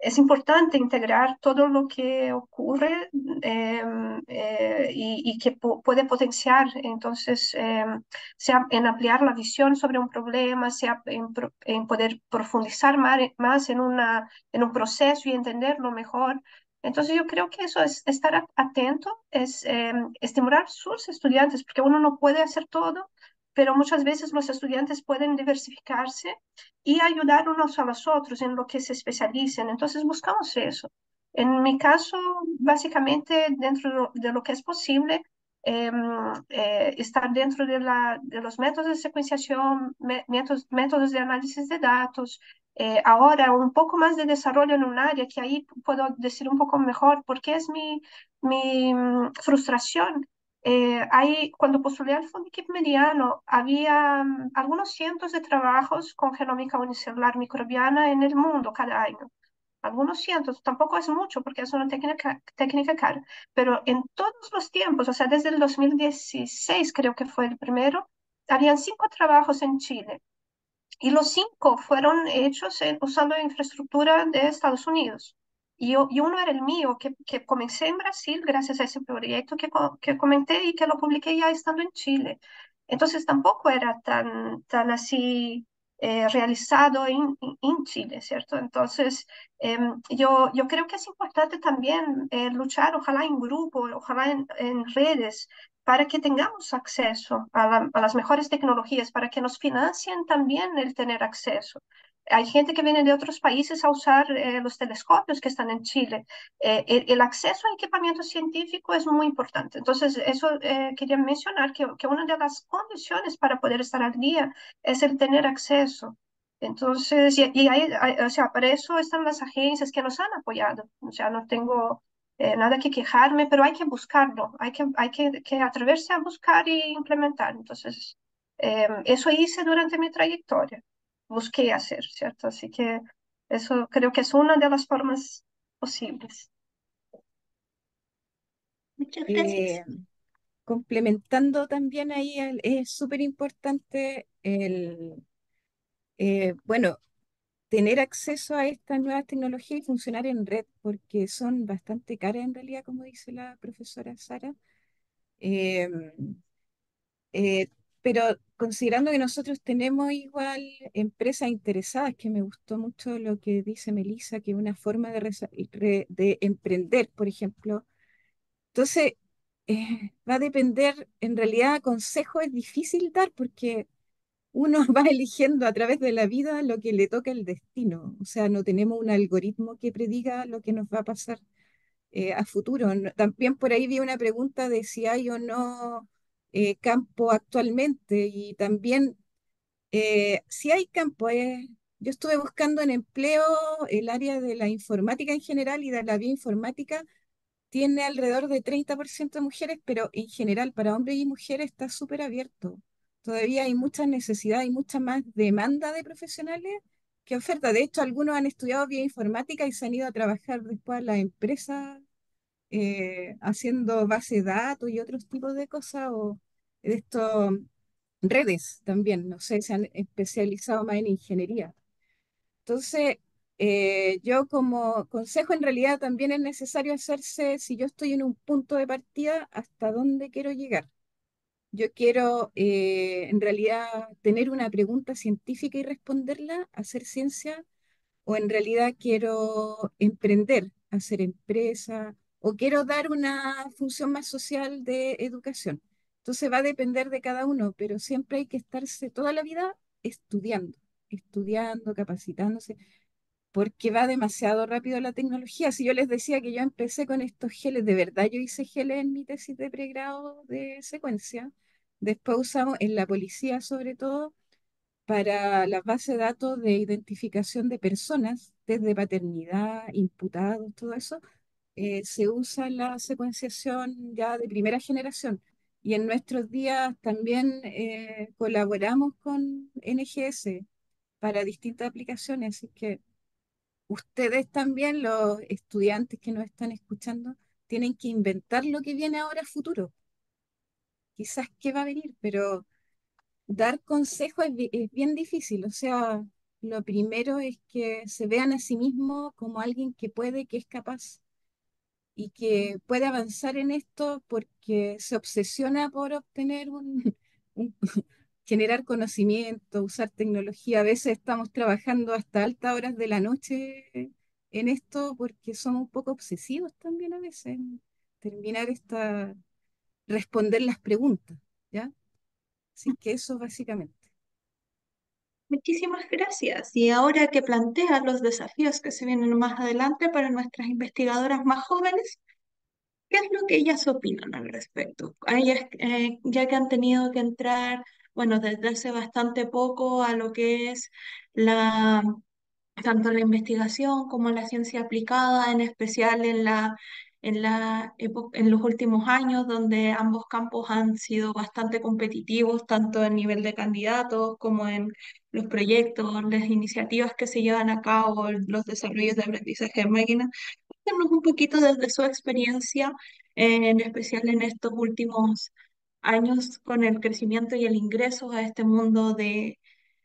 es importante integrar todo lo que ocurre em, eh, y, que puede potenciar, entonces, em, sea en ampliar la visión sobre un problema, sea en, poder profundizar más, en, una, en un proceso y entenderlo mejor. Entonces yo creo que eso es estar atento, es em, estimular sus estudiantes, porque uno no puede hacer todo, pero muchas veces los estudiantes pueden diversificarse y ayudar unos a los otros en lo que se especialicen. Entonces buscamos eso. En mi caso, básicamente dentro de lo que es posible, em, eh, estar dentro de, la, de, los métodos de secuenciación, métodos, métodos de análisis de datos. Eh, ahora un poco más de desarrollo en un área que ahí puedo decir un poco mejor porque es mi, mi mm, frustración hay, eh, cuando postulé al Fundikip Mediano, había mm, algunos cientos de trabajos con genómica unicelular microbiana en el mundo cada año. Algunos cientos, tampoco es mucho porque es una técnica, cara, pero en todos los tiempos, o sea, desde el 2016 creo que fue el primero, habían cinco trabajos en Chile y los cinco fueron hechos usando infraestructura de Estados Unidos. Y, uno era el mío, que, que, comencé en Brasil gracias a ese proyecto que, que comenté y que lo publiqué ya estando en Chile. Entonces tampoco era tan, tan así eh, realizado en, Chile, ¿cierto? Entonces, em, yo, yo creo que es importante también eh, luchar, ojalá en grupo, ojalá en, redes, para que tengamos acceso a, a las mejores tecnologías, para que nos financien también el tener acceso hay gente que viene de otros países a usar eh, los telescopios que están en Chile. Eh, el, acceso a equipamiento científico es muy importante. Entonces, eso eh, quería mencionar, que, una de las condiciones para poder estar al día es el tener acceso. Entonces, y, ahí, hay, o sea, para eso están las agencias que nos han apoyado. O sea, no tengo nada que quejarme, pero hay que buscarlo, hay que, hay que, que atreverse a buscar e implementar. Entonces, eso hice durante mi trayectoria busqué hacer, ¿cierto? Así que eso creo que es una de las formas posibles. Muchas eh, gracias. complementando también ahí, es súper importante el, eh, bueno, tener acceso a esta nueva tecnología y funcionar en red, porque son bastante caras en realidad, como dice la profesora Sara. Em, eh, pero considerando que nosotros tenemos igual empresas interesadas, que me gustó mucho lo que dice Melissa, que una forma de, emprender, por ejemplo. Entonces, eh, va a depender, en realidad, consejo es difícil dar porque uno va eligiendo a través de la vida lo que le toca el destino. O sea, no tenemos un algoritmo que prediga lo que nos va a pasar eh, a futuro. También por ahí vi una pregunta de si hay o no eh, campo actualmente y también eh, si hay campo, eh, yo estuve buscando en empleo el área de la informática en general y de la bioinformática tiene alrededor de 30% de mujeres, pero en general para hombres y mujeres está súper abierto. Todavía hay mucha necesidad y mucha más demanda de profesionales que oferta. De hecho, algunos han estudiado bioinformática y se han ido a trabajar después a las empresas eh, haciendo base de datos y otros tipos de cosas, o de esto, redes también, no sé, se han especializado más en ingeniería. Entonces, eh, yo como consejo, en realidad también es necesario hacerse, si yo estoy en un punto de partida, hasta dónde quiero llegar. Yo quiero, eh, en realidad, tener una pregunta científica y responderla, hacer ciencia, o en realidad quiero emprender, hacer empresa, o quiero dar una función más social de educación. Entonces va a depender de cada uno, pero siempre hay que estarse toda la vida estudiando, estudiando, capacitándose, porque va demasiado rápido la tecnología. Si yo les decía que yo empecé con estos geles, de verdad yo hice geles en mi tesis de pregrado de secuencia, después usamos en la policía sobre todo para las bases de datos de identificación de personas desde paternidad, imputados, todo eso, eh, se usa la secuenciación ya de primera generación. Y en nuestros días también eh, colaboramos con NGS para distintas aplicaciones. Así que ustedes también, los estudiantes que nos están escuchando, tienen que inventar lo que viene ahora futuro. Quizás qué va a venir, pero dar consejo es, es bien difícil. O sea, lo primero es que se vean a sí mismos como alguien que puede, que es capaz y que puede avanzar en esto porque se obsesiona por obtener un, generar conocimiento, usar tecnología. A veces estamos trabajando hasta altas horas de la noche en esto porque somos un poco obsesivos también a veces terminar esta, responder las preguntas, ¿ya? Así que eso básicamente. Muchísimas gracias. Y ahora que plantea los desafíos que se vienen más adelante para nuestras investigadoras más jóvenes, ¿qué es lo que ellas opinan al respecto? Eh, ya que han tenido que entrar, bueno, desde hace bastante poco a lo que es la tanto la investigación como la ciencia aplicada, en especial en la en, la en los últimos años, donde ambos campos han sido bastante competitivos, tanto en nivel de candidatos como en los proyectos, las iniciativas que se llevan a cabo, los desarrollos de aprendizaje de máquinas. un poquito desde su experiencia, en especial en estos últimos años con el crecimiento y el ingreso a este mundo de,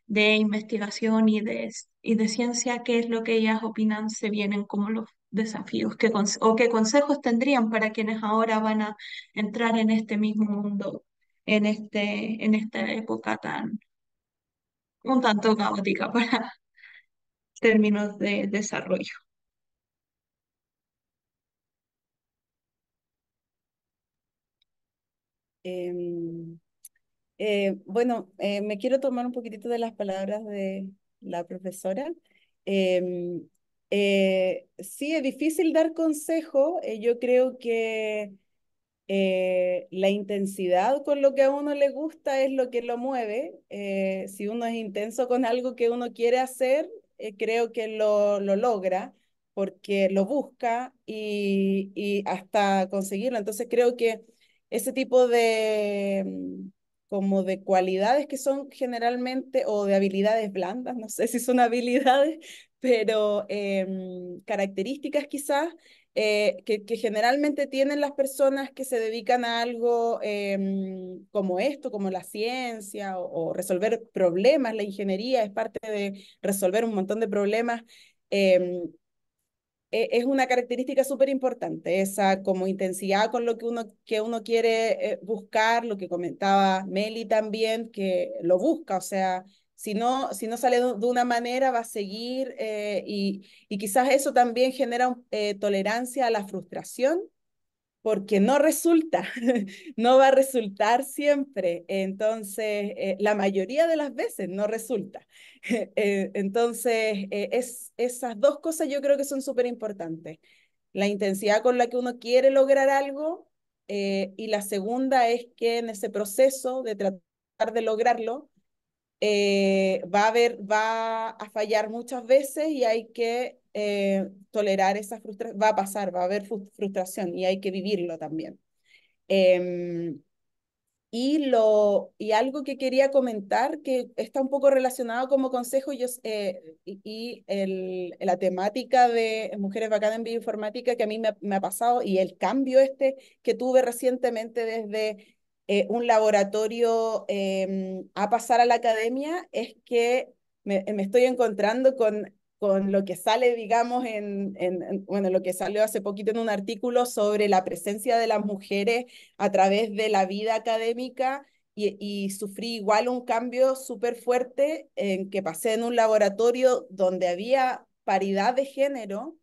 de investigación y de, y de ciencia, qué es lo que ellas opinan se vienen como los desafíos que, o qué consejos tendrían para quienes ahora van a entrar en este mismo mundo, en, este, en esta época tan un tanto caótica para términos de desarrollo. Em, eh, bueno, eh, me quiero tomar un poquitito de las palabras de la profesora. Em, eh, sí, es difícil dar consejo. Eh, yo creo que eh, la intensidad con lo que a uno le gusta es lo que lo mueve. si uno es intenso con algo que uno quiere hacer, creo que lo, lo, logra porque lo busca y, hasta conseguirlo. Entonces creo que ese tipo de mm, como de cualidades que son generalmente o de habilidades blandas, no sé si son habilidades, pero em, características quizás eh, que, que, generalmente tienen las personas que se dedican a algo em, como esto, como la ciencia o, resolver problemas. La ingeniería es parte de resolver un montón de problemas. Em, e, es una característica súper importante, esa como intensidad con lo que uno, que uno quiere eh, buscar, lo que comentaba Meli también, que lo busca, o sea, si no, si no sale de una manera, va a seguir eh, y, y, quizás eso también genera eh, tolerancia a la frustración porque no resulta, no va a resultar siempre. Entonces, eh, la mayoría de las veces no resulta. entonces, es, esas dos cosas yo creo que son súper importantes. La intensidad con la que uno quiere lograr algo y la segunda es que en ese proceso de tratar de lograrlo, eh, va, a haber, va a fallar muchas veces y hay que eh, tolerar esa frustración, va a pasar, va a haber frustración y hay que vivirlo también. Em, y, lo, y algo que quería comentar que está un poco relacionado como consejo yo, eh, y, el, la temática de Mujeres Bacanas en Bioinformática que a mí me, me, ha pasado y el cambio este que tuve recientemente desde eh, un laboratorio em, a pasar a la academia es que me, estoy encontrando con, lo que sale, digamos, en, bueno, lo que salió hace poquito en un artículo sobre la presencia de las mujeres a través de la vida académica y sufrí igual un cambio súper fuerte en que pasé en un laboratorio donde había paridad de género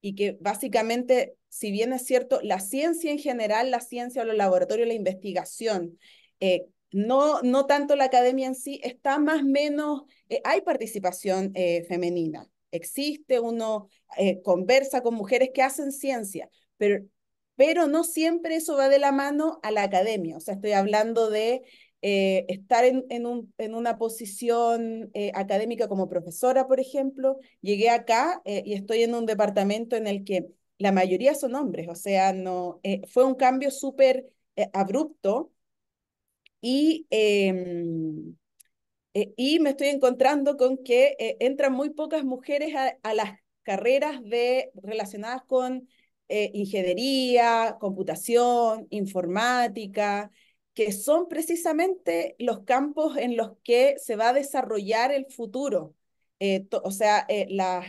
y que básicamente, si bien es cierto, la ciencia en general, la ciencia o los laboratorios, la investigación, eh, no, no tanto la academia en sí, está más o menos, eh, hay participación eh, femenina, existe, uno conversa con mujeres que hacen ciencia, pero, pero no siempre eso va de la mano a la academia, o sea, estoy hablando de eh, estar en, un, en, una posición eh, académica como profesora, por ejemplo. Llegué acá eh, y estoy en un departamento en el que la mayoría son hombres, o sea, no, fue un cambio súper abrupto y, em, y me estoy encontrando con que entran muy pocas mujeres a, las carreras de, relacionadas con ingeniería, computación, informática que son precisamente los campos en los que se va a desarrollar el futuro. Eh, o sea, eh, las,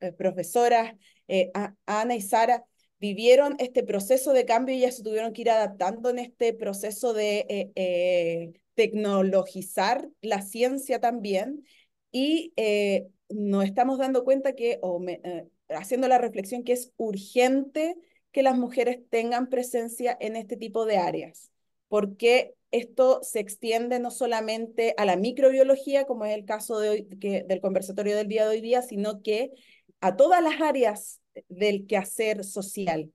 eh, profesoras Ana y Sara vivieron este proceso de cambio y ya se tuvieron que ir adaptando en este proceso de tecnologizar la ciencia también. Y nos estamos dando cuenta que, o haciendo la reflexión, que es urgente que las mujeres tengan presencia en este tipo de áreas porque esto se extiende no solamente a la microbiología, como es el caso del conversatorio del día de hoy día, sino que a todas las áreas del quehacer social.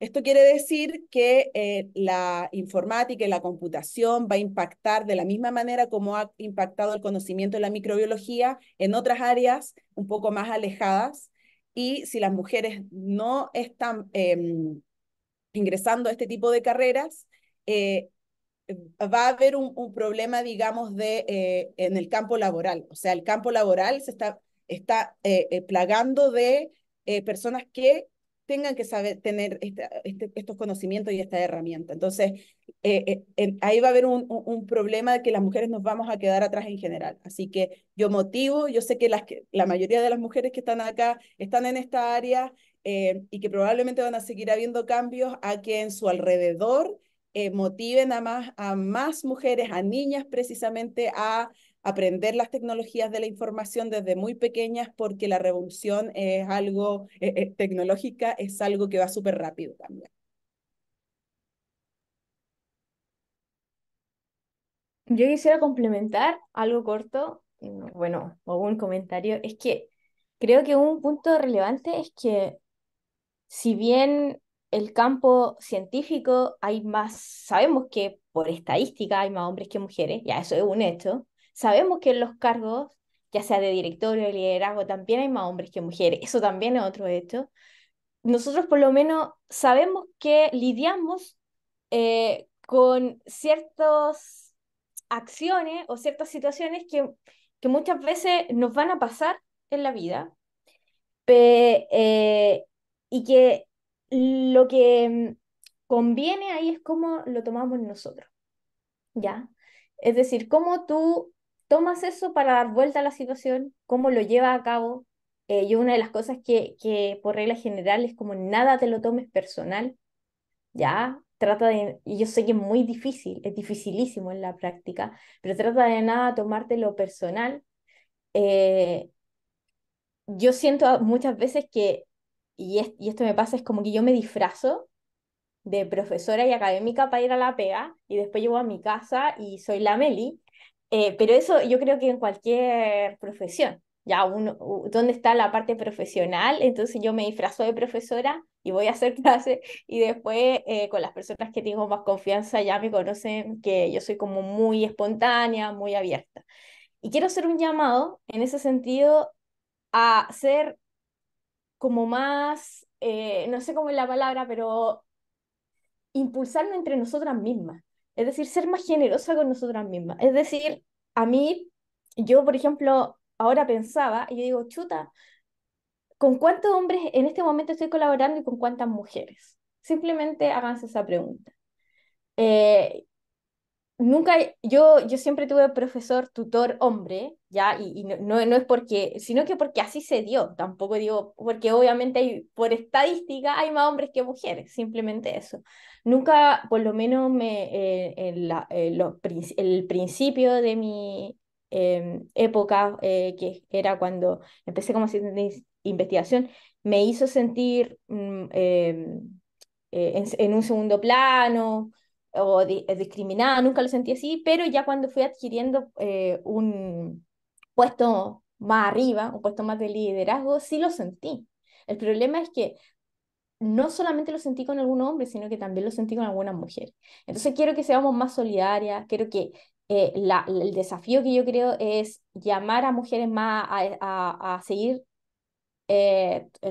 Esto quiere decir que eh, la informática y la computación va a impactar de la misma manera como ha impactado el conocimiento de la microbiología en otras áreas un poco más alejadas. Y si las mujeres no están em, ingresando a este tipo de carreras, eh, eh, va a haber un, un problema, digamos, de, eh, en el campo laboral. O sea, el campo laboral se está, está plagando de personas que tengan que saber tener este, estos conocimientos y esta herramienta. Entonces, ahí va a haber un, un, problema de que las mujeres nos vamos a quedar atrás en general. Así que yo motivo, yo sé que, las, la mayoría de las mujeres que están acá están en esta área y que probablemente van a seguir habiendo cambios a que en su alrededor eh, motiven a más, a más mujeres, a niñas precisamente, a aprender las tecnologías de la información desde muy pequeñas porque la revolución es algo eh, eh, tecnológica, es algo que va súper rápido también. Yo quisiera complementar algo corto, bueno, o un comentario, es que creo que un punto relevante es que si bien el campo científico hay más, sabemos que por estadística hay más hombres que mujeres, ya eso es un hecho. Sabemos que en los cargos, ya sea de directorio, de liderazgo, también hay más hombres que mujeres, eso también es otro hecho. Nosotros por lo menos sabemos que lidiamos eh, con ciertas acciones o ciertas situaciones que, que muchas veces nos van a pasar en la vida. Eh, y que lo que mm, conviene ahí es cómo lo tomamos nosotros, ¿ya? Es decir, cómo tú tomas eso para dar vuelta a la situación, cómo lo llevas a cabo. Eh, yo una de las cosas que, por regla general es como nada te lo tomes personal, ¿ya? Trata de, y yo sé que es muy difícil, es dificilísimo en la práctica, pero trata de nada lo personal. Eh, yo siento muchas veces que y, esto me pasa, es como que yo me disfrazo de profesora y académica para ir a la pega y después llevo a mi casa y soy la Meli. Eh, pero eso yo creo que en cualquier profesión, ya uno, ¿dónde está la parte profesional? Entonces yo me disfrazo de profesora y voy a hacer clase y después eh, con las personas que tengo más confianza ya me conocen que yo soy como muy espontánea, muy abierta. Y quiero hacer un llamado en ese sentido a ser como más, eh, no sé cómo es la palabra, pero impulsarnos entre nosotras mismas. Es decir, ser más generosa con nosotras mismas. Es decir, a mí, yo, por ejemplo, ahora pensaba, y yo digo, chuta, ¿con cuántos hombres en este momento estoy colaborando y con cuántas mujeres? Simplemente háganse esa pregunta. Eh, nunca, yo, yo siempre tuve profesor, tutor, hombre, ¿ya? Y, no, no, es porque, sino que porque así se dio, tampoco digo, porque obviamente por estadística hay más hombres que mujeres, simplemente eso. Nunca, por lo menos me, eh, en la, el principio de mi em, época, eh, que era cuando empecé como asistente investigación, me hizo sentir mm, em, eh, en un segundo plano, o eh, discriminada, nunca lo sentí así, pero ya cuando fui adquiriendo eh, un puesto más arriba, un puesto más de liderazgo, sí lo sentí. El problema es que no solamente lo sentí con algún hombre, sino que también lo sentí con alguna mujer. Entonces quiero que seamos más solidarias, quiero que eh, la, el desafío que yo creo es llamar a mujeres más a, e, a, a seguir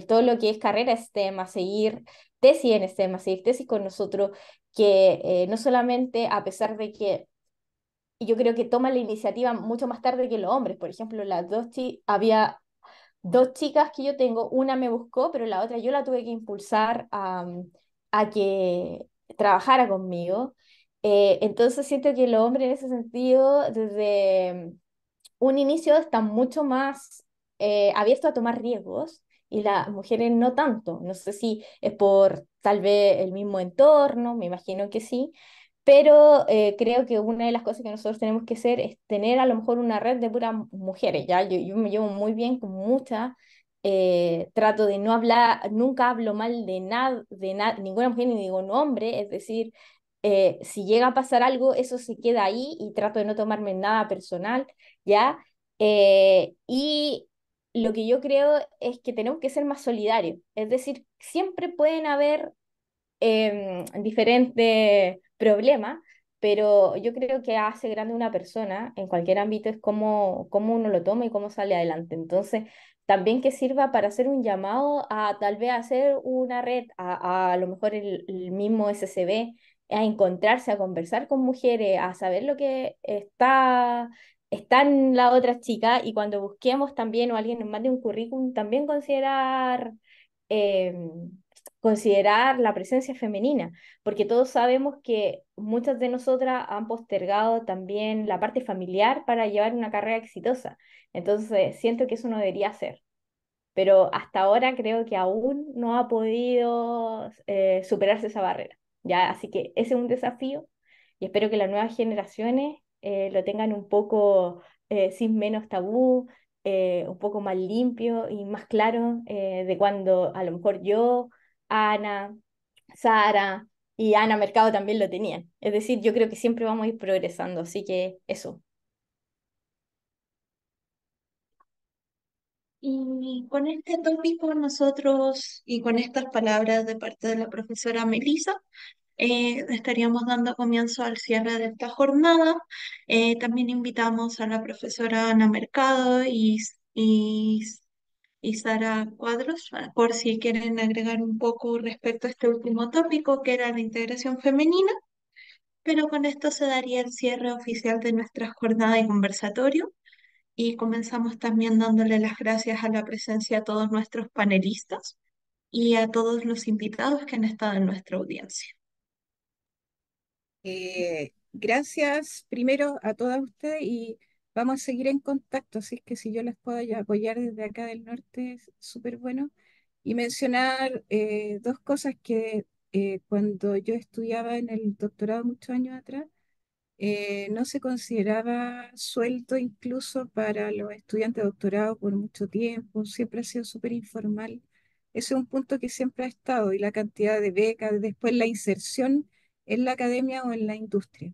todo lo que es carrera este a seguir tesis en este tema, seguir tesis con nosotros, que eh, no solamente a pesar de que yo creo que toma la iniciativa mucho más tarde que los hombres, por ejemplo, las dos había dos chicas que yo tengo, una me buscó, pero la otra yo la tuve que impulsar a, que trabajara conmigo. Eh, entonces siento que los hombres en ese sentido, desde mm, un inicio, están mucho más eh, abiertos a tomar riesgos y las mujeres no tanto. No sé si es por tal vez el mismo entorno, me imagino que sí, pero eh, creo que una de las cosas que nosotros tenemos que hacer es tener a lo mejor una red de puras mujeres, ¿ya? Yo, me llevo muy bien con muchas, eh, trato de no hablar, nunca hablo mal de nada, de ninguna mujer ni digo nombre, es decir, eh, si llega a pasar algo, eso se queda ahí y trato de no tomarme nada personal, ¿ya? y lo que yo creo es que tenemos que ser más solidarios. Es decir, siempre pueden haber em, diferentes problemas, pero yo creo que hace grande una persona en cualquier ámbito es cómo, cómo uno lo toma y cómo sale adelante. Entonces, también que sirva para hacer un llamado a tal vez hacer una red, a, lo mejor el, mismo SCB, a encontrarse, a conversar con mujeres, a saber lo que está están la otra chica y cuando busquemos también o alguien más de un currículum, también considerar, eh, considerar la presencia femenina, porque todos sabemos que muchas de nosotras han postergado también la parte familiar para llevar una carrera exitosa. Entonces, siento que eso no debería ser. Pero hasta ahora creo que aún no ha podido eh, superarse esa barrera. ¿ya? Así que ese es un desafío y espero que las nuevas generaciones eh, lo tengan un poco eh, sin menos tabú, eh, un poco más limpio y más claro de cuando a lo mejor yo, Ana, Sara y Ana Mercado también lo tenían. Es decir, yo creo que siempre vamos a ir progresando, así que eso. Y con este tópico nosotros y con estas palabras de parte de la profesora Melisa, eh, estaríamos dando comienzo al cierre de esta jornada. Eh, también invitamos a la profesora Ana Mercado y, y, Sara Cuadros ah, por si quieren agregar un poco respecto a este último tópico que era la integración femenina. Pero con esto se daría el cierre oficial de nuestra jornada de conversatorio y comenzamos también dándole las gracias a la presencia de todos nuestros panelistas y a todos los invitados que han estado en nuestra audiencia. Eh, gracias primero a todas ustedes y vamos a seguir en contacto, así que si yo las puedo apoyar desde acá del norte, es súper bueno. Y mencionar eh, dos cosas que eh, cuando yo estudiaba en el doctorado muchos años atrás, no se consideraba suelto incluso para los estudiantes de doctorado por mucho tiempo, siempre ha sido súper informal. Ese es un punto que siempre ha estado y la cantidad de becas, después la inserción en la academia o en la industria.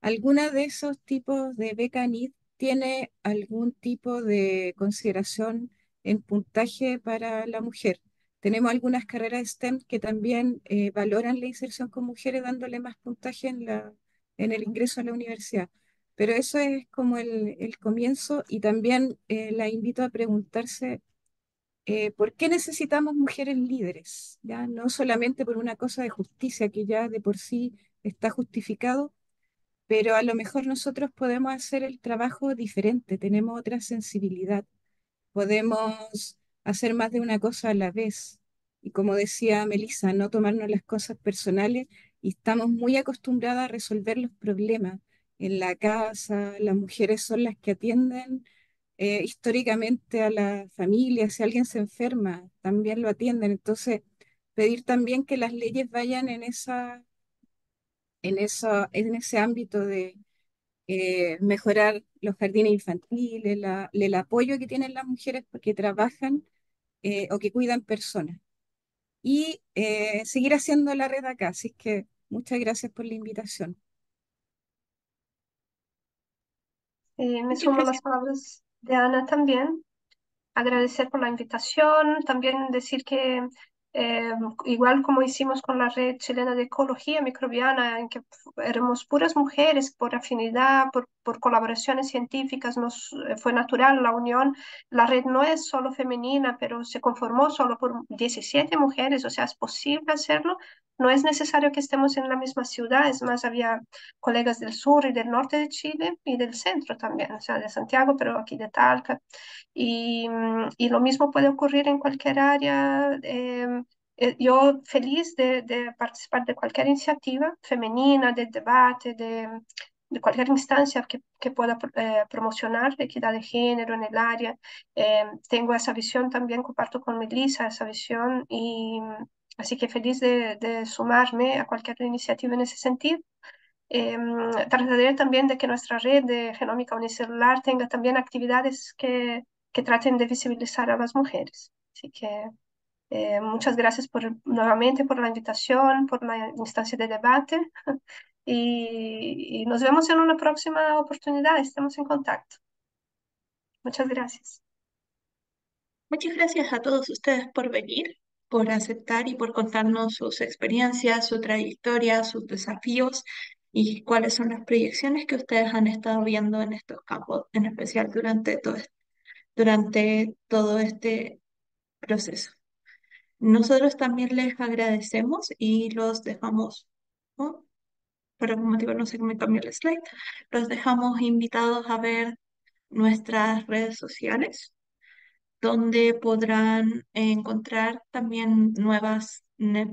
¿Alguna de esos tipos de beca NID tiene algún tipo de consideración en puntaje para la mujer? Tenemos algunas carreras STEM que también eh, valoran la inserción con mujeres dándole más puntaje en, la, en el ingreso a la universidad. Pero eso es como el, comienzo y también eh, la invito a preguntarse eh, ¿por qué necesitamos mujeres líderes? ¿Ya? No solamente por una cosa de justicia que ya de por sí está justificado, pero a lo mejor nosotros podemos hacer el trabajo diferente, tenemos otra sensibilidad, podemos hacer más de una cosa a la vez. Y como decía Melisa, no tomarnos las cosas personales y estamos muy acostumbradas a resolver los problemas en la casa, las mujeres son las que atienden eh, históricamente a la familia, si alguien se enferma, también lo atienden. Entonces, pedir también que las leyes vayan en, esa, en, en ese ámbito de eh, mejorar los jardines infantiles, el apoyo que tienen las mujeres que trabajan eh, o que cuidan personas. Y seguir haciendo la red acá. Así que muchas gracias por la invitación. me sumo las palabras de Ana también. Agradecer por la invitación, también decir que eh, igual como hicimos con la red chilena de ecología microbiana, en que éramos puras mujeres por afinidad, por, por colaboraciones científicas, nos, eh, fue natural la unión. La red no es solo femenina, pero se conformó solo por 17 mujeres, o sea, es posible hacerlo no es necesario que estemos en la misma ciudad, es más, había colegas del sur y del norte de Chile y del centro también, o sea, de Santiago, pero aquí de Talca. Y, mm, lo mismo puede ocurrir en cualquier área. Em, eh, yo feliz de, participar de cualquier iniciativa femenina, de debate, de, cualquier instancia que, pueda eh, promocionar la equidad de género en el área. Em, tengo esa visión también, comparto con Melissa esa visión y Así que feliz de, sumarme a cualquier iniciativa en ese sentido. Eh, trataré también de que nuestra red de genómica unicelular tenga también actividades que, que traten de visibilizar a las mujeres. Así que eh, muchas gracias por, nuevamente por la invitación, por la instancia de debate y, y nos vemos en una próxima oportunidad. Estemos en contacto. Muchas gracias. Muchas gracias a todos ustedes por venir por aceptar y por contarnos sus experiencias, su trayectoria, sus desafíos y cuáles son las proyecciones que ustedes han estado viendo en estos campos, en especial durante todo, este, durante todo este proceso. Nosotros también les agradecemos y los dejamos, por algún motivo no sé cómo cambió el slide, los dejamos invitados a ver nuestras redes sociales donde podrán encontrar también nuevas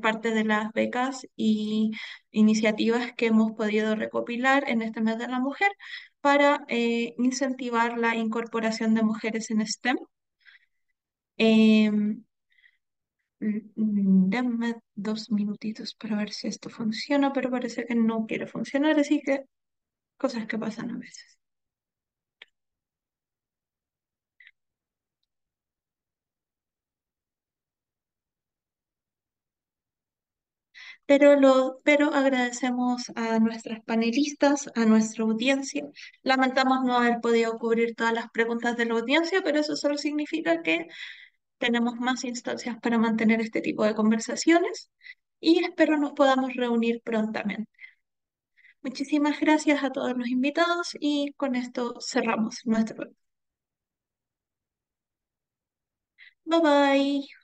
parte de las becas y iniciativas que hemos podido recopilar en este mes de la mujer para eh, incentivar la incorporación de mujeres en STEM. Em, mm, denme dos minutitos para ver si esto funciona, pero parece que no quiere funcionar, así que cosas que pasan a veces. pero, lo, pero agradecemos a nuestras panelistas, a nuestra audiencia. Lamentamos no haber podido cubrir todas las preguntas de la audiencia, pero eso solo significa que tenemos más instancias para mantener este tipo de conversaciones y espero nos podamos reunir prontamente. Muchísimas gracias a todos los invitados y con esto cerramos nuestro. Bye bye.